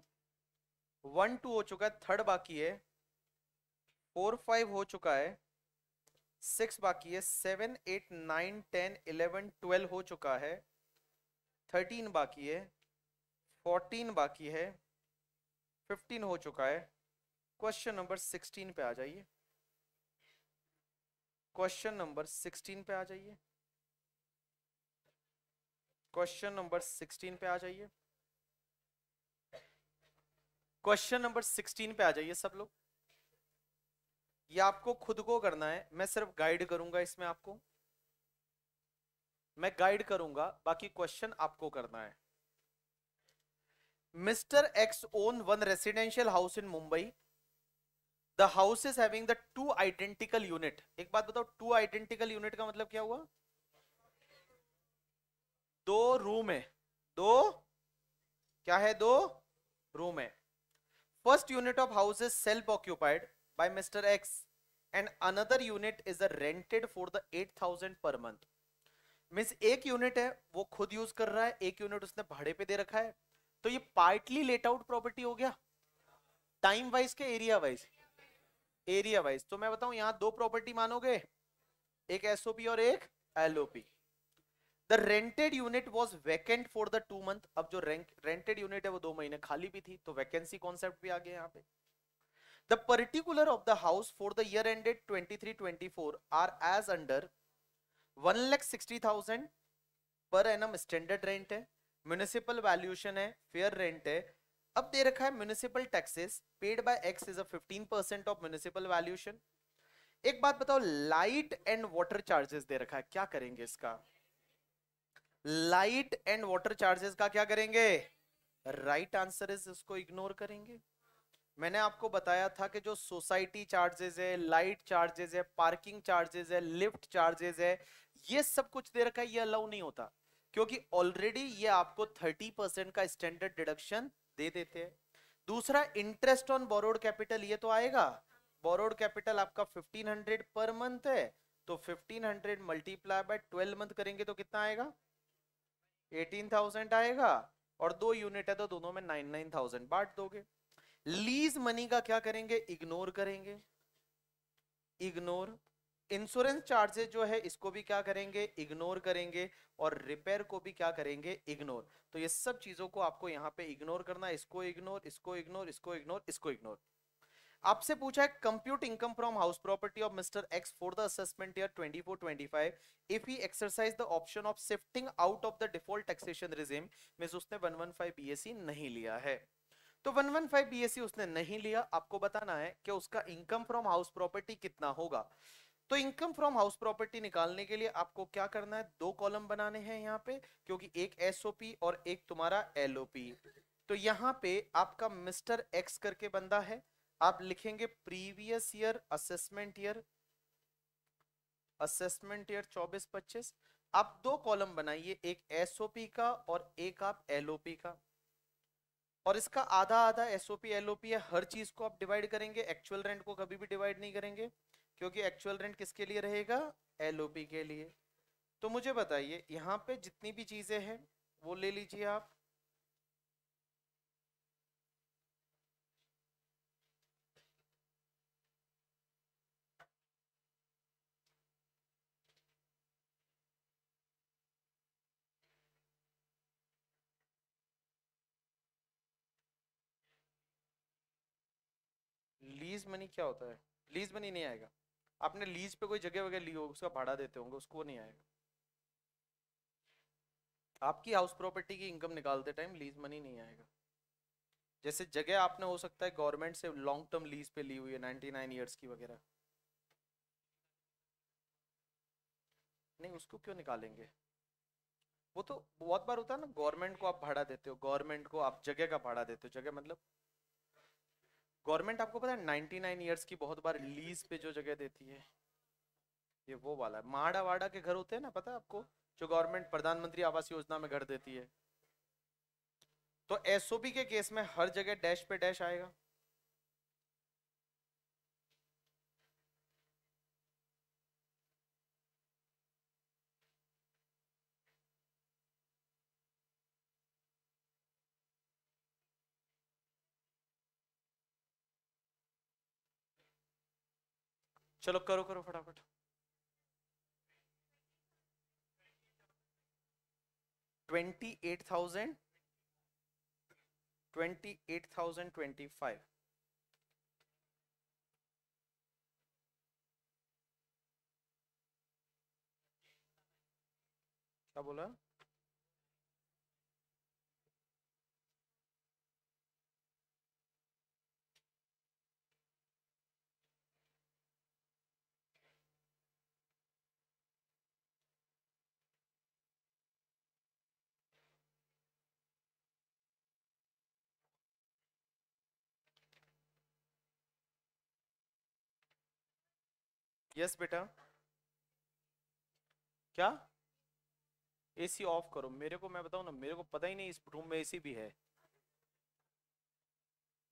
वन टू हो चुका है थर्ड बाकी है फोर फाइव हो चुका है सिक्स बाकी है seven eight nine ten eleven twelve हो चुका है थर्टीन बाकी है फोर्टीन बाकी है फिफ्टीन हो चुका है क्वेश्चन नंबर सिक्सटीन पे आ जाइए क्वेश्चन नंबर सिक्सटीन पे आ जाइए क्वेश्चन नंबर सिक्सटीन पे आ जाइए क्वेश्चन नंबर सिक्सटीन पे आ जाइए सब लोग ये आपको खुद को करना है मैं सिर्फ गाइड करूंगा इसमें आपको मैं गाइड करूंगा बाकी क्वेश्चन आपको करना है mister X own one residential house in Mumbai the house is having the two identical unit एक बात बताओ टू आइडेंटिकल यूनिट का मतलब क्या हुआ दो रूम है दो क्या है दो रूम है first unit of house is self occupied by Mr. X and another unit is rented for the 8000 per month. Means एक यूनिट है वो खुद यूज कर रहा है एक यूनिट उसने भाड़े पे दे रखा है तो ये पार्टली लेट आउट प्रॉपर्टी हो गया टाइम वाइज के एरिया वाइज एरिया वाइज तो मैं बताऊं यहां दो प्रॉपर्टी मानोगे एक एसओपी और एक LOP the rented unit was vacant for the two month अब जो रेंटेड यूनिट है वो दो महीने खाली भी थी तो वैकेंसी कॉन्सेप्ट भी आ गया यहाँ पे The particular of the house for the year ended 23-24 are as under one lakh sixty thousand per annum standard rent है म्यूनिसिपल वैल्यूशन है फेयर रेंट है अब दे रखा है municipal taxes paid by X is fifteen percent of municipal valuation एक बात बताओ लाइट एंड वाटर चार्जेस दे रखा है क्या करेंगे इसका लाइट एंड वाटर चार्जेस का क्या करेंगे राइट आंसर इज इसको इग्नोर करेंगे मैंने आपको बताया था कि जो सोसाइटी चार्जेस है लाइट चार्जेस है पार्किंग चार्जेस है लिफ्ट चार्जेस है ये सब कुछ दे रखा है ये अलाउ नहीं होता क्योंकि ऑलरेडी ये आपको 30 परसेंट का स्टैंडर्ड डिडक्शन दे देते हैं दूसरा इंटरेस्ट ऑन बोरोड कैपिटल ये तो आएगा बोरोड कैपिटल आपका 1500 पर मंथ है तो 1500 मल्टीप्लाई बाय ट्वेल्व मंथ करेंगे तो कितना आएगा 18000 आएगा और दो यूनिट है तो दोनों में 99000 बांट दोगे लीज मनी का क्या करेंगे इग्नोर करेंगे इग्नोर इंश्योरेंस चार्जेस जो है इसको भी क्या करेंगे इग्नोर करेंगे और रिपेयर को भी क्या करेंगे इग्नोर तो ये सब चीजों को आपको यहां पे इग्नोर करना इसको इग्नोर इसको इग्नोर इसको इग्नोर इसको इग्नोर आपसे पूछा है compute income from house property of mister X for the assessment year 24 25 if he exercise the option of shifting out of the default taxation regime means उसने 115 BSc e नहीं लिया है तो 115 बीएससी e उसने नहीं लिया आपको बताना है कि उसका इनकम फ्रॉम हाउस प्रॉपर्टी कितना होगा तो इनकम फ्रॉम हाउस प्रॉपर्टी निकालने के लिए आपको क्या करना है दो कॉलम बनाने हैं यहाँ पे क्योंकि एक एसओपी और एक तुम्हारा एलओपी तो यहाँ पे आपका मिस्टर एक्स करके बंदा है आप लिखेंगे previous year assessment year assessment year 24 25 आप दो कॉलम बनाइए एक एसओपी का और एक आप एलओपी का और इसका आधा आधा S O P L O P है हर चीज को आप डिवाइड करेंगे एक्चुअल रेंट को कभी भी डिवाइड नहीं करेंगे क्योंकि एक्चुअल रेंट किसके लिए रहेगा एल ओ पी के लिए तो मुझे बताइए यहाँ पे जितनी भी चीजें हैं वो ले लीजिए आप लीज मनी क्या होता है लीज मनी नहीं आएगा आपने लीज पे कोई जगह वगैरह ली हो उसका भाड़ा देते होंगे उसको नहीं आएगा आपकी हाउस प्रॉपर्टी की इनकम निकालते टाइम लीज मनी नहीं आएगा जैसे जगह आपने हो सकता है गवर्नमेंट से लॉन्ग टर्म लीज पे ली हुई है नाइनटी नाइन ईयर्स की वगैरह नहीं उसको क्यों निकालेंगे वो तो बहुत बार होता है ना गवर्नमेंट को आप भाड़ा देते हो गवर्नमेंट को आप जगह का भाड़ा देते हो जगह मतलब गवर्नमेंट आपको पता है 99 इयर्स की बहुत बार लीज पे जो जगह देती है ये वो वाला है माड़ा वाड़ा के घर होते हैं ना पता है आपको जो गवर्नमेंट प्रधानमंत्री आवास योजना में घर देती है तो एसओपी के केस में हर जगह डैश पे डैश आएगा चलो करो करो फटाफट twenty eight thousand twenty eight thousand twenty five क्या बोला यस बेटा क्या एसी ऑफ करो मेरे को मैं बताऊ ना मेरे को पता ही नहीं इस रूम में एसी भी है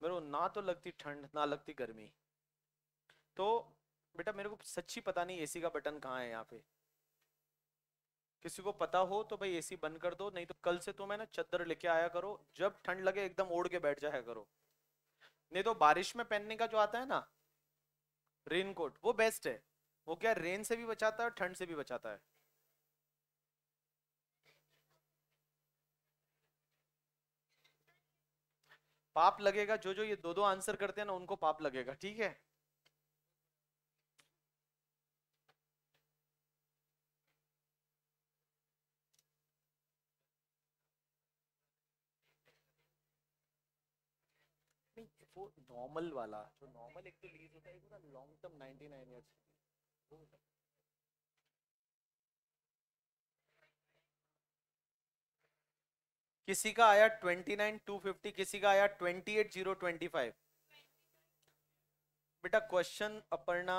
मेरे को ना तो लगती ठंड ना लगती गर्मी तो बेटा मेरे को सच्ची पता नहीं एसी का बटन कहाँ है यहाँ पे किसी को पता हो तो भाई एसी बंद कर दो नहीं तो कल से तुम्हें तो ना चद्दर लेके आया करो जब ठंड लगे एकदम ओढ़ के बैठ जाया करो नहीं तो बारिश में पहनने का जो आता है ना रेनकोट वो बेस्ट है वो क्या रेन से भी बचाता है ठंड से भी बचाता है पाप लगेगा जो जो ये दो दो आंसर करते हैं ना उनको पाप लगेगा ठीक है वो नॉर्मल वाला जो नॉर्मल एक तो लीज होता है लॉन्ग टर्म 99 इयर्स किसी का आया ट्वेंटी नाइन टू फिफ्टी किसी का आया twenty eight zero twenty five बेटा क्वेश्चन अपर्णा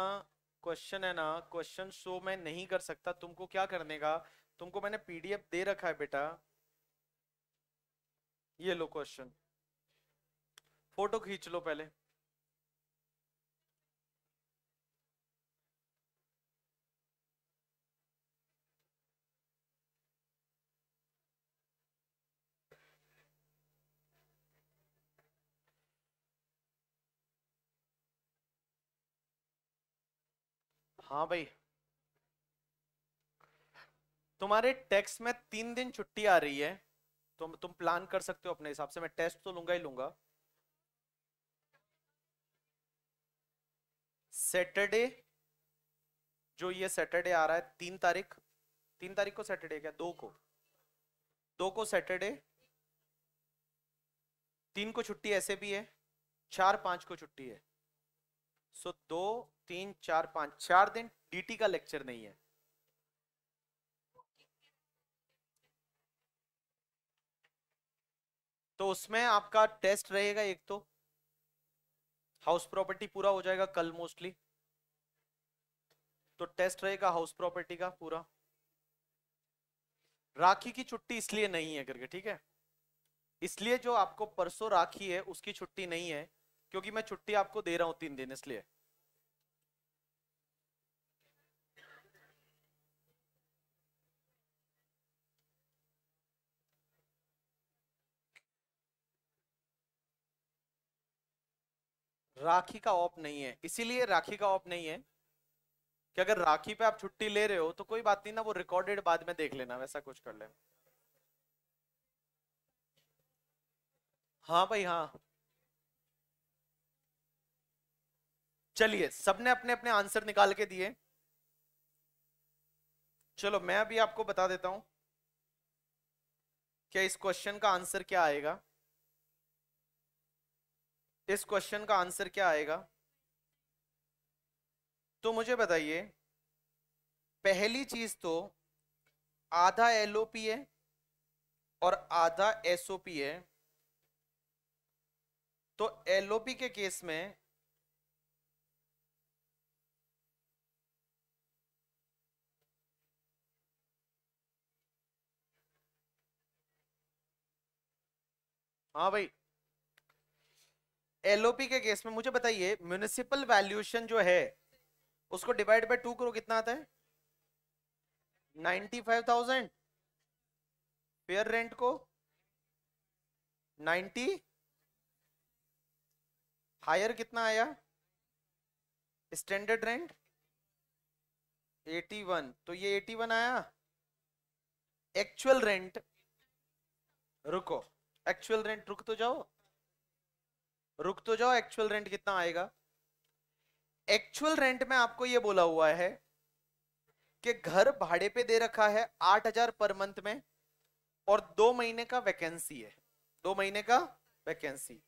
क्वेश्चन है ना क्वेश्चन शो मैं नहीं कर सकता तुमको क्या करने का तुमको मैंने पीडीएफ दे रखा है बेटा ये लो क्वेश्चन फोटो खींच लो पहले हाँ भाई तुम्हारे टेक्स में तीन दिन छुट्टी आ रही है तो तुम प्लान कर सकते हो अपने हिसाब से मैं टेस्ट तो लूंगा ही लूंगा सैटरडे जो ये सैटरडे आ रहा है तीन तारीख तीन तारीख को सैटरडे क्या दो को दो को सैटरडे तीन को छुट्टी ऐसे भी है चार पांच को छुट्टी है सो so, दो तीन चार पांच चार दिन डीटी का लेक्चर नहीं है तो उसमें आपका टेस्ट रहेगा एक तो हाउस प्रॉपर्टी पूरा हो जाएगा कल मोस्टली तो टेस्ट रहेगा हाउस प्रॉपर्टी का पूरा राखी की छुट्टी इसलिए नहीं है करके ठीक है इसलिए जो आपको परसों राखी है उसकी छुट्टी नहीं है क्योंकि मैं छुट्टी आपको दे रहा हूं तीन दिन इसलिए राखी का ऑप नहीं है इसीलिए राखी का ऑप नहीं है कि अगर राखी पे आप छुट्टी ले रहे हो तो कोई बात नहीं ना वो रिकॉर्डेड बाद में देख लेना वैसा कुछ कर लेना हाँ भाई हाँ चलिए सबने अपने अपने आंसर निकाल के दिए चलो मैं अभी आपको बता देता हूं क्या इस क्वेश्चन का आंसर क्या आएगा इस क्वेश्चन का आंसर क्या आएगा तो मुझे बताइए पहली चीज तो आधा एलओपी है और आधा एसओपी है तो एलओपी के केस में हाँ भाई एलओपी के केस में मुझे बताइए म्यूनिसिपल वैल्यूशन जो है उसको डिवाइड बाय टू करो कितना आता है ninety five thousand fair rent को नाइन्टी हायर कितना आया स्टैंडर्ड रेंट एटी वन तो ये एटी वन आया एक्चुअल रेंट रुको एक्चुअल रेंट रुक तो जाओ रुक तो जाओ एक्चुअल रेंट कितना आएगा एक्चुअल रेंट में आपको यह बोला हुआ है कि घर भाड़े पे दे रखा है आठ हजार पर मंथ में और दो महीने का वैकेंसी है दो महीने का वैकेंसी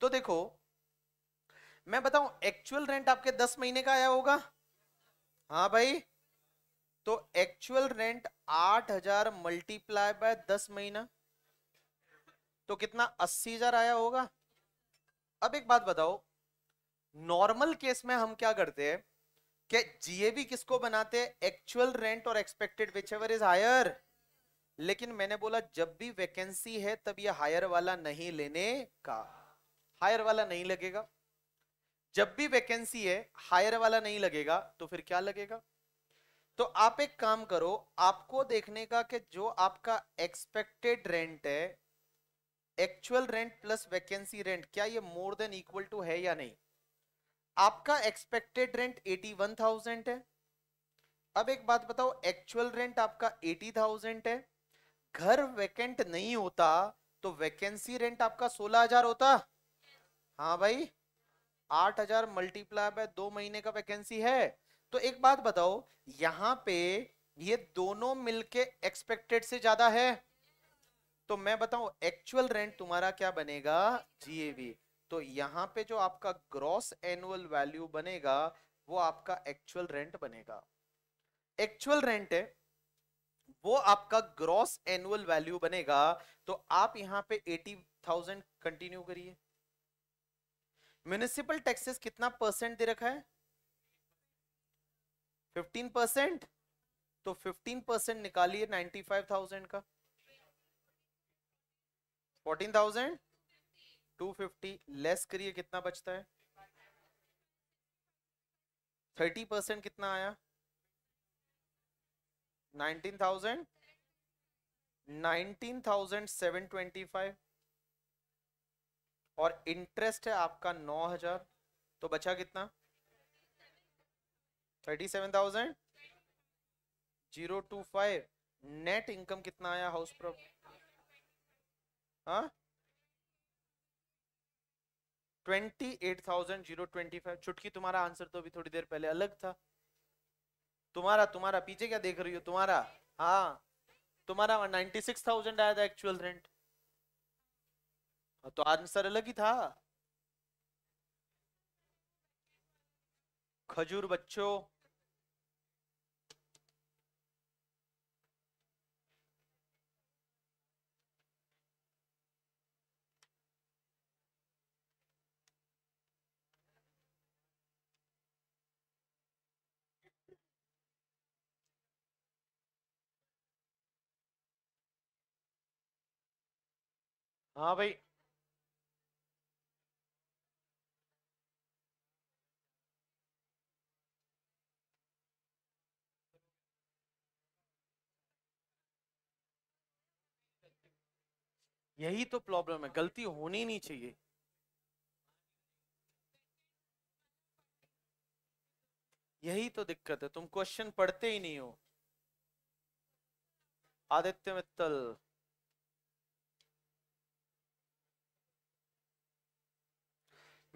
तो देखो मैं बताऊं एक्चुअल रेंट आपके दस महीने का आया होगा हाँ भाई तो एक्चुअल रेंट आठ हजार मल्टीप्लाई बाय दस महीना तो कितना अस्सी हजार आया होगा अब एक बात बताओ नॉर्मल केस में हम क्या करते हैं कि जीएबी किसको बनाते हैं एक्चुअल रेंट और expected whichever is higher लेकिन मैंने बोला जब भी वैकेंसी है तब ये हायर वाला नहीं लेने का हायर वाला नहीं लगेगा जब भी वैकेंसी है हायर वाला नहीं लगेगा तो फिर क्या लगेगा तो आप एक काम करो आपको देखने का कि जो आपका एक्सपेक्टेड रेंट है actual rent plus vacancy rent क्या ये मोर देन इक्वल टू है या नहीं आपका expected rent eighty one thousand है अब एक बात बताओ एक्चुअल रेंट आपका एटी थाउजेंड है घर वैकेंट नहीं होता तो वैकेंसी रेंट आपका सोलह हजार होता हाँ भाई आठ हजार मल्टीप्लाई बाय दो महीने का वैकेंसी है तो एक बात बताओ यहाँ पे ये दोनों मिलके एक्सपेक्टेड से ज्यादा है तो मैं बताऊं एक्चुअल रेंट तुम्हारा क्या बनेगा जीएवी तो यहाँ पे जो आपका ग्रॉस एनुअल वैल्यू बनेगा वो आपका एक्चुअल रेंट बनेगा एक्चुअल रेंट है वो आपका ग्रॉस एनुअल वैल्यू बनेगा तो आप यहाँ पे एटी थाउजेंड कंटिन्यू करिए म्यूनिसिपल टैक्सेस कितना परसेंट दे रखा है फिफ्टीन परसेंट तो फिफ्टीन परसेंट निकालिए नाइन्टी फाइव थाउजेंड का fourteen thousand two fifty less करिए कितना बचता है थर्टी परसेंट कितना आया nineteen thousand nineteen thousand seven twenty five और इंटरेस्ट है आपका नौ हजार तो बचा कितना thirty seven thousand zero two five net income कितना आया house property twenty eight thousand zero twenty five छुटकी तुम्हारा आंसर तो अभी थोड़ी देर पहले अलग था तुम्हारा तुम्हारा पीछे क्या देख रही हो तुम्हारा हाँ तुम्हारा नाइनटी सिक्स थाउजेंड आया था एक्चुअल रेंट हाँ, तो आंसर अलग ही था खजूर बच्चों हाँ भाई यही तो प्रॉब्लम है गलती होनी नहीं चाहिए यही तो दिक्कत है तुम क्वेश्चन पढ़ते ही नहीं हो आदित्य मित्तल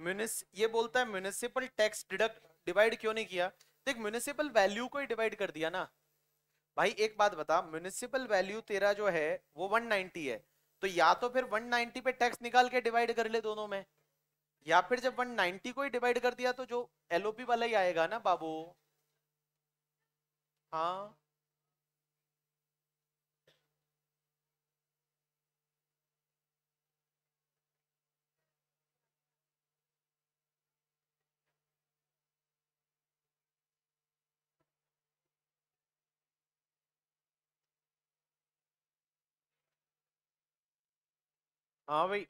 म्यूनिस ये बोलता है म्यूनिसिपल टैक्स डिडक्ट डिवाइड क्यों नहीं किया देख म्यूनिसिपल वैल्यू को ही डिवाइड कर दिया ना भाई एक बात बता म्यूनिसिपल वैल्यू तेरा जो है वो 190 है तो या तो फिर 190 पे टैक्स निकाल के डिवाइड कर ले दोनों में या फिर जब 190 को ही डिवाइड कर दिया तो जो एलओपी वाला ही आएगा ना बाबू हाँ हाँ भाई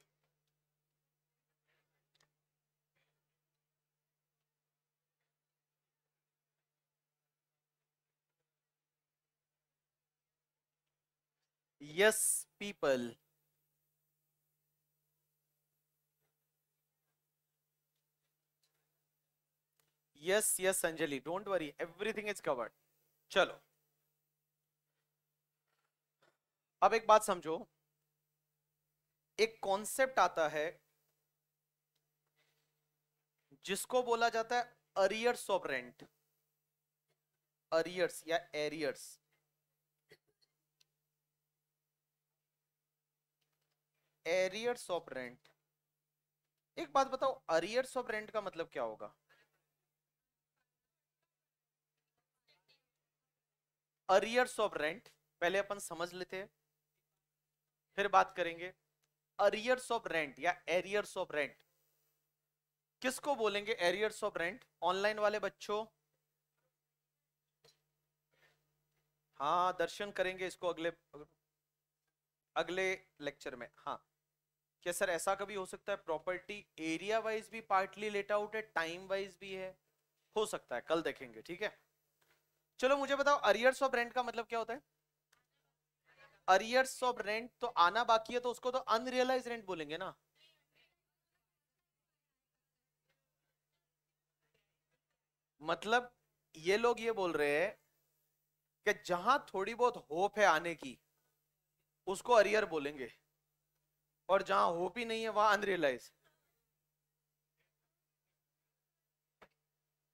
yes people yes yes anjali don't worry everything is covered chalo अब एक बात समझो एक कॉन्सेप्ट आता है जिसको बोला जाता है अरियर्स ऑफ रेंट अरियर्स या एरियर्स एरियर्स ऑफ रेंट एक बात बताओ अरियर्स ऑफ रेंट का मतलब क्या होगा अरियर्स ऑफ रेंट पहले अपन समझ लेते हैं फिर बात करेंगे अरियर्स ऑफ रेंट या एरियर्स ऑफ रेंट किसको बोलेंगे एरियर्स ऑफ रेंट ऑनलाइन वाले बच्चों हाँ दर्शन करेंगे इसको अगले अगले लेक्चर में हाँ क्या सर ऐसा कभी हो सकता है प्रॉपर्टी एरिया वाइज भी पार्टली लेट आउट है टाइम वाइज भी है हो सकता है कल देखेंगे ठीक है चलो मुझे बताओ अरियर्स ऑफ रेंट का मतलब क्या होता है अरियर्स ऑफ रेंट तो आना बाकी है तो उसको तो अनरियलाइज रेंट बोलेंगे ना मतलब ये लोग ये बोल रहे हैं कि जहां थोड़ी बहुत होप है आने की उसको अरियर बोलेंगे और जहां होप ही नहीं है वहां अनरियलाइज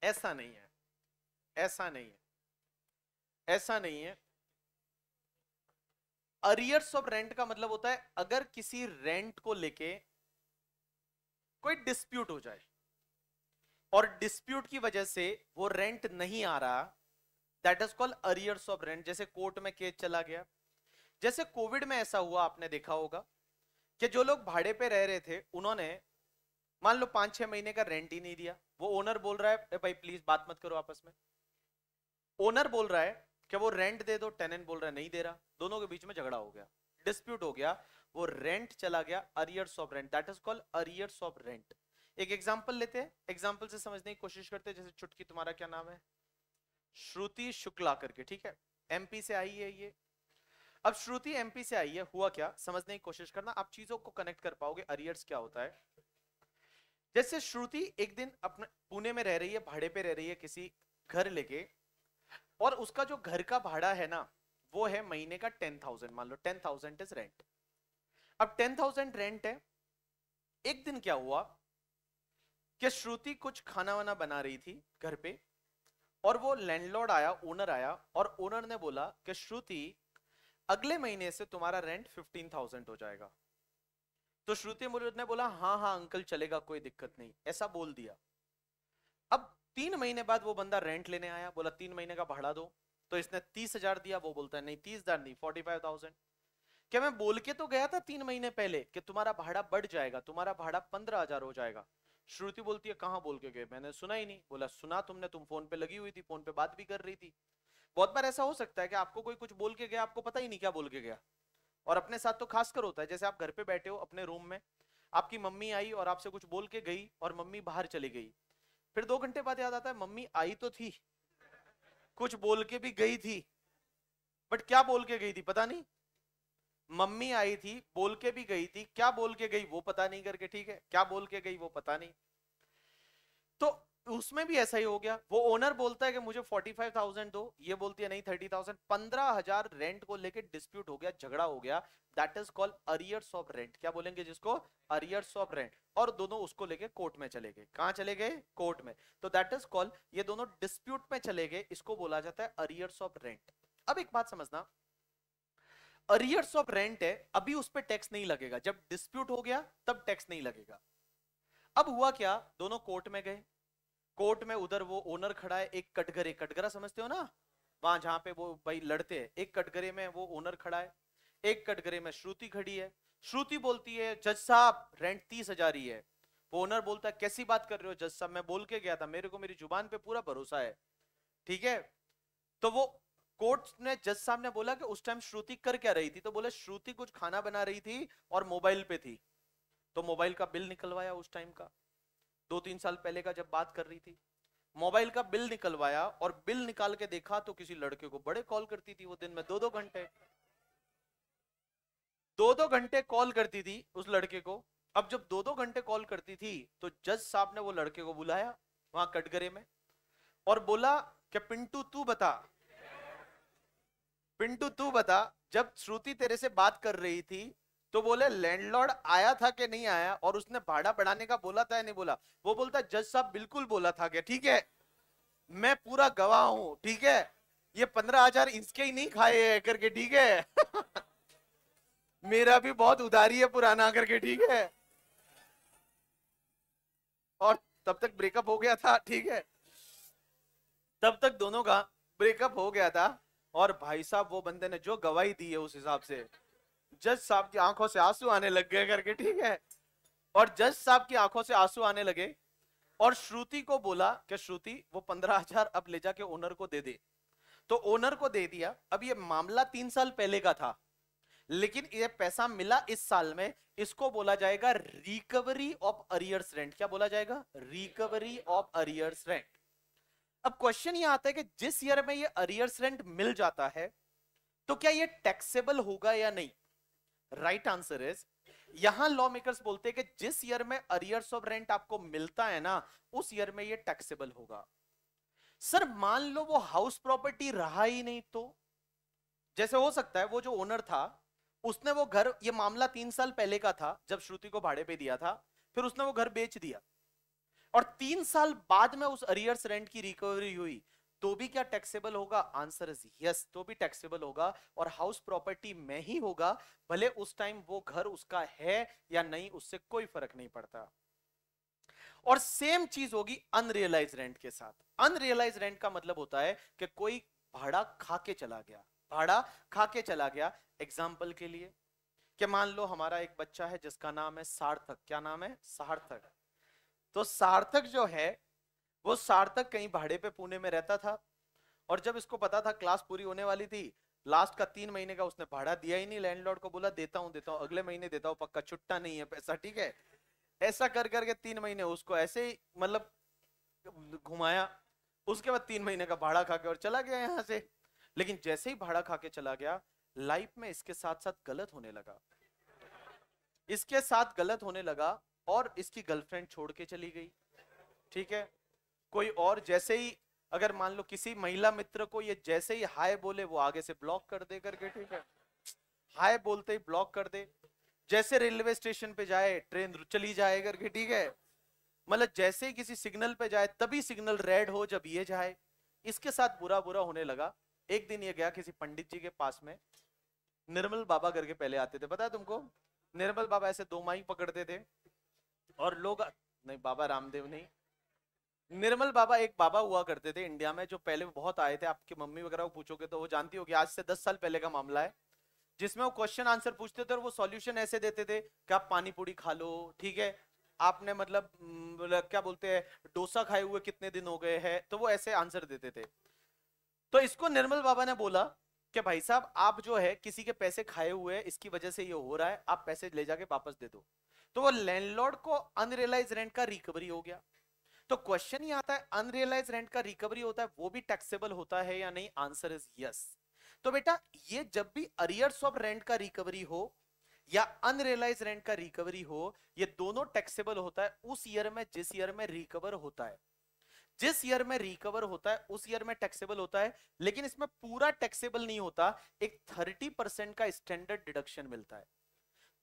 ऐसा नहीं है ऐसा नहीं है ऐसा नहीं है अरियर्स ऑफ रेंट का मतलब होता है अगर किसी रेंट को लेके कोई डिस्प्यूट हो जाए और डिस्प्यूट की वजह से वो रेंट नहीं आ रहा that is called arrears of rent जैसे कोर्ट में केस चला गया जैसे कोविड में ऐसा हुआ आपने देखा होगा कि जो लोग भाड़े पे रह रहे थे उन्होंने मान लो पांच छह महीने का रेंट ही नहीं दिया वो ओनर बोल रहा है भाई प्लीज बात मत करो आपस में ओनर बोल रहा है क्या वो रेंट दे दो टेनेंट बोल रहा है नहीं दे रहा दोनों के बीच में झगड़ा हो गया डिस्प्यूट हो गया वो रेंट चला गया arrears of rent that is called arrears of rent एक एग्जाम्पल लेते हैं एग्जाम्पल से समझने की कोशिश करते हैं जैसे चुटकी तुम्हारा क्या नाम है श्रुति शुक्ला करके ठीक है एमपी से आई है ये अब श्रुति एमपी से आई है हुआ क्या समझने की कोशिश करना आप चीजों को कनेक्ट कर पाओगे अरियर्स क्या होता है जैसे श्रुति एक दिन अपने पुणे में रह रही है भाड़े पे रह रही है किसी घर लेके और उसका जो घर का भाड़ा है ना वो है महीने का टेन थाउजेंड मान लो टेन थाउजेंड इज रेंट अब टेन थाउजेंड रेंट है एक दिन क्या हुआ कि श्रुति कुछ खाना वाना बना रही थी घर पे और वो लैंडलॉर्ड आया ओनर आया और ओनर ने बोला कि श्रुति अगले महीने से तुम्हारा रेंट फिफ्टीन थाउजेंड हो जाएगा तो श्रुति मुरुद ने बोला हाँ हाँ अंकल चलेगा कोई दिक्कत नहीं ऐसा बोल दिया अब तीन महीने बाद वो बंदा रेंट लेने आया बोला तीन महीने का भाड़ा दो तो इसने तीस हजार दिया वो बोलता है नहीं तीस हजार नहीं फोर्टी फाइव थाउजेंड क्या मैं बोल के तो गया था तीन महीने पहले कि तुम्हारा भाड़ा बढ़ जाएगा तुम्हारा भाड़ा पंद्रह हजार हो जाएगा श्रुति बोलती है कहाँ बोल के गए मैंने सुना ही नहीं बोला सुना तुमने तुम फोन पे लगी हुई थी फोन पे बात भी कर रही थी बहुत बार ऐसा हो सकता है कि आपको कोई कुछ बोल के गया आपको पता ही नहीं क्या बोल के गया और अपने साथ तो खासकर होता है जैसे आप घर पे बैठे हो अपने रूम में आपकी मम्मी आई और आपसे कुछ बोल के गई और मम्मी बाहर चली गई फिर दो घंटे बाद याद आता है मम्मी आई तो थी कुछ बोल के भी गई थी बट क्या बोल के गई थी पता नहीं मम्मी आई थी बोल के भी गई थी क्या बोल के गई वो पता नहीं करके ठीक है क्या बोल के गई वो पता नहीं तो उसमें भी ऐसा ही हो गया वो ओनर बोलता है कि मुझे 45,000 दो ये बोलती है नहीं 30,000 थाउजेंड पंद्रह हजार रेंट को लेके डिस्प्यूट हो गया झगड़ा हो गया that is called arrears of rent क्या बोलेंगे जिसको अरियर्स ऑफ रेंट और दोनों उसको लेके कोर्ट में चले गए कहा चले गए कोर्ट में तो दैट इज कॉल्ड ये दोनों डिस्प्यूट में चले गए इसको बोला जाता है अरियर्स ऑफ रेंट अब एक बात समझना अरियर्स ऑफ रेंट है अभी उस पर टैक्स नहीं लगेगा जब डिस्प्यूट हो गया तब टैक्स नहीं लगेगा अब हुआ क्या दोनों कोर्ट में गए कोर्ट में उधर वो ओनर खड़ा है एक कटघरे कटघरा समझते हो ना वहां जहाँ पे वो भाई लड़ते हैं एक कटघरे में वो ओनर खड़ा है एक कटघरे में श्रुति खड़ी है श्रुति बोलती है जज साहब रेंट तीस हजार ही है वो ओनर बोलता है कैसी बात कर रहे हो जज साहब मैं बोल के गया था मेरे को मेरी जुबान पे पूरा भरोसा है ठीक है तो वो कोर्ट ने जज साहब ने बोला कि उस टाइम श्रुति कर क्या रही थी तो बोले श्रुति कुछ खाना बना रही थी और मोबाइल पे थी तो मोबाइल का बिल निकलवाया उस टाइम का दो तीन साल पहले का जब बात कर रही थी मोबाइल का बिल निकलवाया और बिल निकाल के देखा तो किसी लड़के को बड़े कॉल करती थी वो दिन में दो दो घंटे दो दो घंटे कॉल करती थी उस लड़के को अब जब दो दो घंटे कॉल करती थी तो जज साहब ने वो लड़के को बुलाया वहां कटघरे में और बोला कि पिंटू तू बता पिंटू तू बता जब श्रुति तेरे से बात कर रही थी तो बोले लैंडलॉर्ड आया था कि नहीं आया और उसने भाड़ा बढ़ाने का बोला था या नहीं बोला वो बोलता जज साहब बिल्कुल बोला था क्या ठीक है मैं पूरा गवाह हूं ठीक है ये पंद्रह हजार इसके ही नहीं खाए है करके ठीक है मेरा भी बहुत उधारी है पुराना करके ठीक है और तब तक ब्रेकअप हो गया था ठीक है तब तक दोनों का ब्रेकअप हो गया था और भाई साहब वो बंदे ने जो गवाही दी है उस हिसाब से जज साहब की आंखों से आंसू आने लग गए करके ठीक है और जज साहब की आंखों से आंसू आने लगे और श्रुति को बोला कि श्रुति वो पंद्रह हजार अब ले जाके ओनर को दे दे तो ओनर को दे दिया अब ये मामला तीन साल पहले का था लेकिन ये पैसा मिला इस साल में इसको बोला जाएगा रिकवरी ऑफ अरियर्स रेंट क्या बोला जाएगा रिकवरी ऑफ अरियर्स रेंट अब क्वेश्चन ये आता है कि जिस ईयर में ये अरियर्स रेंट मिल जाता है तो क्या ये टैक्सेबल होगा या नहीं राइट आंसर इज यहां लॉ मेकर्स बोलते हैं कि जिस ईयर में अरियर्स ऑफ रेंट आपको मिलता है ना उस ईयर में ये टैक्सेबल होगा सर मान लो वो हाउस प्रॉपर्टी रहा ही नहीं तो जैसे हो सकता है वो जो ओनर था उसने वो घर ये मामला तीन साल पहले का था जब श्रुति को भाड़े पे दिया था फिर उसने वो घर बेच दिया और तीन साल बाद में उस अरियर्स रेंट की रिकवरी हुई तो भी क्या टैक्सेबल होगा आंसर इज यस तो भी टैक्सेबल होगा और हाउस प्रॉपर्टी में ही होगा भले उस टाइम वो घर उसका है या नहीं उससे कोई फर्क नहीं पड़ता और सेम चीज होगी अनरियलाइज रेंट के साथ अनरियलाइज रेंट का मतलब होता है कि कोई भाड़ा खा के चला गया भाड़ा खा के चला गया एग्जाम्पल के लिए कि मान लो हमारा एक बच्चा है जिसका नाम है सार्थक क्या नाम है सार्थक तो सार्थक जो है वो सार्थक कहीं भाड़े पे पुणे में रहता था और जब इसको पता था क्लास पूरी होने वाली थी लास्ट का तीन महीने का उसने भाड़ा दिया ही नहीं लैंडलॉर्ड को बोला देता हूँ देता हूँ अगले महीने देता हूँ पक्का छुट्टा नहीं है पैसा ठीक है ऐसा कर करके तीन महीने उसको ऐसे ही मतलब घुमाया उसके बाद तीन महीने का भाड़ा खा के और चला गया यहाँ से लेकिन जैसे ही भाड़ा खा के चला गया लाइफ में इसके साथ साथ गलत होने लगा इसके साथ गलत होने लगा और इसकी गर्लफ्रेंड छोड़ के चली गई ठीक है कोई और जैसे ही अगर मान लो किसी महिला मित्र को ये जैसे ही हाय बोले वो आगे से ब्लॉक कर दे करके ठीक है हाय बोलते ही ब्लॉक कर दे जैसे रेलवे स्टेशन पे जाए ट्रेन चली जाए करके ठीक है मतलब जैसे ही किसी सिग्नल पे जाए तभी सिग्नल रेड हो जब ये जाए इसके साथ बुरा बुरा होने लगा एक दिन ये गया किसी पंडित जी के पास में निर्मल बाबा करके पहले आते थे पता है तुमको निर्मल बाबा ऐसे दो माई पकड़ते थे और लोग नहीं बाबा रामदेव नहीं निर्मल बाबा एक बाबा हुआ करते थे इंडिया में जो पहले बहुत आए थे आपके मम्मी वगैरह को पूछोगे तो वो जानती होगी आज से दस साल पहले का मामला है जिसमें वो क्वेश्चन आंसर पूछते थे और वो सॉल्यूशन ऐसे देते थे कि आप पानी पूरी खा लो ठीक है आपने मतलब क्या बोलते हैं डोसा खाए हुए कितने दिन हो गए हैं तो वो ऐसे आंसर देते थे तो इसको निर्मल बाबा ने बोला कि भाई साहब आप जो है किसी के पैसे खाए हुए हैं इसकी वजह से ये हो रहा है आप पैसे ले जाके वापस दे दो तो वो लैंडलॉर्ड को अनरियलाइज रेंट का रिकवरी हो गया तो क्वेश्चन ही आता है अनरियलाइज रेंट का रिकवरी होता है वो भी टैक्सेबल होता है या नहीं आंसर इज यस तो बेटा ये जब भी अरियर्स ऑफ रेंट का रिकवरी हो या अनरियलाइज रेंट का रिकवरी हो ये दोनों टैक्सेबल होता है उस ईयर में जिस ईयर में रिकवर होता है जिस ईयर में रिकवर होता है उस ईयर में टैक्सेबल होता है लेकिन इसमें पूरा टैक्सेबल नहीं होता एक थर्टी परसेंट का स्टैंडर्ड डिडक्शन मिलता है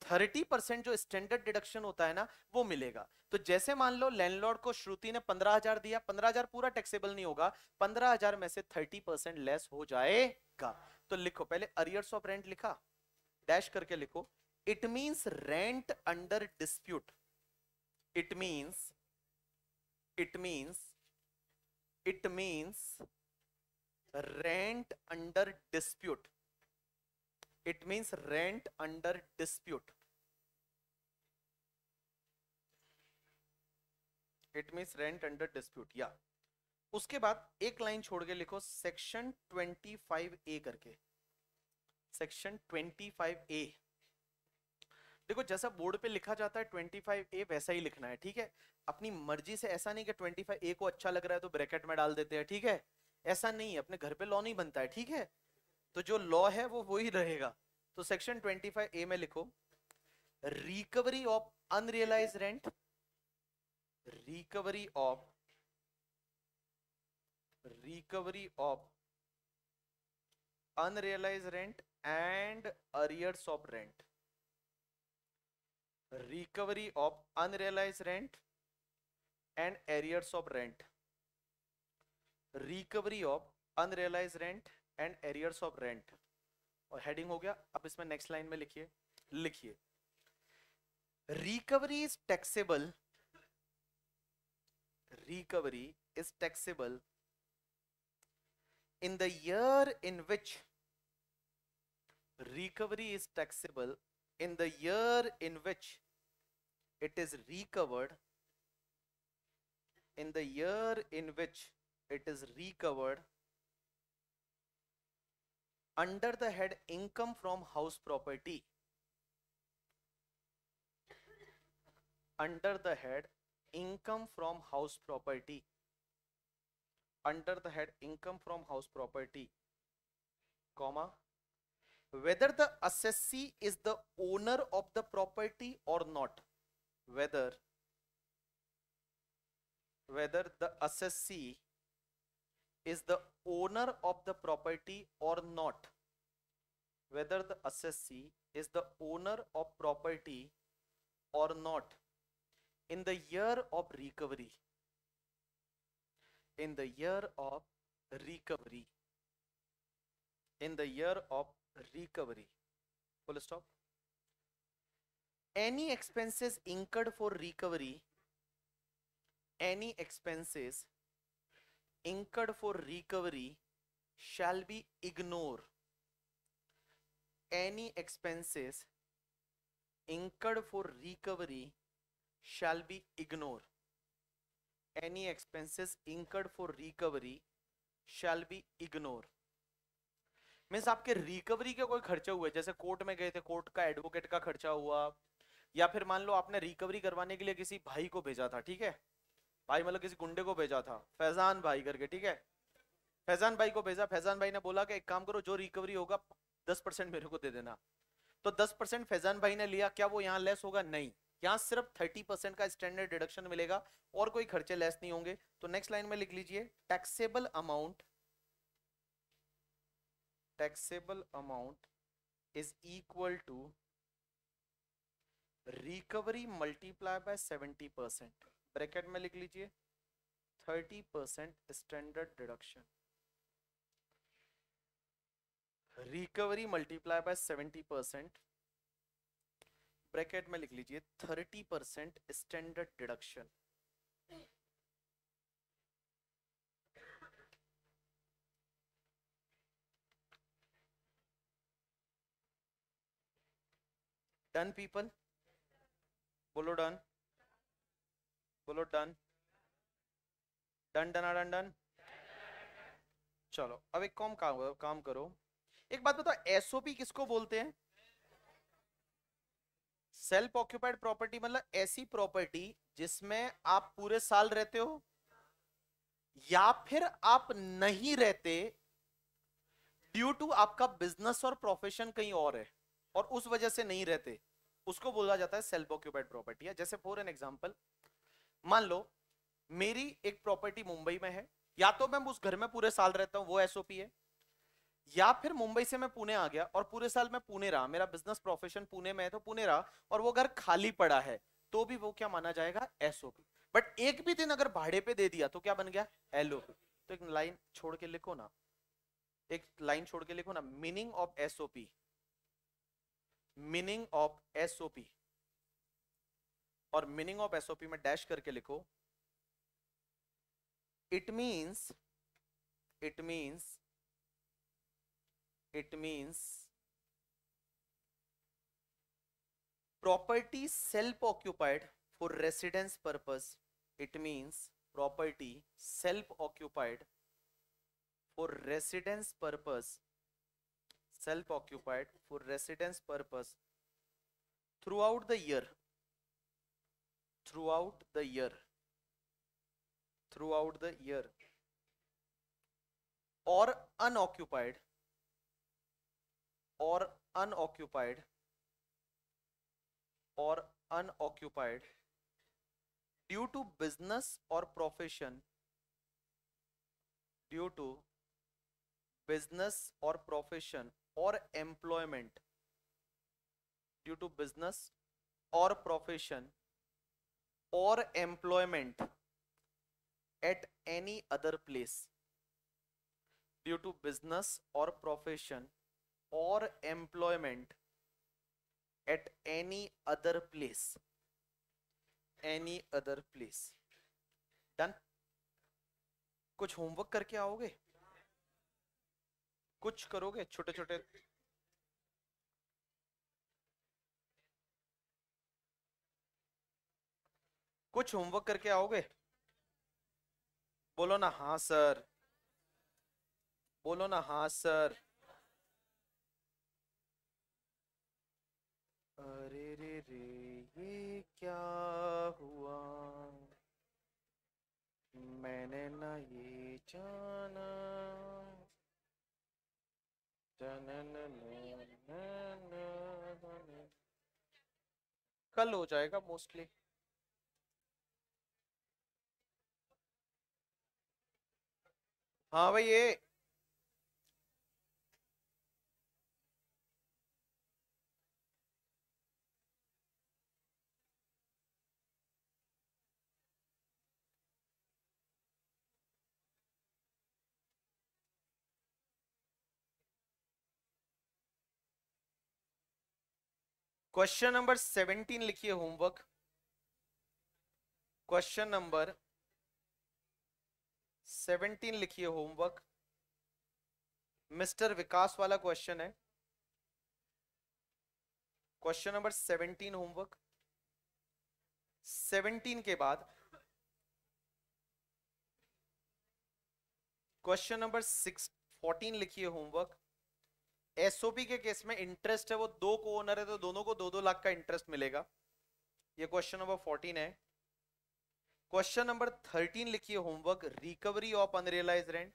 थर्टी परसेंट जो स्टैंडर्ड डिडक्शन होता है ना वो मिलेगा तो जैसे मान लो लैंडलॉर्ड को श्रुति ने पंद्रह हजार दिया पंद्रह हजार पूरा टैक्सेबल नहीं होगा पंद्रह हजार में से थर्टी परसेंट लेस हो जाएगा तो लिखो पहले अरियर्स ऑफ रेंट लिखा डैश करके लिखो it means rent under dispute it means it means it means rent under dispute it means rent under dispute it means rent under dispute या उसके बाद एक लाइन छोड़ के लिखो सेक्शन 25 ए करके सेक्शन 25 ए देखो जैसा बोर्ड पे लिखा जाता है 25 ए वैसा ही लिखना है ठीक है अपनी मर्जी से ऐसा नहीं कि 25 ए को अच्छा लग रहा है तो ब्रैकेट में डाल देते हैं ठीक है ऐसा नहीं है अपने घर पे लॉ नहीं बनता है ठीक है तो जो लॉ है वो वही रहेगा तो सेक्शन 25 ए में लिखो recovery of unrealise rent recovery of recovery of unrealise rent and arrears of rent recovery of unrealise rent and arrears of rent recovery of unrealise rent and arrears of rent और heading हो गया अब इसमें next line में लिखिए लिखिए recovery is taxable recovery is taxable in the year in which recovery is taxable in the year in which it is recovered in the year in which it is recovered under the head income from house property under the head income from house property under the head income from house property comma whether the assessee is the owner of the property or not whether whether the assessee is the owner of the property or not whether the assessee is the owner of property or not in the year of recovery in the year of recovery in the year of recovery full stop any expenses incurred for recovery any expenses incurred for recovery shall be ignore any expenses incurred for recovery shall be ignore any expenses incurred for recovery shall be ignore means आपके recovery के कोई खर्चे हुए जैसे court में गए थे court का एडवोकेट का खर्चा हुआ या फिर मान लो आपने रिकवरी करवाने के लिए किसी भाई को भेजा था ठीक है भाई मतलब किसी गुंडे को भेजा था फैजान भाई करके ठीक है फैजान भाई को भेजा फैजान भाई ने बोला कि एक काम करो जो रिकवरी होगा दस परसेंट मेरे को दे देना तो दस परसेंट फैजान भाई ने लिया क्या वो यहाँ लेस होगा नहीं यहाँ सिर्फ थर्टी परसेंट का स्टैंडर्ड डिडक्शन मिलेगा और कोई खर्चे लेस नहीं होंगे तो नेक्स्ट लाइन में लिख लीजिए taxable amount taxable amount is equal to recovery multiply by seventy percent bracket में लिख लीजिए thirty percent standard deduction recovery multiply by seventy percent bracket में लिख लीजिए thirty percent standard deduction done people बोलो डन बोलो डन डन डना done done चलो अब एक कॉम काम करो काम करो एक बात बताओ एसओपी किसको बोलते हैं सेल्फ ऑक्यूपाइड प्रॉपर्टी मतलब ऐसी प्रॉपर्टी जिसमें आप पूरे साल रहते हो या फिर आप नहीं रहते ड्यू टू आपका बिजनेस और प्रोफेशन कहीं और है और उस वजह से नहीं रहते उसको बोला जाता है सेल्फ ऑक्यूपाइड प्रॉपर्टी है जैसे फॉर एन एग्जांपल मान लो मेरी एक प्रॉपर्टी मुंबई में है या तो मैं उस घर में पूरे साल रहता हूँ वो एसओपी है या फिर मुंबई से मैं पुणे आ गया और पूरे साल मैं पुणे रहा मेरा बिजनेस प्रोफेशन पुणे में है तो पुणे रहा और वो घर खाली पड़ा है तो भी वो क्या माना जाएगा एसओपी बट एक भी दिन अगर भाड़े पे दे दिया तो क्या बन गया एलओपी तो एक लाइन छोड़ के लिखो ना एक लाइन छोड़ के लिखो ना meaning of SOP meaning of SOP और मीनिंग ऑफ एसओपी में डैश करके लिखो it means it means it means property self occupied for residence purpose it means property self occupied for residence purpose self occupied for residence purpose throughout the year throughout the year throughout the year or unoccupied or unoccupied or unoccupied due to business or profession due to business or profession or employment due to business or profession or employment at any other place due to business or profession or employment at any other place any other place done कुछ homework करके आओगे कुछ करोगे छोटे छोटे कुछ homework करके आओगे बोलो ना हाँ सर बोलो ना हाँ सर अरे रे रे ये क्या हुआ मैंने ना ये जाना कल हो जाएगा मोस्टली हाँ भाई ये क्वेश्चन नंबर सेवेंटीन लिखिए होमवर्क क्वेश्चन नंबर सेवनटीन लिखिए होमवर्क मिस्टर विकास वाला क्वेश्चन है question number seventeen homework seventeen के बाद क्वेश्चन नंबर सिक्स फोर्टीन लिखिए होमवर्क एसओपी के केस में इंटरेस्ट है वो दो को ओनर है तो दोनों को दो दो लाख का इंटरेस्ट मिलेगा ये क्वेश्चन नंबर फोर्टीन है क्वेश्चन नंबर थर्टीन लिखिए homework recovery of unrealise rent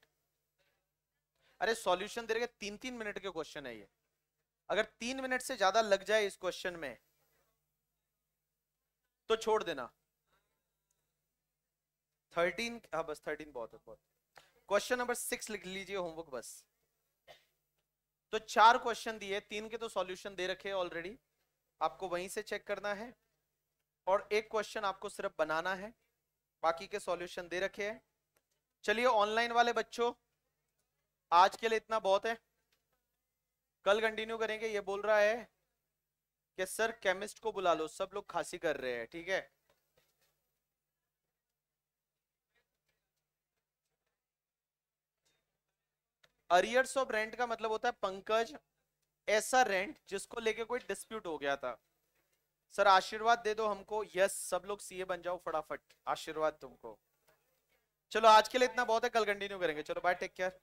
अरे सॉल्यूशन दे रहे तीन तीन मिनट के क्वेश्चन है ये अगर तीन मिनट से ज्यादा लग जाए इस क्वेश्चन में तो छोड़ देना थर्टीन हाँ बस थर्टीन बहुत है बहुत क्वेश्चन नंबर सिक्स लिख लीजिए होमवर्क बस तो चार क्वेश्चन दिए तीन के तो सॉल्यूशन दे रखे ऑलरेडी आपको वहीं से चेक करना है और एक क्वेश्चन आपको सिर्फ बनाना है बाकी के सॉल्यूशन दे रखे हैं चलिए ऑनलाइन वाले बच्चों आज के लिए इतना बहुत है कल कंटिन्यू करेंगे ये बोल रहा है कि सर केमिस्ट को बुला लो सब लोग खांसी कर रहे हैं ठीक है अरियर्स ऑफ रेंट का मतलब होता है पंकज ऐसा रेंट जिसको लेके कोई डिस्प्यूट हो गया था सर आशीर्वाद दे दो हमको यस सब लोग सीए बन जाओ फटाफट आशीर्वाद तुमको चलो आज के लिए इतना बहुत है कल कंटिन्यू करेंगे चलो बाय टेक केयर